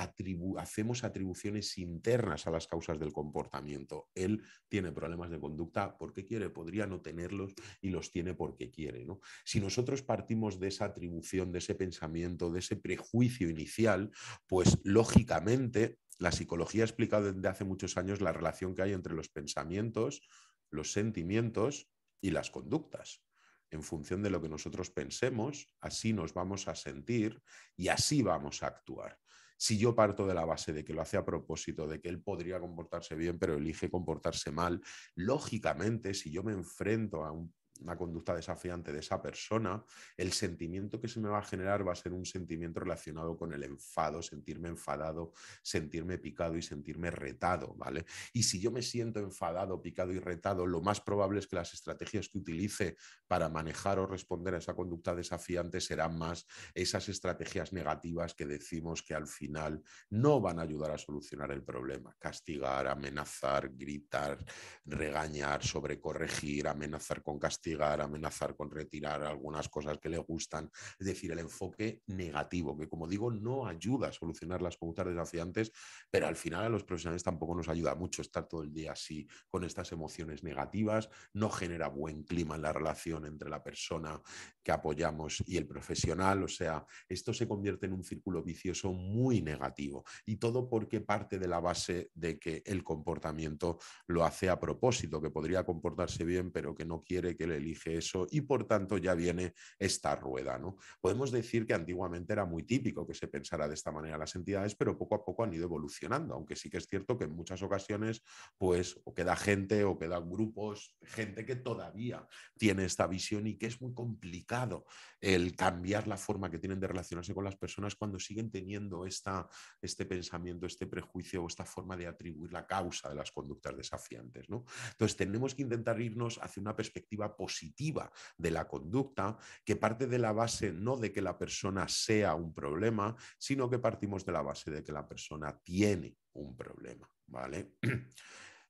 hacemos atribuciones internas a las causas del comportamiento. Él tiene problemas de conducta porque quiere, podría no tenerlos y los tiene porque quiere. Si nosotros partimos de esa atribución, de ese pensamiento, de ese prejuicio inicial, pues lógicamente la psicología ha explicado desde hace muchos años la relación que hay entre los pensamientos, los sentimientos y las conductas. En función de lo que nosotros pensemos, así nos vamos a sentir y así vamos a actuar. Si yo parto de la base de que lo hace a propósito, de que él podría comportarse bien, pero elige comportarse mal, lógicamente, si yo me enfrento a un una conducta desafiante de esa persona, el sentimiento que se me va a generar va a ser un sentimiento relacionado con el enfado, sentirme enfadado, sentirme picado y sentirme retado, ¿vale? Y si yo me siento enfadado, picado y retado, lo más probable es que las estrategias que utilice para manejar o responder a esa conducta desafiante serán más esas estrategias negativas que decimos que al final no van a ayudar a solucionar el problema, castigar, amenazar, gritar, regañar, sobrecorregir, amenazar con castigar amenazar con retirar algunas cosas que le gustan. Es decir, el enfoque negativo, que como digo, no ayuda a solucionar las preguntas desafiantes, pero al final a los profesionales tampoco nos ayuda mucho estar todo el día así, con estas emociones negativas, no genera buen clima en la relación entre la persona que apoyamos y el profesional. O sea, esto se convierte en un círculo vicioso muy negativo. Y todo porque parte de la base de que el comportamiento lo hace a propósito, que podría comportarse bien, pero que no quiere que le elige eso y por tanto ya viene esta rueda. ¿no? Podemos decir que antiguamente era muy típico que se pensara de esta manera las entidades, pero poco a poco han ido evolucionando, aunque sí que es cierto que en muchas ocasiones pues o queda gente o quedan grupos, gente que todavía tiene esta visión y que es muy complicado el cambiar la forma que tienen de relacionarse con las personas cuando siguen teniendo esta, este pensamiento, este prejuicio o esta forma de atribuir la causa de las conductas desafiantes. Entonces tenemos que intentar irnos hacia una perspectiva positiva de la conducta, que parte de la base no de que la persona sea un problema, sino que partimos de la base de que la persona tiene un problema, ¿vale? [clears throat]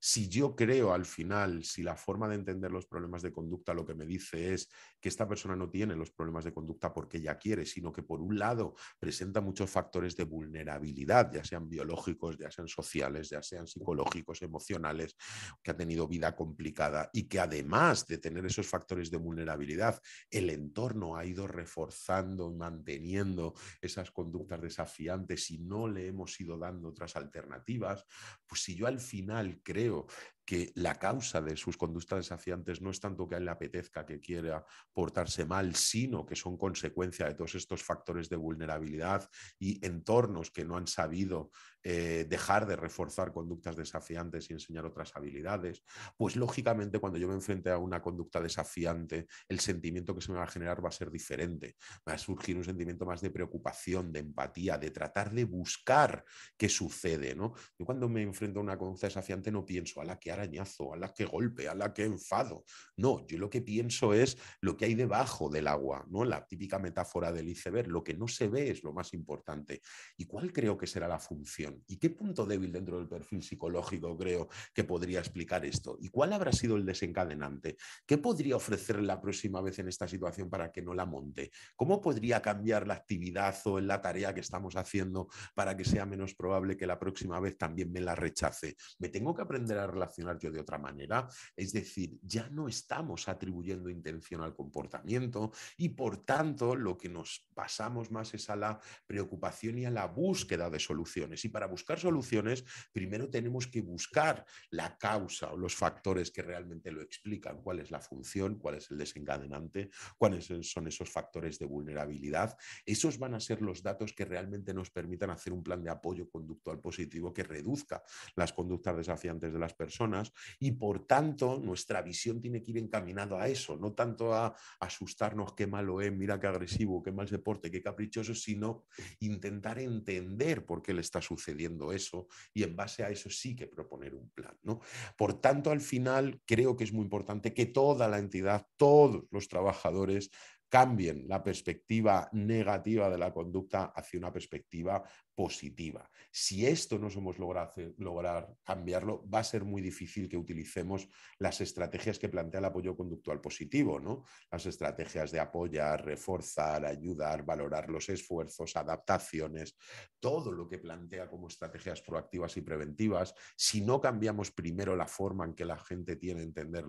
Si yo creo al final, si la forma de entender los problemas de conducta lo que me dice es que esta persona no tiene los problemas de conducta porque ella quiere, sino que por un lado presenta muchos factores de vulnerabilidad, ya sean biológicos, ya sean sociales, ya sean psicológicos, emocionales, que ha tenido vida complicada y que además de tener esos factores de vulnerabilidad, el entorno ha ido reforzando y manteniendo esas conductas desafiantes y no le hemos ido dando otras alternativas, pues si yo al final creo Brasil que la causa de sus conductas desafiantes no es tanto que a él le apetezca, que quiera portarse mal, sino que son consecuencia de todos estos factores de vulnerabilidad y entornos que no han sabido eh, dejar de reforzar conductas desafiantes y enseñar otras habilidades. Pues lógicamente cuando yo me enfrente a una conducta desafiante, el sentimiento que se me va a generar va a ser diferente. Va a surgir un sentimiento más de preocupación, de empatía, de tratar de buscar qué sucede. Yo cuando me enfrento a una conducta desafiante no pienso a la que arañazo, ala que golpe, la que enfado. No, yo lo que pienso es lo que hay debajo del agua, ¿no? La típica metáfora del iceberg, lo que no se ve es lo más importante. ¿Y cuál creo que será la función? ¿Y qué punto débil dentro del perfil psicológico creo que podría explicar esto? ¿Y cuál habrá sido el desencadenante? ¿Qué podría ofrecer la próxima vez en esta situación para que no la monte? ¿Cómo podría cambiar la actividad o la tarea que estamos haciendo para que sea menos probable que la próxima vez también me la rechace? Me tengo que aprender a relacionar de otra manera. Es decir, ya no estamos atribuyendo intención al comportamiento y por tanto lo que nos pasamos más es a la preocupación y a la búsqueda de soluciones. Y para buscar soluciones, primero tenemos que buscar la causa o los factores que realmente lo explican, cuál es la función, cuál es el desencadenante, cuáles son esos factores de vulnerabilidad. Esos van a ser los datos que realmente nos permitan hacer un plan de apoyo conductual positivo que reduzca las conductas desafiantes de las personas y por tanto nuestra visión tiene que ir encaminada a eso, no tanto a asustarnos qué malo es, mira qué agresivo, qué mal deporte, qué caprichoso, sino intentar entender por qué le está sucediendo eso y en base a eso sí que proponer un plan. Por tanto, al final creo que es muy importante que toda la entidad, todos los trabajadores cambien la perspectiva negativa de la conducta hacia una perspectiva positiva. Si esto no somos lograr, lograr cambiarlo, va a ser muy difícil que utilicemos las estrategias que plantea el apoyo conductual positivo, ¿no? Las estrategias de apoyar, reforzar, ayudar, valorar los esfuerzos, adaptaciones, todo lo que plantea como estrategias proactivas y preventivas. Si no cambiamos primero la forma en que la gente tiene entender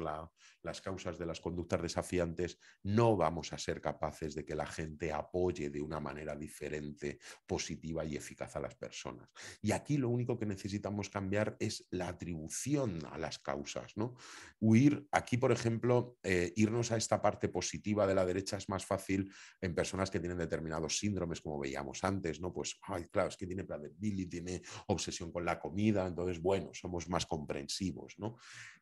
las causas de las conductas desafiantes, no vamos a ser capaces de que la gente apoye de una manera diferente, positiva y eficaz a las personas. Y aquí lo único que necesitamos cambiar es la atribución a las causas. ¿no? Huir, aquí por ejemplo, eh, irnos a esta parte positiva de la derecha es más fácil en personas que tienen determinados síndromes, como veíamos antes, ¿no? Pues, ay, claro, es que tiene Billy, tiene obsesión con la comida, entonces, bueno, somos más comprensivos, ¿no?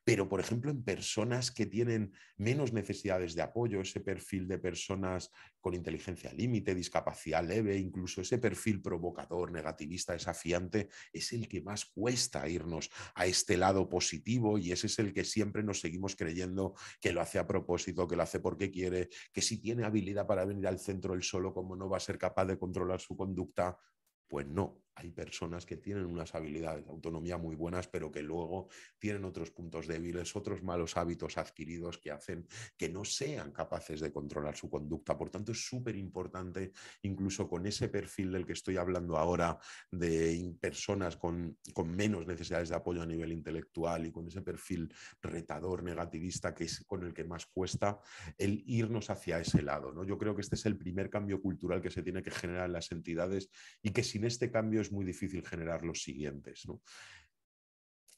Pero, por ejemplo, en personas que tienen menos necesidades de apoyo, ese perfil de personas con inteligencia límite, discapacidad leve, incluso ese perfil provocador, negativista, desafiante, es el que más cuesta irnos a este lado positivo y ese es el que siempre nos seguimos creyendo que lo hace a propósito, que lo hace porque quiere, que si tiene habilidad para venir al centro él solo, como no va a ser capaz de controlar su conducta, pues no, hay personas que tienen unas habilidades de autonomía muy buenas, pero que luego tienen otros puntos débiles, otros malos hábitos adquiridos que hacen que no sean capaces de controlar su conducta. Por tanto, es súper importante, incluso con ese perfil del que estoy hablando ahora, de personas con, menos necesidades de apoyo a nivel intelectual y con ese perfil retador, negativista, que es con el que más cuesta el irnos hacia ese lado. ¿no? Yo creo que este es el primer cambio cultural que se tiene que generar en las entidades y que sin este cambio es muy difícil generar los siguientes.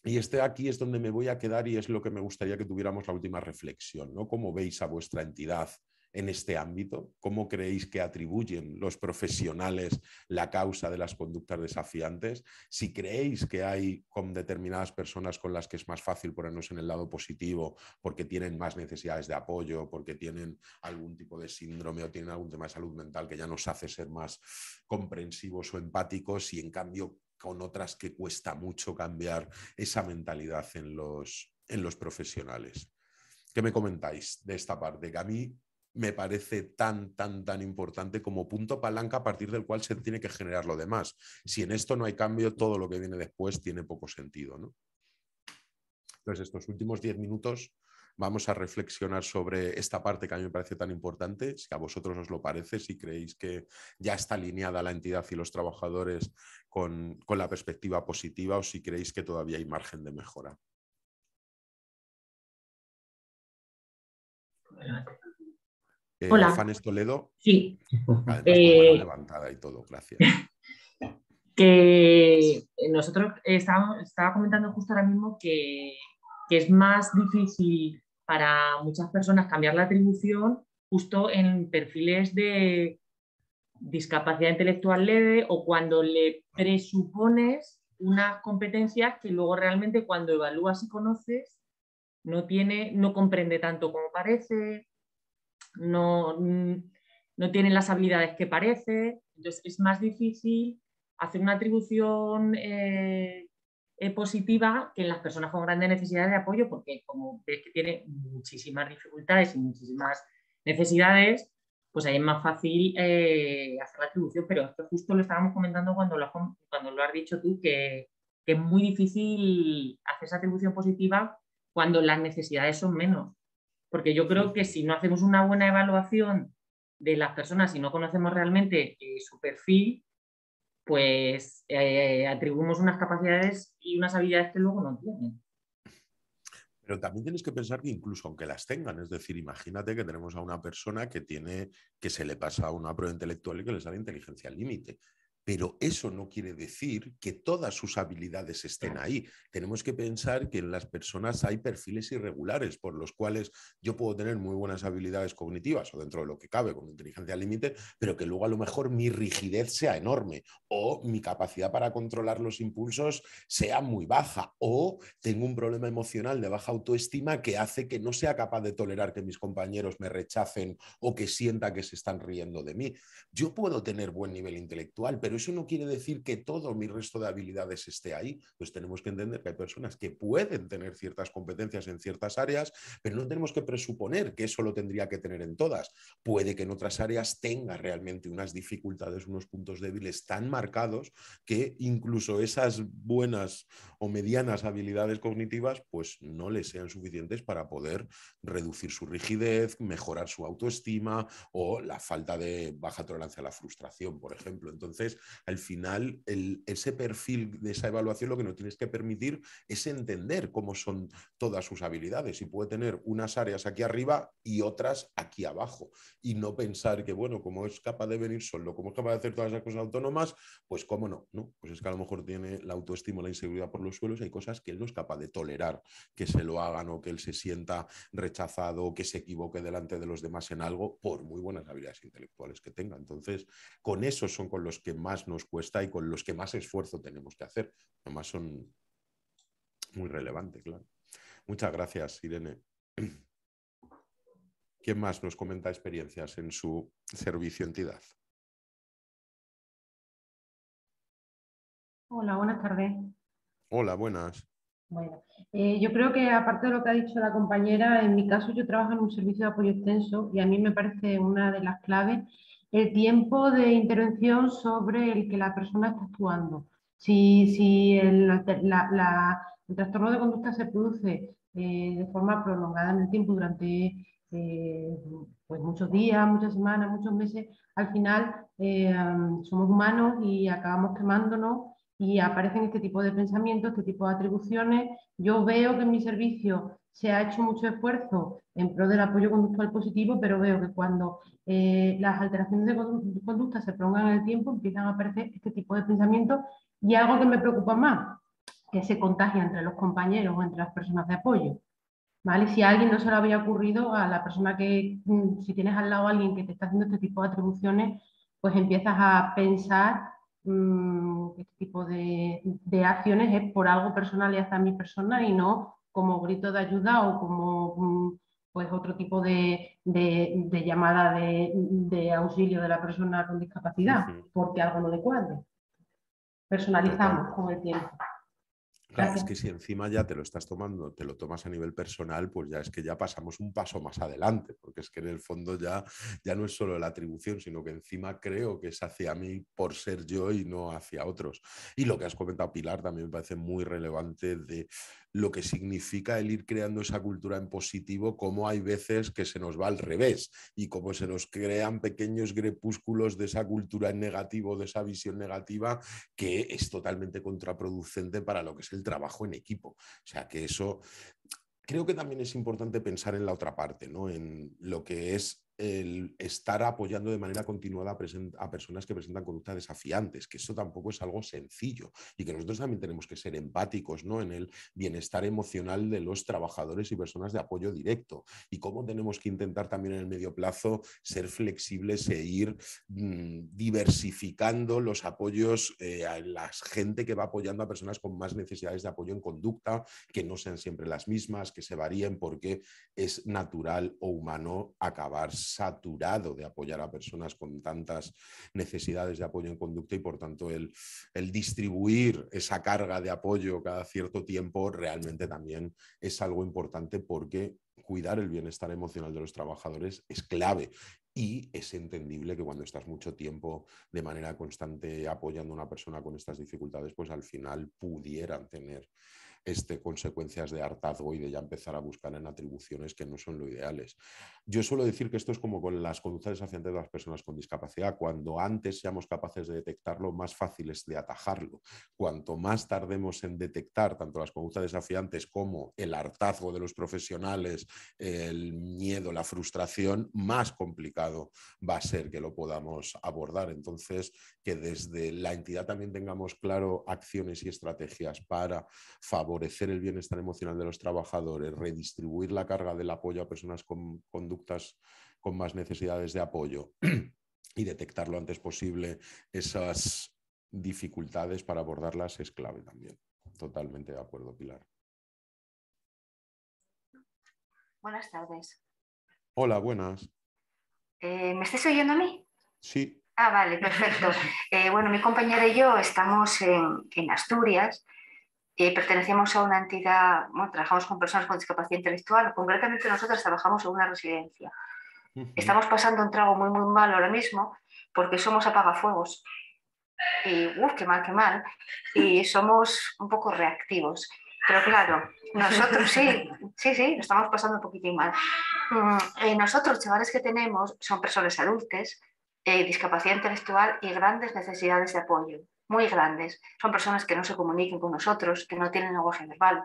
Y este aquí es donde me voy a quedar y es lo que me gustaría que tuviéramos la última reflexión, ¿no? ¿Cómo veis a vuestra entidad en este ámbito? ¿Cómo creéis que atribuyen los profesionales la causa de las conductas desafiantes? Si creéis que hay con determinadas personas con las que es más fácil ponernos en el lado positivo porque tienen más necesidades de apoyo, porque tienen algún tipo de síndrome o tienen algún tema de salud mental que ya nos hace ser más comprensivos o empáticos y en cambio con otras que cuesta mucho cambiar esa mentalidad en los, en los profesionales. ¿Qué me comentáis de esta parte? Que me parece tan, tan, tan importante como punto palanca a partir del cual se tiene que generar lo demás. Si en esto no hay cambio, todo lo que viene después tiene poco sentido. Entonces, estos últimos diez minutos vamos a reflexionar sobre esta parte que a mí me parece tan importante, si a vosotros os lo parece, si creéis que ya está alineada la entidad y los trabajadores con, la perspectiva positiva o si creéis que todavía hay margen de mejora. Eh, Hola. Fanes Toledo. Sí. levantada y todo, gracias. [laughs] que eh, nosotros estábamos, estaba comentando justo ahora mismo que, es más difícil para muchas personas cambiar la atribución justo en perfiles de discapacidad intelectual leve o cuando le presupones unas competencias que luego realmente cuando evalúas y conoces no tiene, no comprende tanto como parece, Mm, no, tienen las habilidades que parece, entonces es más difícil hacer una atribución eh, eh, positiva que en las personas con grandes necesidades de apoyo, porque como ves que tiene muchísimas dificultades y muchísimas necesidades, pues ahí es más fácil eh, hacer la atribución, pero esto justo lo estábamos comentando cuando lo, cuando lo has dicho tú, que es muy difícil hacer esa atribución positiva cuando las necesidades son menos. Porque yo creo que si no hacemos una buena evaluación de las personas y no conocemos realmente eh, su perfil, pues eh, atribuimos unas capacidades y unas habilidades que luego no tienen. Pero también tienes que pensar que incluso aunque las tengan, es decir, imagínate que tenemos a una persona que tiene, que se le pasa una prueba intelectual y que le sale inteligencia al límite pero eso no quiere decir que todas sus habilidades estén ahí. Tenemos que pensar que en las personas hay perfiles irregulares por los cuales yo puedo tener muy buenas habilidades cognitivas o dentro de lo que cabe con inteligencia al límite, pero que luego a lo mejor mi rigidez sea enorme o mi capacidad para controlar los impulsos sea muy baja o tengo un problema emocional de baja autoestima que hace que no sea capaz de tolerar que mis compañeros me rechacen o que sienta que se están riendo de mí. Yo puedo tener buen nivel intelectual, pero eso no quiere decir que todo mi resto de habilidades esté ahí. Pues tenemos que entender que hay personas que pueden tener ciertas competencias en ciertas áreas, pero no tenemos que presuponer que eso lo tendría que tener en todas. Puede que en otras áreas tenga realmente unas dificultades, unos puntos débiles tan marcados que incluso esas buenas o medianas habilidades cognitivas pues no les sean suficientes para poder reducir su rigidez, mejorar su autoestima o la falta de baja tolerancia a la frustración, por ejemplo. Entonces, al final ese perfil de esa evaluación lo que nos tienes que permitir es entender cómo son todas sus habilidades y puede tener unas áreas aquí arriba y otras aquí abajo y no pensar que, bueno, como es capaz de venir solo, como es capaz de hacer todas esas cosas autónomas, pues cómo no, ¿no? Pues es que a lo mejor tiene la autoestima, la inseguridad por los suelos, hay cosas que él no es capaz de tolerar, que se lo hagan o que él se sienta rechazado, que se equivoque delante de los demás en algo, por muy buenas habilidades intelectuales que tenga. Entonces, con esos son con los que más nos cuesta y con los que más esfuerzo tenemos que hacer. Además son muy relevantes, claro. Muchas gracias, Irene. [clears throat] ¿Quién más nos comenta experiencias en su servicio entidad? Hola, buenas tardes. Hola, buenas. Bueno, eh, yo creo que aparte de lo que ha dicho la compañera, en mi caso yo trabajo en un servicio de apoyo extenso y a mí me parece una de las claves el tiempo de intervención sobre el que la persona está actuando. Si, si el, trastorno de conducta se produce eh, de forma prolongada en el tiempo durante eh, pues muchos días, muchas semanas, muchos meses, al final eh, somos humanos y acabamos quemándonos y aparecen este tipo de pensamientos, este tipo de atribuciones. Yo veo que en mi servicio se ha hecho mucho esfuerzo en pro del apoyo conductual positivo, pero veo que cuando eh, las alteraciones de conducta se prolongan en el tiempo, empiezan a aparecer este tipo de pensamientos y algo que me preocupa más, que se contagia entre los compañeros o entre las personas de apoyo. ¿Vale? Si a alguien no se le había ocurrido, a la persona que, mm, si tienes al lado a alguien que te está haciendo este tipo de atribuciones, pues empiezas a pensar mm, qué este tipo de, acciones es por algo personal y hasta mi persona y no como grito de ayuda o como mm, pues otro tipo de, llamada de, auxilio de la persona con discapacidad, porque algo no le cuadre. Personalizamos con el tiempo. Claro, es que si encima ya te lo estás tomando, te lo tomas a nivel personal, pues ya es que ya pasamos un paso más adelante, porque es que en el fondo ya, ya no es solo la atribución, sino que encima creo que es hacia mí por ser yo y no hacia otros. Y lo que has comentado, Pilar, también me parece muy relevante de lo que significa el ir creando esa cultura en positivo, como hay veces que se nos va al revés y como se nos crean pequeños crepúsculos de esa cultura en negativo, de esa visión negativa, que es totalmente contraproducente para lo que es el trabajo en equipo. O sea que eso creo que también es importante pensar en la otra parte, ¿no? En lo que es el estar apoyando de manera continuada a, personas que presentan conductas desafiantes, que eso tampoco es algo sencillo y que nosotros también tenemos que ser empáticos ¿no? en el bienestar emocional de los trabajadores y personas de apoyo directo y cómo tenemos que intentar también en el medio plazo ser flexibles e ir mm, diversificando los apoyos eh, a la gente que va apoyando a personas con más necesidades de apoyo en conducta, que no sean siempre las mismas, que se varíen porque es natural o humano acabarse saturado de apoyar a personas con tantas necesidades de apoyo en conducta y por tanto el, distribuir esa carga de apoyo cada cierto tiempo realmente también es algo importante porque cuidar el bienestar emocional de los trabajadores es clave y es entendible que cuando estás mucho tiempo de manera constante apoyando a una persona con estas dificultades, pues al final pudieran tener este, consecuencias de hartazgo y de ya empezar a buscar en atribuciones que no son lo ideales. Yo suelo decir que esto es como con las conductas desafiantes de las personas con discapacidad. Cuando antes seamos capaces de detectarlo, más fácil es de atajarlo. Cuanto más tardemos en detectar tanto las conductas desafiantes como el hartazgo de los profesionales, el miedo, la frustración, más complicado va a ser que lo podamos abordar. Entonces, que desde la entidad también tengamos claro acciones y estrategias para favorecer favorecer el bienestar emocional de los trabajadores, redistribuir la carga del apoyo a personas con conductas con más necesidades de apoyo y detectar lo antes posible esas dificultades para abordarlas es clave también. Totalmente de acuerdo, Pilar. Buenas tardes. Hola, buenas. Eh, ¿Me estás oyendo a mí? Sí. Ah, vale, perfecto. [laughs] Eh, bueno, mi compañera y yo estamos en Asturias pertenecemos a una entidad, trabajamos con personas con discapacidad intelectual, concretamente nosotros trabajamos en una residencia. Estamos pasando un trago muy, muy malo ahora mismo porque somos apagafuegos. Y, uff, qué mal, qué mal. Y somos un poco reactivos. Pero claro, nosotros sí, [laughs] sí, sí, lo estamos pasando un poquitín mal. Mm, eh, nosotros, chavales que tenemos, son personas adultas, eh, discapacidad intelectual y grandes necesidades de apoyo muy grandes. Son personas que no se comunican con nosotros, que no tienen lenguaje verbal.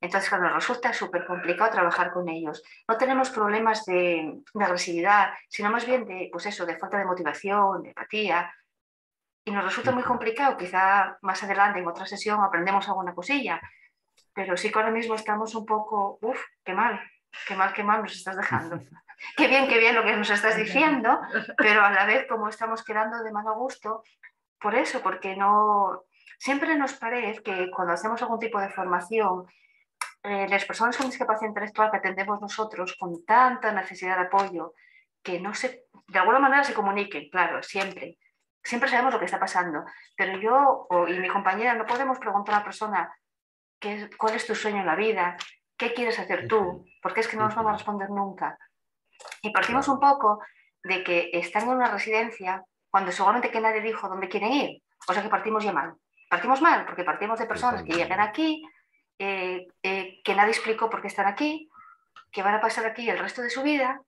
Entonces, cuando nos resulta súper complicado trabajar con ellos. No tenemos problemas de, agresividad, sino más bien de, pues eso, de falta de motivación, de empatía. Y nos resulta muy complicado. Quizá más adelante, en otra sesión, aprendemos alguna cosilla. Pero sí que ahora mismo estamos un poco, uff, qué mal, qué mal, qué mal nos estás dejando. [laughs] qué bien, qué bien lo que nos estás diciendo, pero a la vez como estamos quedando de mal gusto, por eso, porque no siempre nos parece que cuando hacemos algún tipo de formación, eh, las personas con discapacidad intelectual que atendemos nosotros con tanta necesidad de apoyo, que no se, de alguna manera se comuniquen, claro, siempre. Siempre sabemos lo que está pasando, pero yo y mi compañera no podemos preguntar a la persona cuál es tu sueño en la vida, qué quieres hacer tú, porque es que no nos van a responder nunca. Y partimos un poco de que están en una residencia cuando seguramente que nadie dijo dónde quieren ir. O sea que partimos ya mal. Partimos mal porque partimos de personas que llegan aquí, eh, eh, que nadie explicó por qué están aquí, que van a pasar aquí el resto de su vida,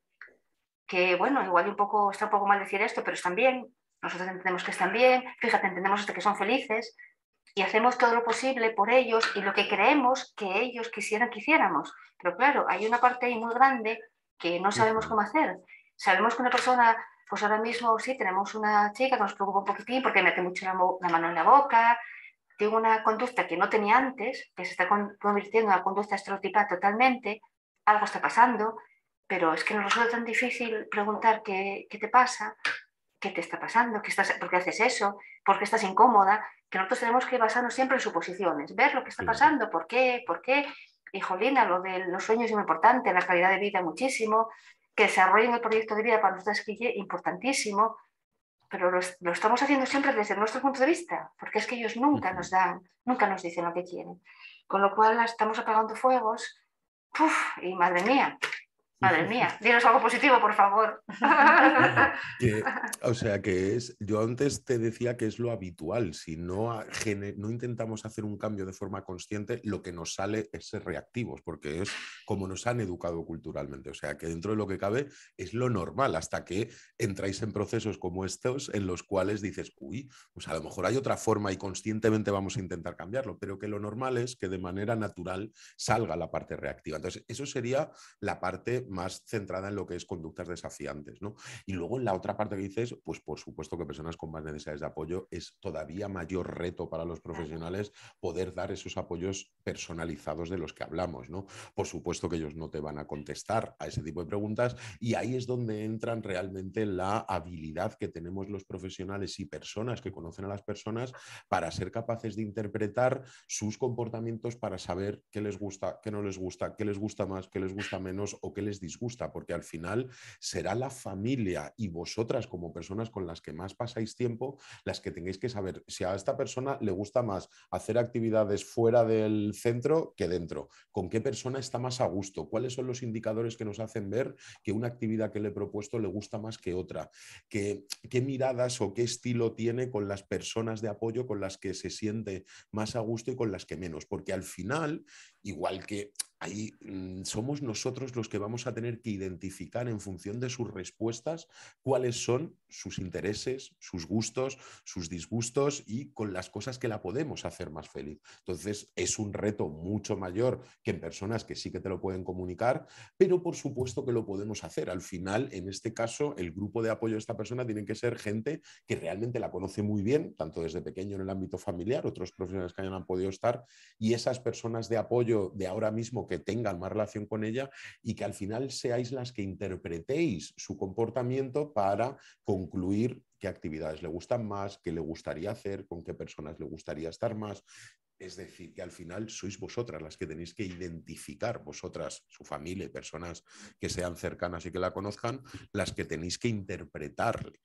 que bueno, igual un poco, está un poco mal decir esto, pero están bien, nosotros entendemos que están bien, fíjate, entendemos hasta que son felices y hacemos todo lo posible por ellos y lo que creemos que ellos quisieran que hiciéramos. Pero claro, hay una parte ahí muy grande que no sabemos cómo hacer. Sabemos que una persona pues ahora mismo sí, tenemos una chica que nos preocupa un poquitín porque mete mucho la, mano en la boca, tiene una conducta que no tenía antes, que se está convirtiendo en una conducta estereotipada totalmente, algo está pasando, pero es que nos resulta tan difícil preguntar qué, te pasa, qué te está pasando, qué estás, por qué haces eso, por qué estás incómoda, que nosotros tenemos que basarnos siempre en suposiciones, ver lo que está pasando, por qué, por qué. Y Jolina, lo de los sueños es muy importante, la calidad de vida muchísimo, que desarrollen el proyecto de vida para nosotros es importantísimo, pero lo, estamos haciendo siempre desde nuestro punto de vista, porque es que ellos nunca nos dan, nunca nos dicen lo que quieren. Con lo cual estamos apagando fuegos, y madre mía, Madre [laughs] mía, dinos algo positivo, por favor. [laughs] o sea, que es, yo antes te decía que es lo habitual, si no, no intentamos hacer un cambio de forma consciente, lo que nos sale es ser reactivos, porque es como nos han educado culturalmente, o sea, que dentro de lo que cabe es lo normal, hasta que entráis en procesos como estos en los cuales dices, uy, pues a lo mejor hay otra forma y conscientemente vamos a intentar cambiarlo, pero que lo normal es que de manera natural salga la parte reactiva. Entonces, eso sería la parte más centrada en lo que es conductas desafiantes. Y luego en la otra parte que dices, pues por supuesto que personas con más necesidades de apoyo es todavía mayor reto para los profesionales poder dar esos apoyos personalizados de los que hablamos. ¿no? Por supuesto que ellos no te van a contestar a ese tipo de preguntas y ahí es donde entran realmente la habilidad que tenemos los profesionales y personas que conocen a las personas para ser capaces de interpretar sus comportamientos para saber qué les gusta, qué no les gusta, qué les gusta más, qué les gusta menos o qué les disgusta, porque al final será la familia y vosotras como personas con las que más pasáis tiempo las que tengáis que saber si a esta persona le gusta más hacer actividades fuera del centro que dentro, con qué persona está más a gusto, cuáles son los indicadores que nos hacen ver que una actividad que le he propuesto le gusta más que otra, que, qué miradas o qué estilo tiene con las personas de apoyo con las que se siente más a gusto y con las que menos, porque al final, igual que ahí mm, somos nosotros los que vamos a tener que identificar en función de sus respuestas cuáles son sus intereses, sus gustos, sus disgustos y con las cosas que la podemos hacer más feliz. Entonces, es un reto mucho mayor que en personas que sí que te lo pueden comunicar, pero por supuesto que lo podemos hacer. Al final, en este caso, el grupo de apoyo de esta persona tiene que ser gente que realmente la conoce muy bien, tanto desde pequeño en el ámbito familiar, otros profesionales que hayan podido estar, y esas personas de apoyo de ahora mismo que tengan más relación con ella y que al final seáis las que interpretéis su comportamiento para con Incluir qué actividades le gustan más, qué le gustaría hacer, con qué personas le gustaría estar más. Es decir, que al final sois vosotras las que tenéis que identificar, vosotras, su familia, y personas que sean cercanas y que la conozcan, las que tenéis que interpretarle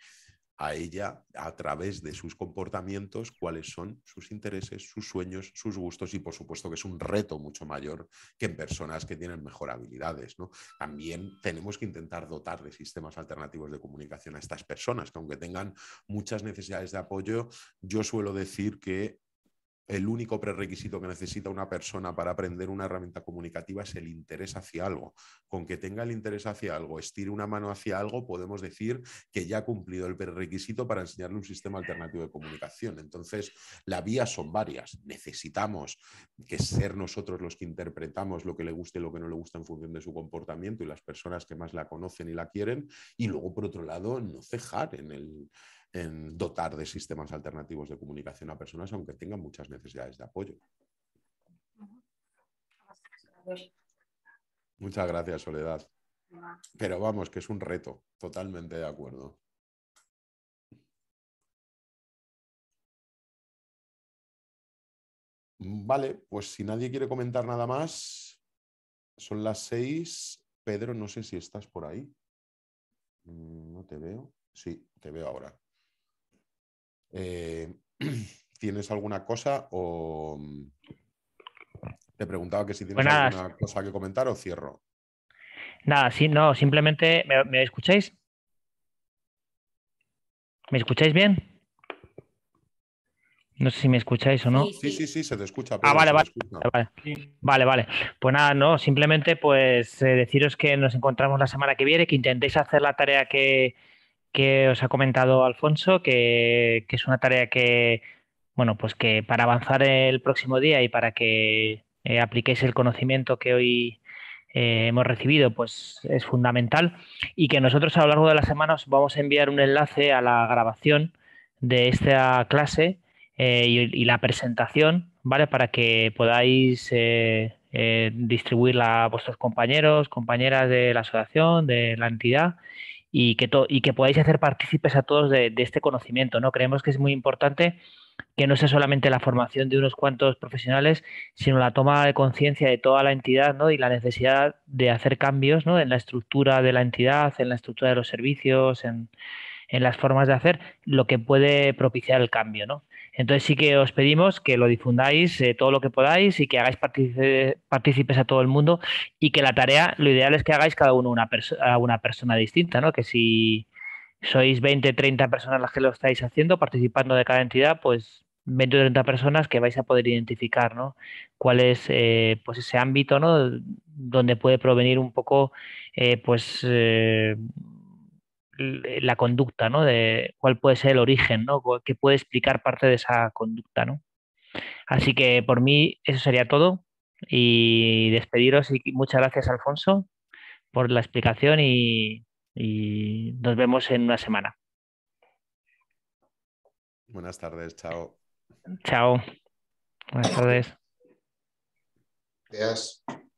a ella a través de sus comportamientos cuáles son sus intereses, sus sueños, sus gustos y por supuesto que es un reto mucho mayor que en personas que tienen mejor habilidades. ¿no? También tenemos que intentar dotar de sistemas alternativos de comunicación a estas personas que aunque tengan muchas necesidades de apoyo, yo suelo decir que el único prerequisito que necesita una persona para aprender una herramienta comunicativa es el interés hacia algo. Con que tenga el interés hacia algo, estire una mano hacia algo, podemos decir que ya ha cumplido el prerequisito para enseñarle un sistema alternativo de comunicación. Entonces, las vías son varias. Necesitamos que ser nosotros los que interpretamos lo que le guste y lo que no le gusta en función de su comportamiento y las personas que más la conocen y la quieren. Y luego, por otro lado, no cejar en el en dotar de sistemas alternativos de comunicación a personas, aunque tengan muchas necesidades de apoyo. Muchas gracias, Soledad. Pero vamos, que es un reto, totalmente de acuerdo. Vale, pues si nadie quiere comentar nada más, son las seis. Pedro, no sé si estás por ahí. Mm, no te veo. Sí, te veo ahora. Eh, [clears throat] ¿Tienes alguna cosa o mm, te preguntaba que si tienes pues alguna cosa que comentar o cierro? Nada, sí, no, simplemente ¿me, escucháis? ¿Me escucháis bien? No sé si me escucháis o no. Sí, sí, sí, se te escucha. ah, vale, vale, vale, vale, Pues nada, no, simplemente pues eh, deciros que nos encontramos la semana que viene, que intentéis hacer la tarea que, que os ha comentado Alfonso, que, es una tarea que, bueno, pues que para avanzar el próximo día y para que eh, apliquéis el conocimiento que hoy eh, hemos recibido, pues es fundamental. Y que nosotros a lo largo de la semana os vamos a enviar un enlace a la grabación de esta clase eh, y, y, la presentación, ¿vale? Para que podáis distribuirla a vuestros compañeros, compañeras de la asociación, de la entidad y que, y que podáis hacer partícipes a todos de, este conocimiento. ¿no? Creemos que es muy importante que no sea solamente la formación de unos cuantos profesionales, sino la toma de conciencia de toda la entidad ¿no? y la necesidad de hacer cambios ¿no? en la estructura de la entidad, en la estructura de los servicios, en, en las formas de hacer, lo que puede propiciar el cambio. ¿no? Entonces sí que os pedimos que lo difundáis eh, todo lo que podáis y que hagáis partícipes a todo el mundo y que la tarea, lo ideal es que hagáis cada uno una a una persona distinta, ¿no? Que si sois 20, 30 personas las que lo estáis haciendo, participando de cada entidad, pues 20 o 30 personas que vais a poder identificar, ¿no? Cuál es eh, pues ese ámbito, ¿no? Donde puede provenir un poco, eh, pues, eh, la conducta, ¿no? De cuál puede ser el origen, ¿no? Que puede explicar parte de esa conducta, ¿no? Así que por mí eso sería todo y despediros y muchas gracias Alfonso por la explicación y, y nos vemos en una semana. Buenas tardes, chao. Chao. Buenas tardes. Gracias.